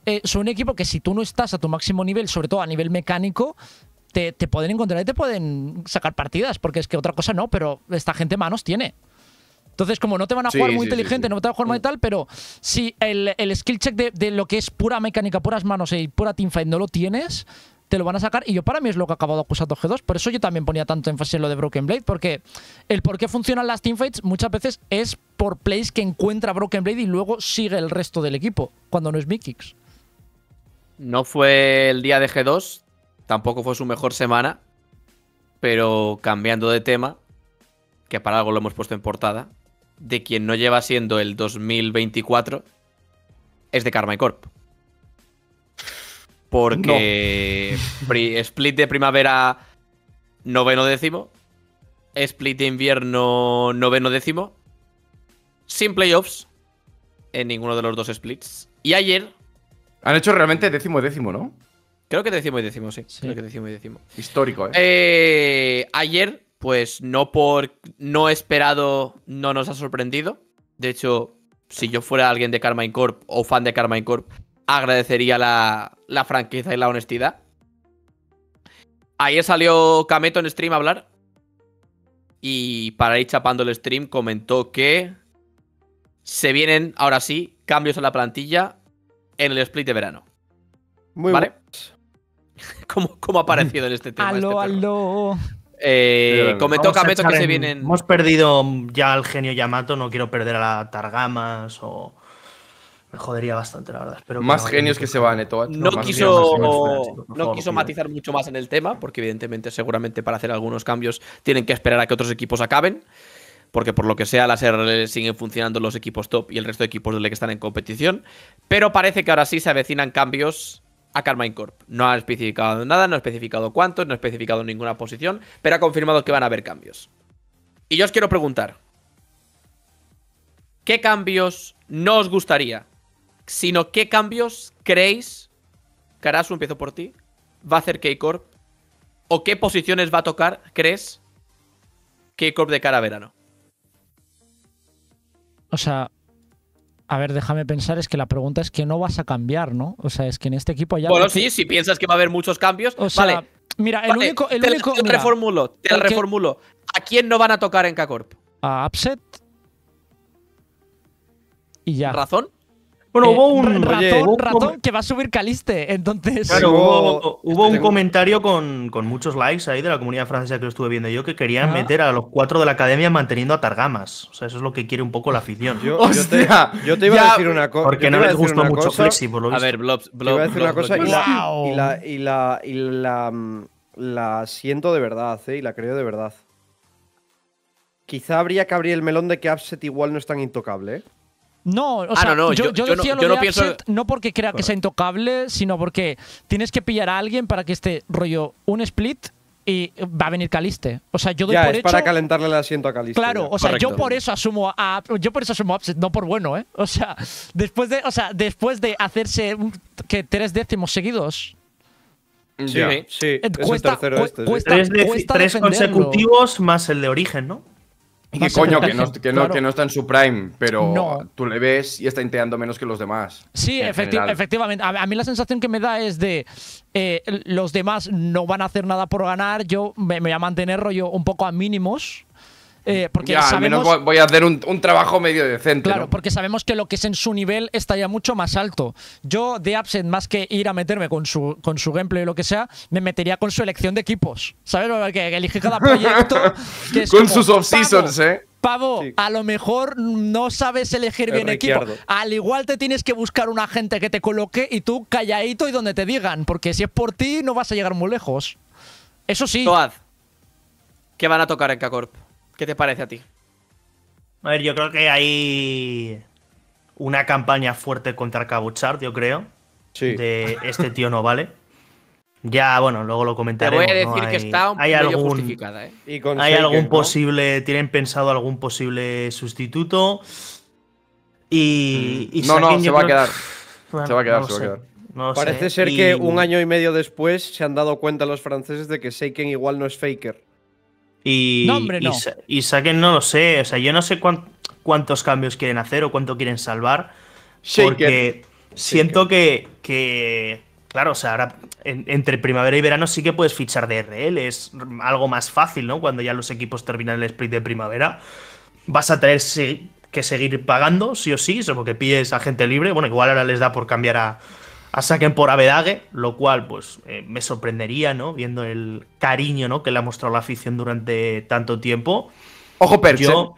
eh, son un equipo que si tú no estás a tu máximo nivel, sobre todo a nivel mecánico, te, pueden encontrar y te pueden sacar partidas, porque es que otra cosa no, pero esta gente manos tiene. Entonces, como no te van a jugar muy inteligente, no te van a jugar muy mm. tal, pero si el, skill check de, lo que es pura mecánica, puras manos eh, y pura teamfight no lo tienes, te lo van a sacar. Y yo para mí es lo que ha acabado acusando G2. Por eso yo también ponía tanto énfasis en lo de Broken Blade, porque el por qué funcionan las teamfights muchas veces es por plays que encuentra Broken Blade y luego sigue el resto del equipo, cuando no es Mikix. No fue el día de G2, tampoco fue su mejor semana, pero cambiando de tema, que para algo lo hemos puesto en portada, de quien no lleva siendo el 2024, es de y Corp. Porque split de primavera noveno décimo, split de invierno noveno décimo, sin playoffs en ninguno de los dos splits. Y ayer han hecho realmente décimo décimo, ¿no? Creo que décimo y décimo, sí. Creo que décimo décimo. Histórico, ¿eh? ¿eh? Ayer, pues no por no esperado, no nos ha sorprendido. De hecho, si yo fuera alguien de Carmine Corp o fan de Carmine Corp, agradecería la, franqueza y la honestidad. Ayer salió Cameto en stream a hablar. Y para ir chapando el stream, comentó que se vienen, ahora sí, cambios en la plantilla en el split de verano. Muy ¿Vale? ¿Cómo, ha aparecido en este tema? Aló, este aló. Eh, que se vienen. Hemos perdido ya al genio Yamato, no quiero perder a la Targamas o. Me jodería bastante, la verdad. más genios que, se van, Eto'o No, no quiso matizar mucho más en el tema, porque evidentemente, seguramente para hacer algunos cambios tienen que esperar a que otros equipos acaben porque por lo que sea las RL siguen funcionando los equipos top y el resto de equipos de los que están en competición, pero parece que ahora sí se avecinan cambios a Carmine Corp. No ha especificado nada, no ha especificado cuántos, no ha especificado ninguna posición, pero ha confirmado que van a haber cambios. Y yo os quiero preguntar, ¿qué cambios no os gustaría? Sino qué cambios creéis, Karasu, empiezo por ti, va a hacer K-Corp o qué posiciones va a tocar, crees, K-Corp de cara a verano? O sea, a ver, déjame pensar, es que la pregunta es que no vas a cambiar, ¿no? O sea, es que en este equipo ya... Bueno, sí, si piensas que va a haber muchos cambios, o sea, Mira, el único... El reformulo, te reformulo. ¿A quién no van a tocar en K-Corp? A Upset. Y ya. ¿Razón? Bueno, eh, hubo un ratón, ratón que va a subir Caliste, entonces. Claro, hubo, un este, comentario con, muchos likes ahí de la comunidad francesa que lo estuve viendo yo que querían ah. meter a los cuatro de la academia manteniendo a Targamas. O sea, eso es lo que quiere un poco la afición. Yo, yo, te, iba a decir una, cosa. Porque no les gustó mucho Flexi, por lo visto. A ver, Blobs, Blobs. Iba a decir una cosa y, la, y, mm, la, siento de verdad, ¿eh? Y la creo de verdad. Quizá habría que abrir el melón de que Upset igual no es tan intocable, ¿eh? No, o ah, sea, yo, no, lo de pienso... no porque crea que sea intocable, sino porque tienes que pillar a alguien para que este rollo un split y va a venir Caliste. O sea, yo doy por es hecho... para calentarle el asiento a Caliste. Claro, o sea, yo por eso asumo a, yo por eso asumo Upset, no por bueno, ¿eh? O sea, después de, o sea, después de hacerse que tres décimos seguidos. Sí, sí. Cuesta, es este, tres consecutivos más el de origen, ¿no? Y que coño, que no, está en su prime, pero tú le ves y está inteando menos que los demás. Sí, efectivamente. A, mí la sensación que me da es de eh, los demás no van a hacer nada por ganar, yo me, me voy a mantener rollo un poco a mínimos. Eh, porque ya, al menos voy a hacer un, trabajo medio decente. Claro, porque sabemos que lo que es en su nivel Estaría mucho más alto. Yo, de Absent, más que ir a meterme con su, con su gameplay o lo que sea, me metería con su elección de equipos. ¿Sabes? que elige cada proyecto. con sus off-seasons, ¿eh? Pavo, a lo mejor no sabes elegir bien equipo. Al igual te tienes que buscar un agente que te coloque y tú calladito y donde te digan, porque si es por ti no vas a llegar muy lejos. Eso sí. ¿qué van a tocar en k ¿Qué te parece a ti? A ver, yo creo que hay una campaña fuerte contra Cabuchard, yo creo. Sí. De este tío no vale. Ya, bueno, luego lo comentaremos. Te voy a decir hay, que está un poco algún, ¿eh? hay algún posible, tienen pensado algún posible sustituto. Y, no, no, se va, a quedar. se va a quedar, Parece ser que un año y medio después se han dado cuenta los franceses de que Seiken igual no es faker. Y, no. Y, saquen, no lo sé. O sea, yo no sé cuántos cambios quieren hacer o cuánto quieren salvar. Porque siento que, Claro, o sea, ahora entre primavera y verano sí que puedes fichar de RL, Es algo más fácil, ¿no? Cuando ya los equipos terminan el split de primavera. Vas a tener que seguir pagando, sí o sí, solo que pides a gente libre. Bueno, igual ahora les da por cambiar a a saquen por Abedague, lo cual pues eh, me sorprendería, ¿no? Viendo el cariño, ¿no? Que le ha mostrado la afición durante tanto tiempo. Ojo, Perche. Yo...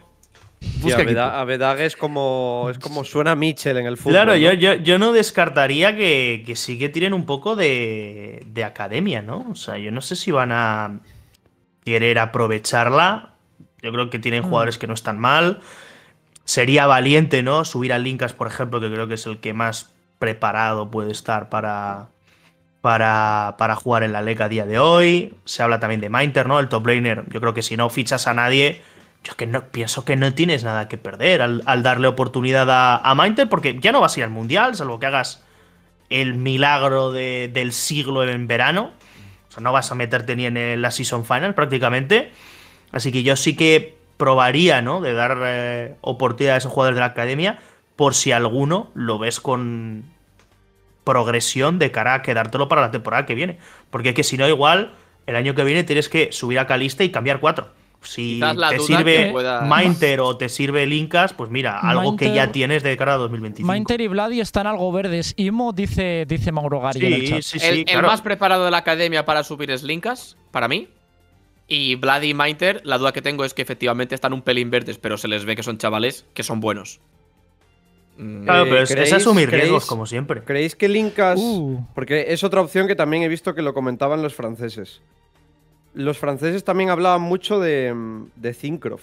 es como, es como suena Mitchell en el fútbol. Claro, Yo, yo, no descartaría que, sí que tienen un poco de, academia, ¿no? O sea, yo no sé si van a querer aprovecharla. Yo creo que tienen mm. jugadores que no están mal. Sería valiente, ¿no? Subir a Linkas, por ejemplo, que creo que es el que más preparado puede estar para, para, para jugar en la Lega a día de hoy. Se habla también de Mainter, ¿no? El top laner. Yo creo que si no fichas a nadie, yo que no pienso que no tienes nada que perder al, darle oportunidad a, a, Mainter, porque ya no vas a ir al mundial, salvo que hagas el milagro del siglo en verano. O sea, no vas a meterte ni en la season final prácticamente. Así que yo sí que probaría, ¿no? De dar eh, oportunidad a esos jugadores de la academia por si alguno lo ves con progresión de cara a quedártelo para la temporada que viene. Porque es que si no, igual, el año que viene tienes que subir a Calista y cambiar cuatro. Si te sirve Mainter o te sirve Linkas, pues mira, algo que ya tienes de cara a 2025. Mainter y Vladi están algo verdes. Imo dice, dice Mauro Gari. el, el, más preparado de la academia para subir es Linkas, para mí. Y Vladi y Mainter, la duda que tengo es que efectivamente están un pelín verdes, pero se les ve que son chavales que son buenos. Claro, eh, pero es, asumir riesgos, como siempre. ¿Creéis que Linkas.? Uh. Porque es otra opción que también he visto que lo comentaban los franceses. Los franceses también hablaban mucho de, de Cómo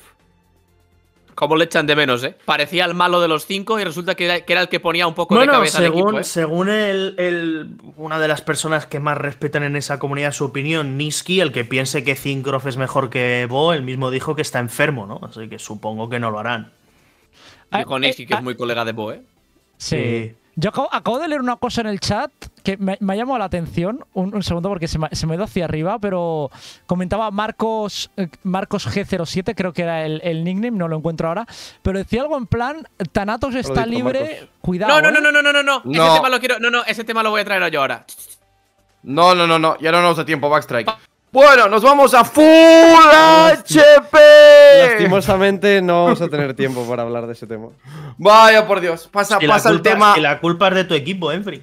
Como le echan de menos, ¿eh? Parecía el malo de los cinco y resulta que era, el que ponía un poco de cabeza según, al Según ¿eh? el, una de las personas que más respetan en esa comunidad su opinión, Niski, el que piense que Zinkrof es mejor que Bo, él mismo dijo que está enfermo, ¿no? Así que supongo que no lo harán. Ah, con eh, que es ah. muy colega de Boe. Sí. Yo acabo, de leer una cosa en el chat que me, ha llamado la atención. Un, segundo, porque se me, se ha ido hacia arriba, pero comentaba Marcos, eh, Marcos G07, creo que era el, nickname, no lo encuentro ahora. Pero decía algo en plan: Tanatos está libre, cuidado. No, no, ¿eh? no, no, no, no, no, Ese tema lo quiero. No, no, ese tema lo voy a traer yo ahora. No, no, no, no. Ya no nos da tiempo, Backstrike. Bueno, nos vamos a Full HP. Lastimosamente no vamos a tener tiempo para hablar de ese tema. Vaya por Dios, pasa, pasa el tema. Y la culpa es de tu equipo, Enfri.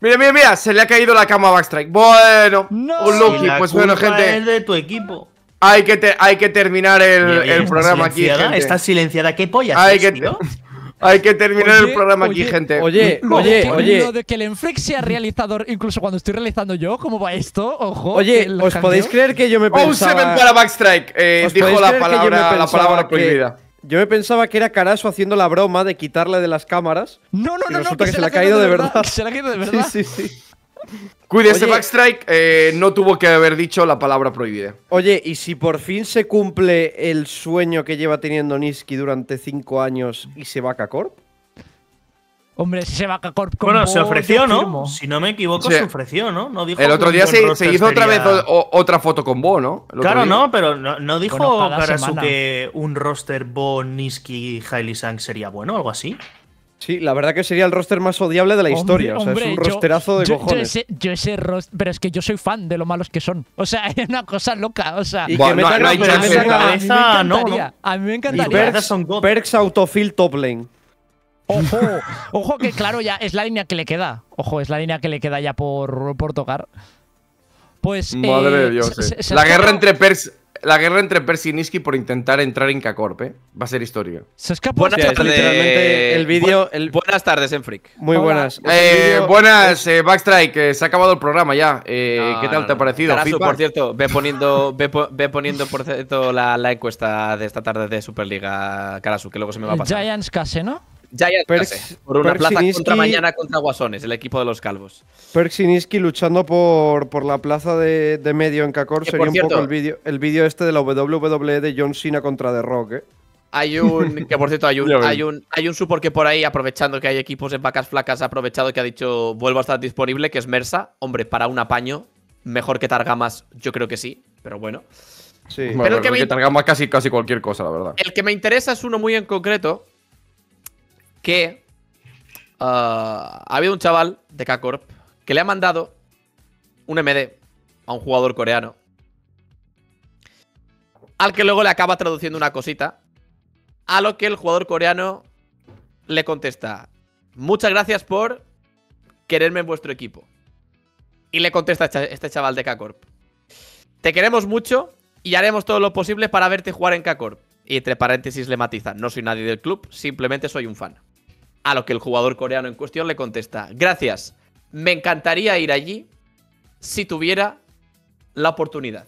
Mira, mira, mira, se le ha caído la cama a Backstrike. Bueno, un lucky, pues bueno, gente. Es de tu equipo. Hay que, hay que terminar el, programa aquí. Gente. Está silenciada, ¿qué polla? Hay que, Hay que terminar el programa aquí, gente. Oye, oye, oye. Lo de que el Enflex sea realizador, incluso cuando estoy realizando yo, ¿cómo va esto? Ojo. Oye, ¿os podéis creer que yo me oh, pensaba. Un 7 para Backstrike. Eh, dijo la palabra, prohibida. Yo me pensaba que era Caraso haciendo la broma de quitarle de las cámaras. No, no, no, no, resulta que, se, le ha caído de verdad. verdad. Se le ha caído de verdad. Sí, sí, sí. Cuide ese Backstrike. Eh, no tuvo que haber dicho la palabra prohibida. Oye, y si por fin se cumple el sueño que lleva teniendo Niski durante cinco años y se va a Cacorp. Hombre, se va a Corp Bueno, se ofreció, ¿no? Si no me equivoco, se ofreció, ¿no? el otro día se, hizo otra vez otra foto con Bo, ¿no? Claro, no, pero no, dijo Karasu que un roster Bo, Niski y Hailey Sang sería bueno, algo así. Sí, la verdad que sería el roster más odiable de la historia. o sea, es un rosterazo de cojones. Yo ese, Pero es que yo soy fan de lo malos que son. O sea, es una cosa loca. O sea, y que en no, cabeza, no, A mí me encantaría. perks, autofill top lane. Ojo, ojo que claro, ya es la línea que le queda. Ojo, es la línea que le queda ya por, tocar. Pues. Madre de eh, Dios. Eh. la guerra entre perks la guerra entre Persinisky por intentar entrar en Cacorpe. Va a ser historia. Se escapó buenas tardes. Literalmente el vídeo. Buenas tardes, Enfric. Muy buenas. Eh, buenas, eh, Backstrike. Eh, se ha acabado el programa ya. ¿Qué tal te ha parecido? por cierto, ve poniendo, ve, poniendo por cierto, la, la, encuesta de esta tarde de Superliga, Karasu, que luego se me va a pasar. Giants Case, ¿no? Giants por una plaza contra mañana contra Guasones, el equipo de los calvos. Perksiniski luchando por, por la plaza de, de medio en Kakor sería un poco el vídeo el vídeo este de la WWE de John Cena contra The Rock, ¿eh? Hay un, que por cierto, hay un, hay un, hay un support que por ahí, aprovechando que hay equipos en vacas flacas, ha aprovechado que ha dicho vuelvo a estar disponible, que es Mersa. Hombre, para un apaño, mejor que Targamas, yo creo que sí, pero bueno. Sí, pero el que, me... Targamas casi, casi cualquier cosa, la verdad. El que me interesa es uno muy en concreto, que ha uh, habido un chaval de K-Corp que le ha mandado un MD a un jugador coreano. Al que luego le acaba traduciendo una cosita. A lo que el jugador coreano le contesta: Muchas gracias por quererme en vuestro equipo. Y le contesta este, este chaval de K-Corp: Te queremos mucho y haremos todo lo posible para verte jugar en K-Corp. Y entre paréntesis le matiza: No soy nadie del club, simplemente soy un fan. A lo que el jugador coreano en cuestión le contesta, gracias, me encantaría ir allí si tuviera la oportunidad.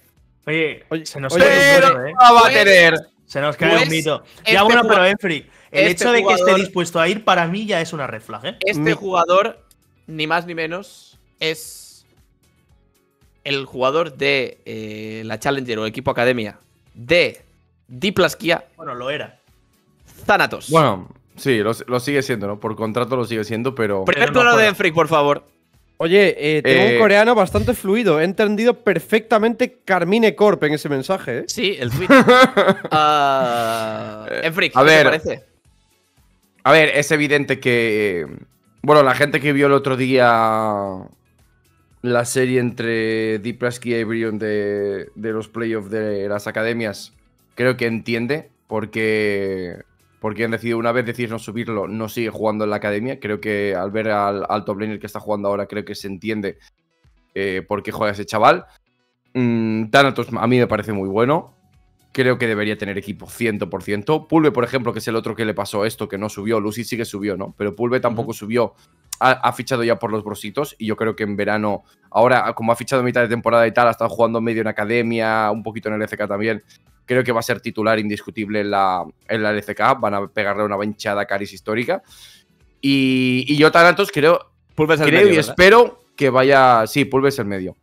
Oye, se nos cae un pues, mito, Se este nos cae un mito. ya bueno, pero Enfrey el este hecho de que esté dispuesto a ir para mí ya es una red ¿eh? Este mm. jugador, ni más ni menos, es el jugador de eh, la Challenger o equipo Academia de Diplasquia. Bueno, lo era. Zanatos Bueno, Sí, lo, sigue siendo, ¿no? Por contrato lo sigue siendo, pero. Primer lo de Freak, por favor. Oye, eh, tengo un eh, coreano bastante fluido. He entendido perfectamente Carmine Corp en ese mensaje. ¿eh? Sí, el tweet. uh, ¿qué te parece? A ver, es evidente que. Bueno, la gente que vio el otro día la serie entre Rasky y Brion de, de los playoffs de las academias, creo que entiende, porque porque han decidido una vez decir no subirlo, no sigue jugando en la academia. Creo que al ver al, top laner que está jugando ahora, creo que se entiende eh, por qué juega ese chaval. Mm, Thanatos a mí me parece muy bueno creo que debería tener equipo 100%. Pulve, por ejemplo, que es el otro que le pasó esto, que no subió. Lucy sí que subió, ¿no? Pero Pulve tampoco subió. Ha, fichado ya por los brositos y yo creo que en verano, ahora como ha fichado mitad de temporada y tal, ha estado jugando medio en academia, un poquito en el también. Creo que va a ser titular indiscutible en la, en la LCK. Van a pegarle una benchada a Caris histórica. Y, yo, Tanatos, creo, Pulve es el medio, y espero que vaya. Sí, Pulve es el medio.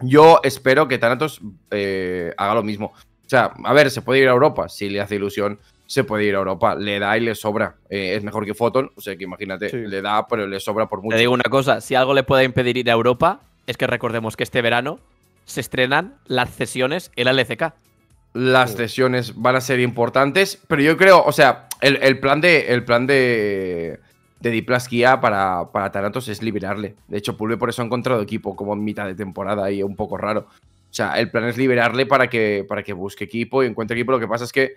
Yo espero que tanatos eh, haga lo mismo. O sea, a ver, se puede ir a Europa, si le hace ilusión, se puede ir a Europa. Le da y le sobra. Eh, es mejor que Photon, o sea que imagínate, le da, pero le sobra por mucho. Te digo una cosa, si algo le puede impedir ir a Europa, es que recordemos que este verano se estrenan las cesiones en la LCK. Las cesiones van a ser importantes, pero yo creo, o sea, el, plan de. El plan de de Diplasquía para, para es liberarle. De hecho, Pulve por eso ha encontrado equipo como en mitad de temporada y un poco raro. O sea, el plan es liberarle para que, para que busque equipo y encuentre equipo. Lo que pasa es que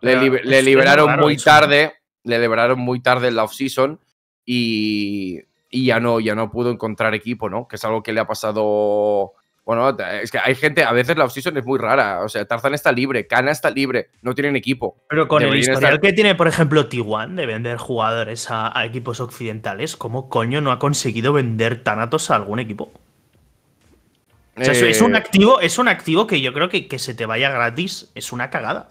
le, liberaron muy tarde, le liberaron muy tarde en la offseason y, y ya no, ya no pudo encontrar equipo, ¿no? Que es algo que le ha pasado bueno, es que hay gente, a veces la offseason es muy rara. O sea, Tarzan está libre, Kana está libre, no tienen equipo. Pero con el historial que tiene, por ejemplo, Tijuana de vender jugadores a, a, equipos occidentales, ¿cómo coño no ha conseguido vender Thanatos a algún equipo? es, un eh. activo, es un activo que yo creo que, que se te vaya gratis. Es una cagada.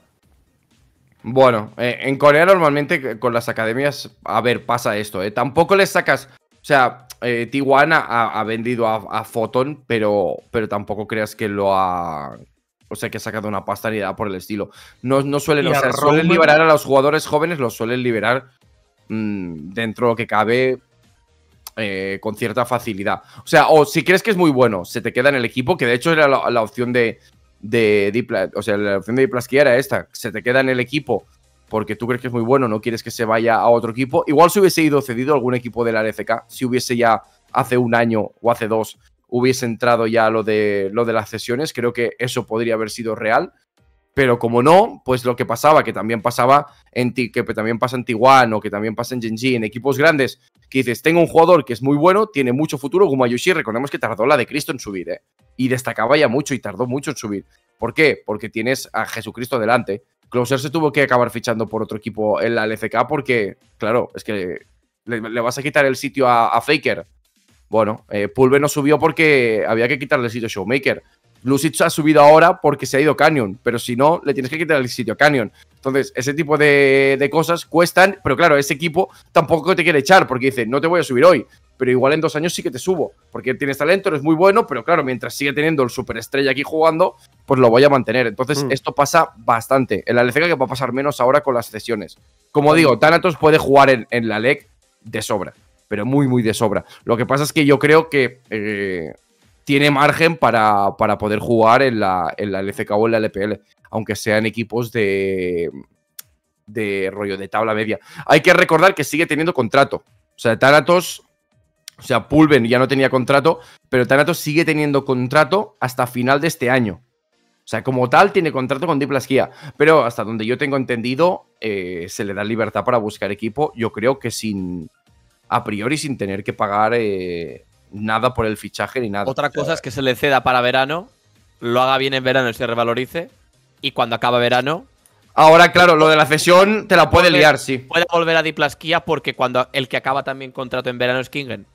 Bueno, eh, en Corea normalmente con las academias, a ver, pasa esto, ¿eh? Tampoco le sacas. O sea, eh, Tijuana ha, vendido a, a, Photon, pero, pero tampoco creas que lo ha. O sea, que ha sacado una pasta ni nada por el estilo. No, no suelen, suelen liberar a los jugadores jóvenes, los suelen liberar mm, dentro de lo que cabe eh, con cierta facilidad. O sea, o si crees que es muy bueno, se te queda en el equipo, que de hecho era la, opción de, de o sea, la opción de era esta, se te queda en el equipo porque tú crees que es muy bueno, no quieres que se vaya a otro equipo. Igual si hubiese ido cedido a algún equipo de la LCK, si hubiese ya hace un año o hace dos, hubiese entrado ya lo de, lo de las cesiones, creo que eso podría haber sido real. Pero como no, pues lo que pasaba, que también pasaba en ti, que también pasa en Tijuana, o que también pasa en Genji, en equipos grandes, que dices, tengo un jugador que es muy bueno, tiene mucho futuro, como Ayushi, recordemos que tardó la de Cristo en subir, ¿eh? Y destacaba ya mucho y tardó mucho en subir. ¿Por qué? Porque tienes a Jesucristo delante. Closer se tuvo que acabar fichando por otro equipo en la LCK porque, claro, es que le, vas a quitar el sitio a, Faker. Bueno, eh, Pulver no subió porque había que quitarle el sitio a Showmaker se ha subido ahora porque se ha ido Canyon, pero si no, le tienes que quitar el sitio a Canyon. Entonces, ese tipo de, cosas cuestan, pero claro, ese equipo tampoco te quiere echar porque dice, no te voy a subir hoy, pero igual en dos años sí que te subo, porque tienes talento, eres muy bueno, pero claro, mientras sigue teniendo el superestrella aquí jugando, pues lo voy a mantener. Entonces, mm. esto pasa bastante en la LCK, que va a pasar menos ahora con las sesiones. Como digo, Thanatos puede jugar en, la LEC de sobra pero muy, muy de sobra. Lo que pasa es que yo creo que eh, tiene margen para, para poder jugar en la, en la LCK o en la LPL, aunque sean equipos de, de rollo de tabla media. Hay que recordar que sigue teniendo contrato. O sea, Thanatos, o sea, Pulven ya no tenía contrato, pero Thanatos sigue teniendo contrato hasta final de este año. O sea, como tal, tiene contrato con Diplasquía. Pero hasta donde yo tengo entendido, eh, se le da libertad para buscar equipo. Yo creo que sin. A priori, sin tener que pagar eh, nada por el fichaje ni nada. Otra cosa es que se le ceda para verano, lo haga bien en verano y se revalorice, y cuando acaba verano. Ahora, claro, lo de la cesión te la puede liar, sí. Puede volver a Diplasquía porque cuando el que acaba también contrato en verano es Kingen.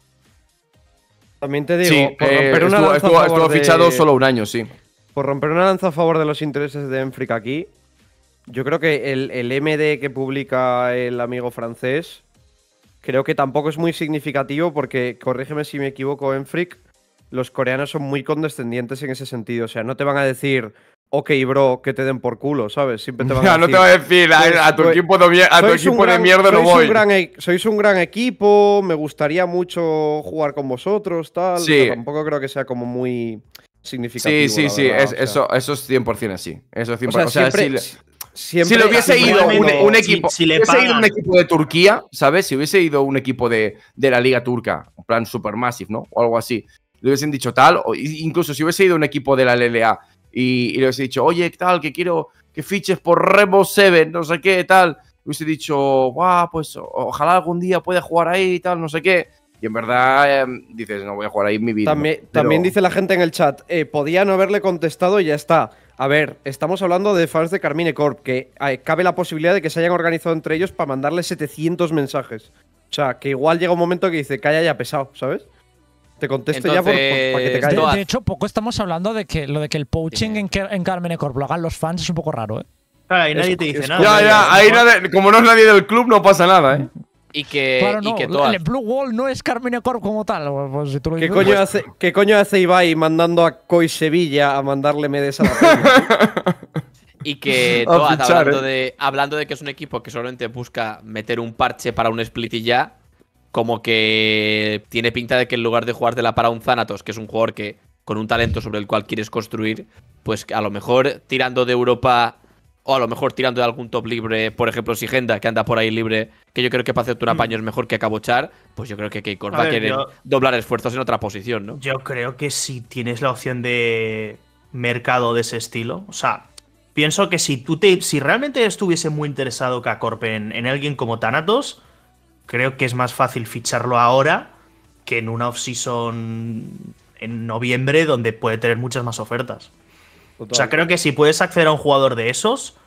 También te digo, sí, eh, estuvo, fichado solo un año, sí. Por romper una lanza a favor de los intereses de Enfrica aquí, yo creo que el, el MD que publica el amigo francés creo que tampoco es muy significativo porque, corrígeme si me equivoco, en Freak, los coreanos son muy condescendientes en ese sentido. O sea, no te van a decir, ok, bro, que te den por culo, ¿sabes? Siempre te van a decir. no te van a decir, a, tu sois, equipo de, mierda no voy. Un gran, e-, sois un gran equipo, me gustaría mucho jugar con vosotros, tal. Sí. Pero tampoco creo que sea como muy significativo. Sí, sí, sí, eso, eso es 100% así. Eso es 100%. O sea, si le hubiese ido un, equipo, si, un equipo de Turquía, ¿sabes? Si hubiese ido un equipo de, la Liga Turca, en plan Supermassive, ¿no? O algo así. Le hubiesen dicho tal, o incluso si hubiese ido un equipo de la LLA y, le hubiese dicho, oye, tal, que quiero que fiches por Remo 7, no sé qué, tal. hubiese dicho, guau, pues ojalá algún día pueda jugar ahí, y tal, no sé qué. Y en verdad em, dices, no voy a jugar ahí mi vida. También, dice la gente en el chat, eh, podía no haberle contestado y ya está. A ver, estamos hablando de fans de Carmine Corp, que eh, cabe la posibilidad de que se hayan organizado entre ellos para mandarle 700 mensajes. O sea, que igual llega un momento que dice, calla ya pesado, ¿sabes? Te contesto ya para que te De, hecho, poco estamos hablando de que lo de que el poaching en, Carmine Corp lo hagan los fans es un poco raro, ¿eh? Claro, ahí nadie te dice nada. Ya, ya, ahí como no es nadie del club, no pasa nada, ¿eh? y que, no, El Blue Wall no es Carmine Corp como tal. ¿Qué, coño pues. hace, ¿Qué coño hace Ibai mandando a Coy Sevilla a mandarle Medes a la Y que hablando, eh. de, hablando de que es un equipo que solamente busca meter un parche para un split y ya, como que tiene pinta de que en lugar de jugar de la para un Zanatos, que es un jugador que con un talento sobre el cual quieres construir, pues a lo mejor tirando de Europa o a lo mejor tirando de algún top libre, por ejemplo, Sigenda, que anda por ahí libre, que yo creo que para hacer un apaño es mejor que acabochar pues yo creo que Keikor va a querer doblar esfuerzos en otra posición, ¿no? Yo creo que si tienes la opción de mercado de ese estilo, o sea, pienso que si tú te, si realmente estuviese muy interesado Kakorp en, en alguien como Thanatos, creo que es más fácil ficharlo ahora que en una off-season en noviembre donde puede tener muchas más ofertas. O sea, creo que si puedes acceder a un jugador de esos,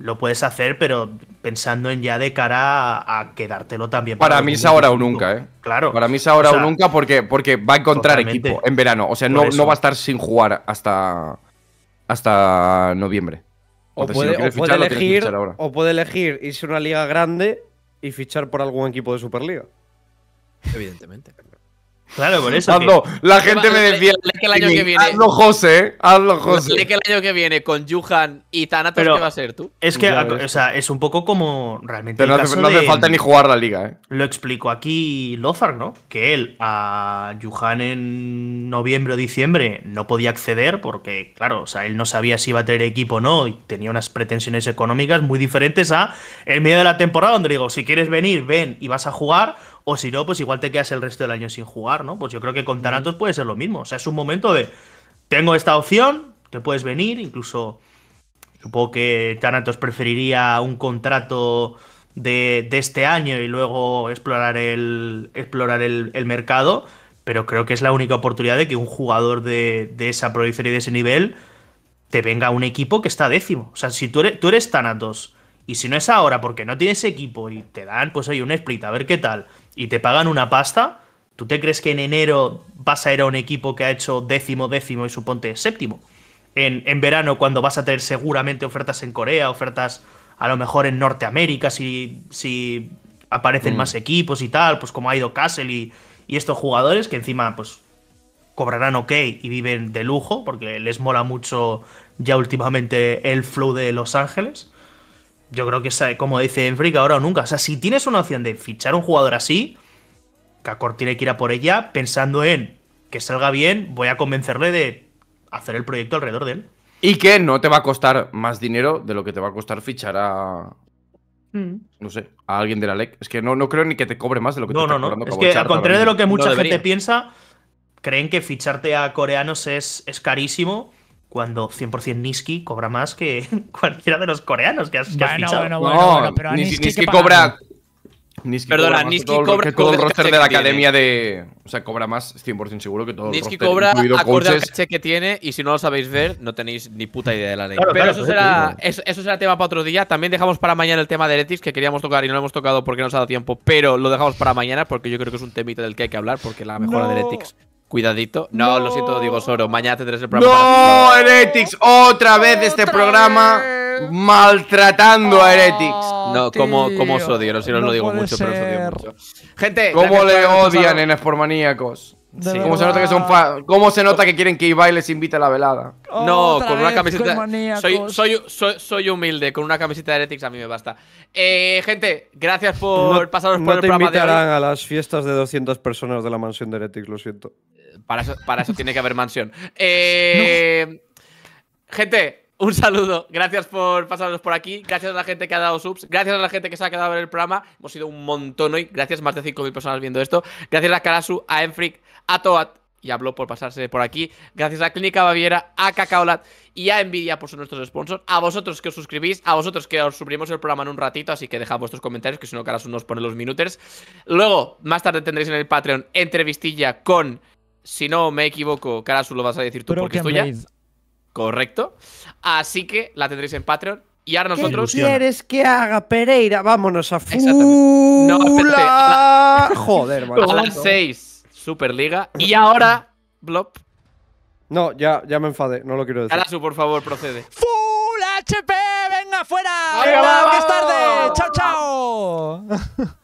lo puedes hacer, pero pensando en ya de cara a, quedártelo también. Para, mí es ahora o nunca, ¿eh? Claro. Para mí es ahora o, nunca porque, porque va a encontrar equipo en verano. O sea, no, va a estar sin jugar hasta, hasta noviembre. O, puede, elegir, o puede elegir irse a una liga grande y fichar por algún equipo de Superliga. Evidentemente. Claro, por eso. La gente me decía. Le, que el año que viene, hazlo, José. Hazlo, José. que el año que viene con Yuhan y Thanatos, Pero ¿qué va a ser tú? Es que, o sea, es un poco como realmente. no, hace, falta ni jugar la liga, ¿eh? Lo explico aquí Lozar, ¿no? Que él a Yuhan en noviembre o diciembre no podía acceder porque, claro, o sea, él no sabía si iba a tener equipo o no y tenía unas pretensiones económicas muy diferentes a el medio de la temporada, donde digo, si quieres venir, ven y vas a jugar o si no, pues igual te quedas el resto del año sin jugar, ¿no? Pues yo creo que con Thanatos puede ser lo mismo. O sea, es un momento de, tengo esta opción, te puedes venir, incluso supongo que Thanatos preferiría un contrato de, este año y luego explorar el, explorar el, mercado, pero creo que es la única oportunidad de que un jugador de, de esa provincia y de ese nivel te venga un equipo que está décimo. O sea, si tú eres, tú eres Thanatos y si no es ahora porque no tienes equipo y te dan, pues hay un split, a ver qué tal y te pagan una pasta, ¿tú te crees que en enero vas a ir a un equipo que ha hecho décimo, décimo y suponte séptimo? En, verano, cuando vas a tener seguramente ofertas en Corea, ofertas a lo mejor en Norteamérica, si, aparecen mm. más equipos y tal, pues como ha ido Castle y, y estos jugadores que encima pues cobrarán ok y viven de lujo porque les mola mucho ya últimamente el flow de Los Ángeles yo creo que, como dice Enfrick, ahora o nunca. O sea, si tienes una opción de fichar un jugador así, Kakor tiene que ir a por ella pensando en que salga bien, voy a convencerle de hacer el proyecto alrededor de él. Y que no te va a costar más dinero de lo que te va a costar fichar a. Mm. No sé, a alguien de la LEC. Es que no, no creo ni que te cobre más de lo que no, te no, no, no. Es que, al contrario de lo que mucha gente piensa, creen que ficharte a coreanos es, es carísimo cuando 100% Niski cobra más que cualquiera de los coreanos que has, no, pero Niski, cobra... Perdona, cobra Niski cobra que todo roster de la academia de. O sea, cobra más 100% seguro que todo Niski rosters, cobra acorde que tiene y si no lo sabéis ver, no tenéis ni puta idea de la ley. Pero eso, será, tema para otro día. También dejamos para mañana el tema de Letis que queríamos tocar y no lo hemos tocado porque no nos ha dado tiempo. Pero lo dejamos para mañana porque yo creo que es un temita del que hay que hablar porque la mejora de Letis. Cuidadito. No, lo siento, digo Soro. Mañana tendrás el programa. ¡No! Heretics, otra vez este programa maltratando a Heretics. Ah, no, como, como os odio. No, si no, os lo digo mucho, pero os odio mucho. Gente, ¿cómo le odian en Espormaníacos? ¿Cómo se nota que son ¿Cómo se nota que quieren que Ibai les invite a la velada? no, con una camiseta. Soy, soy, soy, humilde, con una camiseta de Heretics a mí me basta. Eh, gente, gracias por pasaros por el te programa No te invitarán a las fiestas de 200 personas de la mansión de Heretics, lo siento. Para eso, tiene que haber mansión. Eh, Gente, un saludo. Gracias por pasarnos por aquí. Gracias a la gente que ha dado subs. Gracias a la gente que se ha quedado en el programa. Hemos sido un montón hoy. Gracias, más de 5.000 personas viendo esto. Gracias a Karasu, a Enfric, a Toad y a Blo por pasarse por aquí. Gracias a Clínica Baviera, a Cacaolat y a Nvidia por ser nuestros sponsors. A vosotros que os suscribís, a vosotros que os subiremos el programa en un ratito, así que dejad vuestros comentarios, que si no, Karasu nos pone los minuters. Luego, más tarde tendréis en el Patreon entrevistilla con si no me equivoco, Karasu lo vas a decir tú porque es tuya. Correcto. Así que la tendréis en Patreon. Y ahora ¿Qué quieres que haga Pereira? Vámonos a full. No, Joder, man. A las 6, Superliga. Y ahora, Blop. No, ya, ya me enfadé, no lo quiero decir. Karasu, por favor, procede. ¡Full HP! ¡Venga, fuera! ¡Venga, que es tarde! ¡Chao, chao!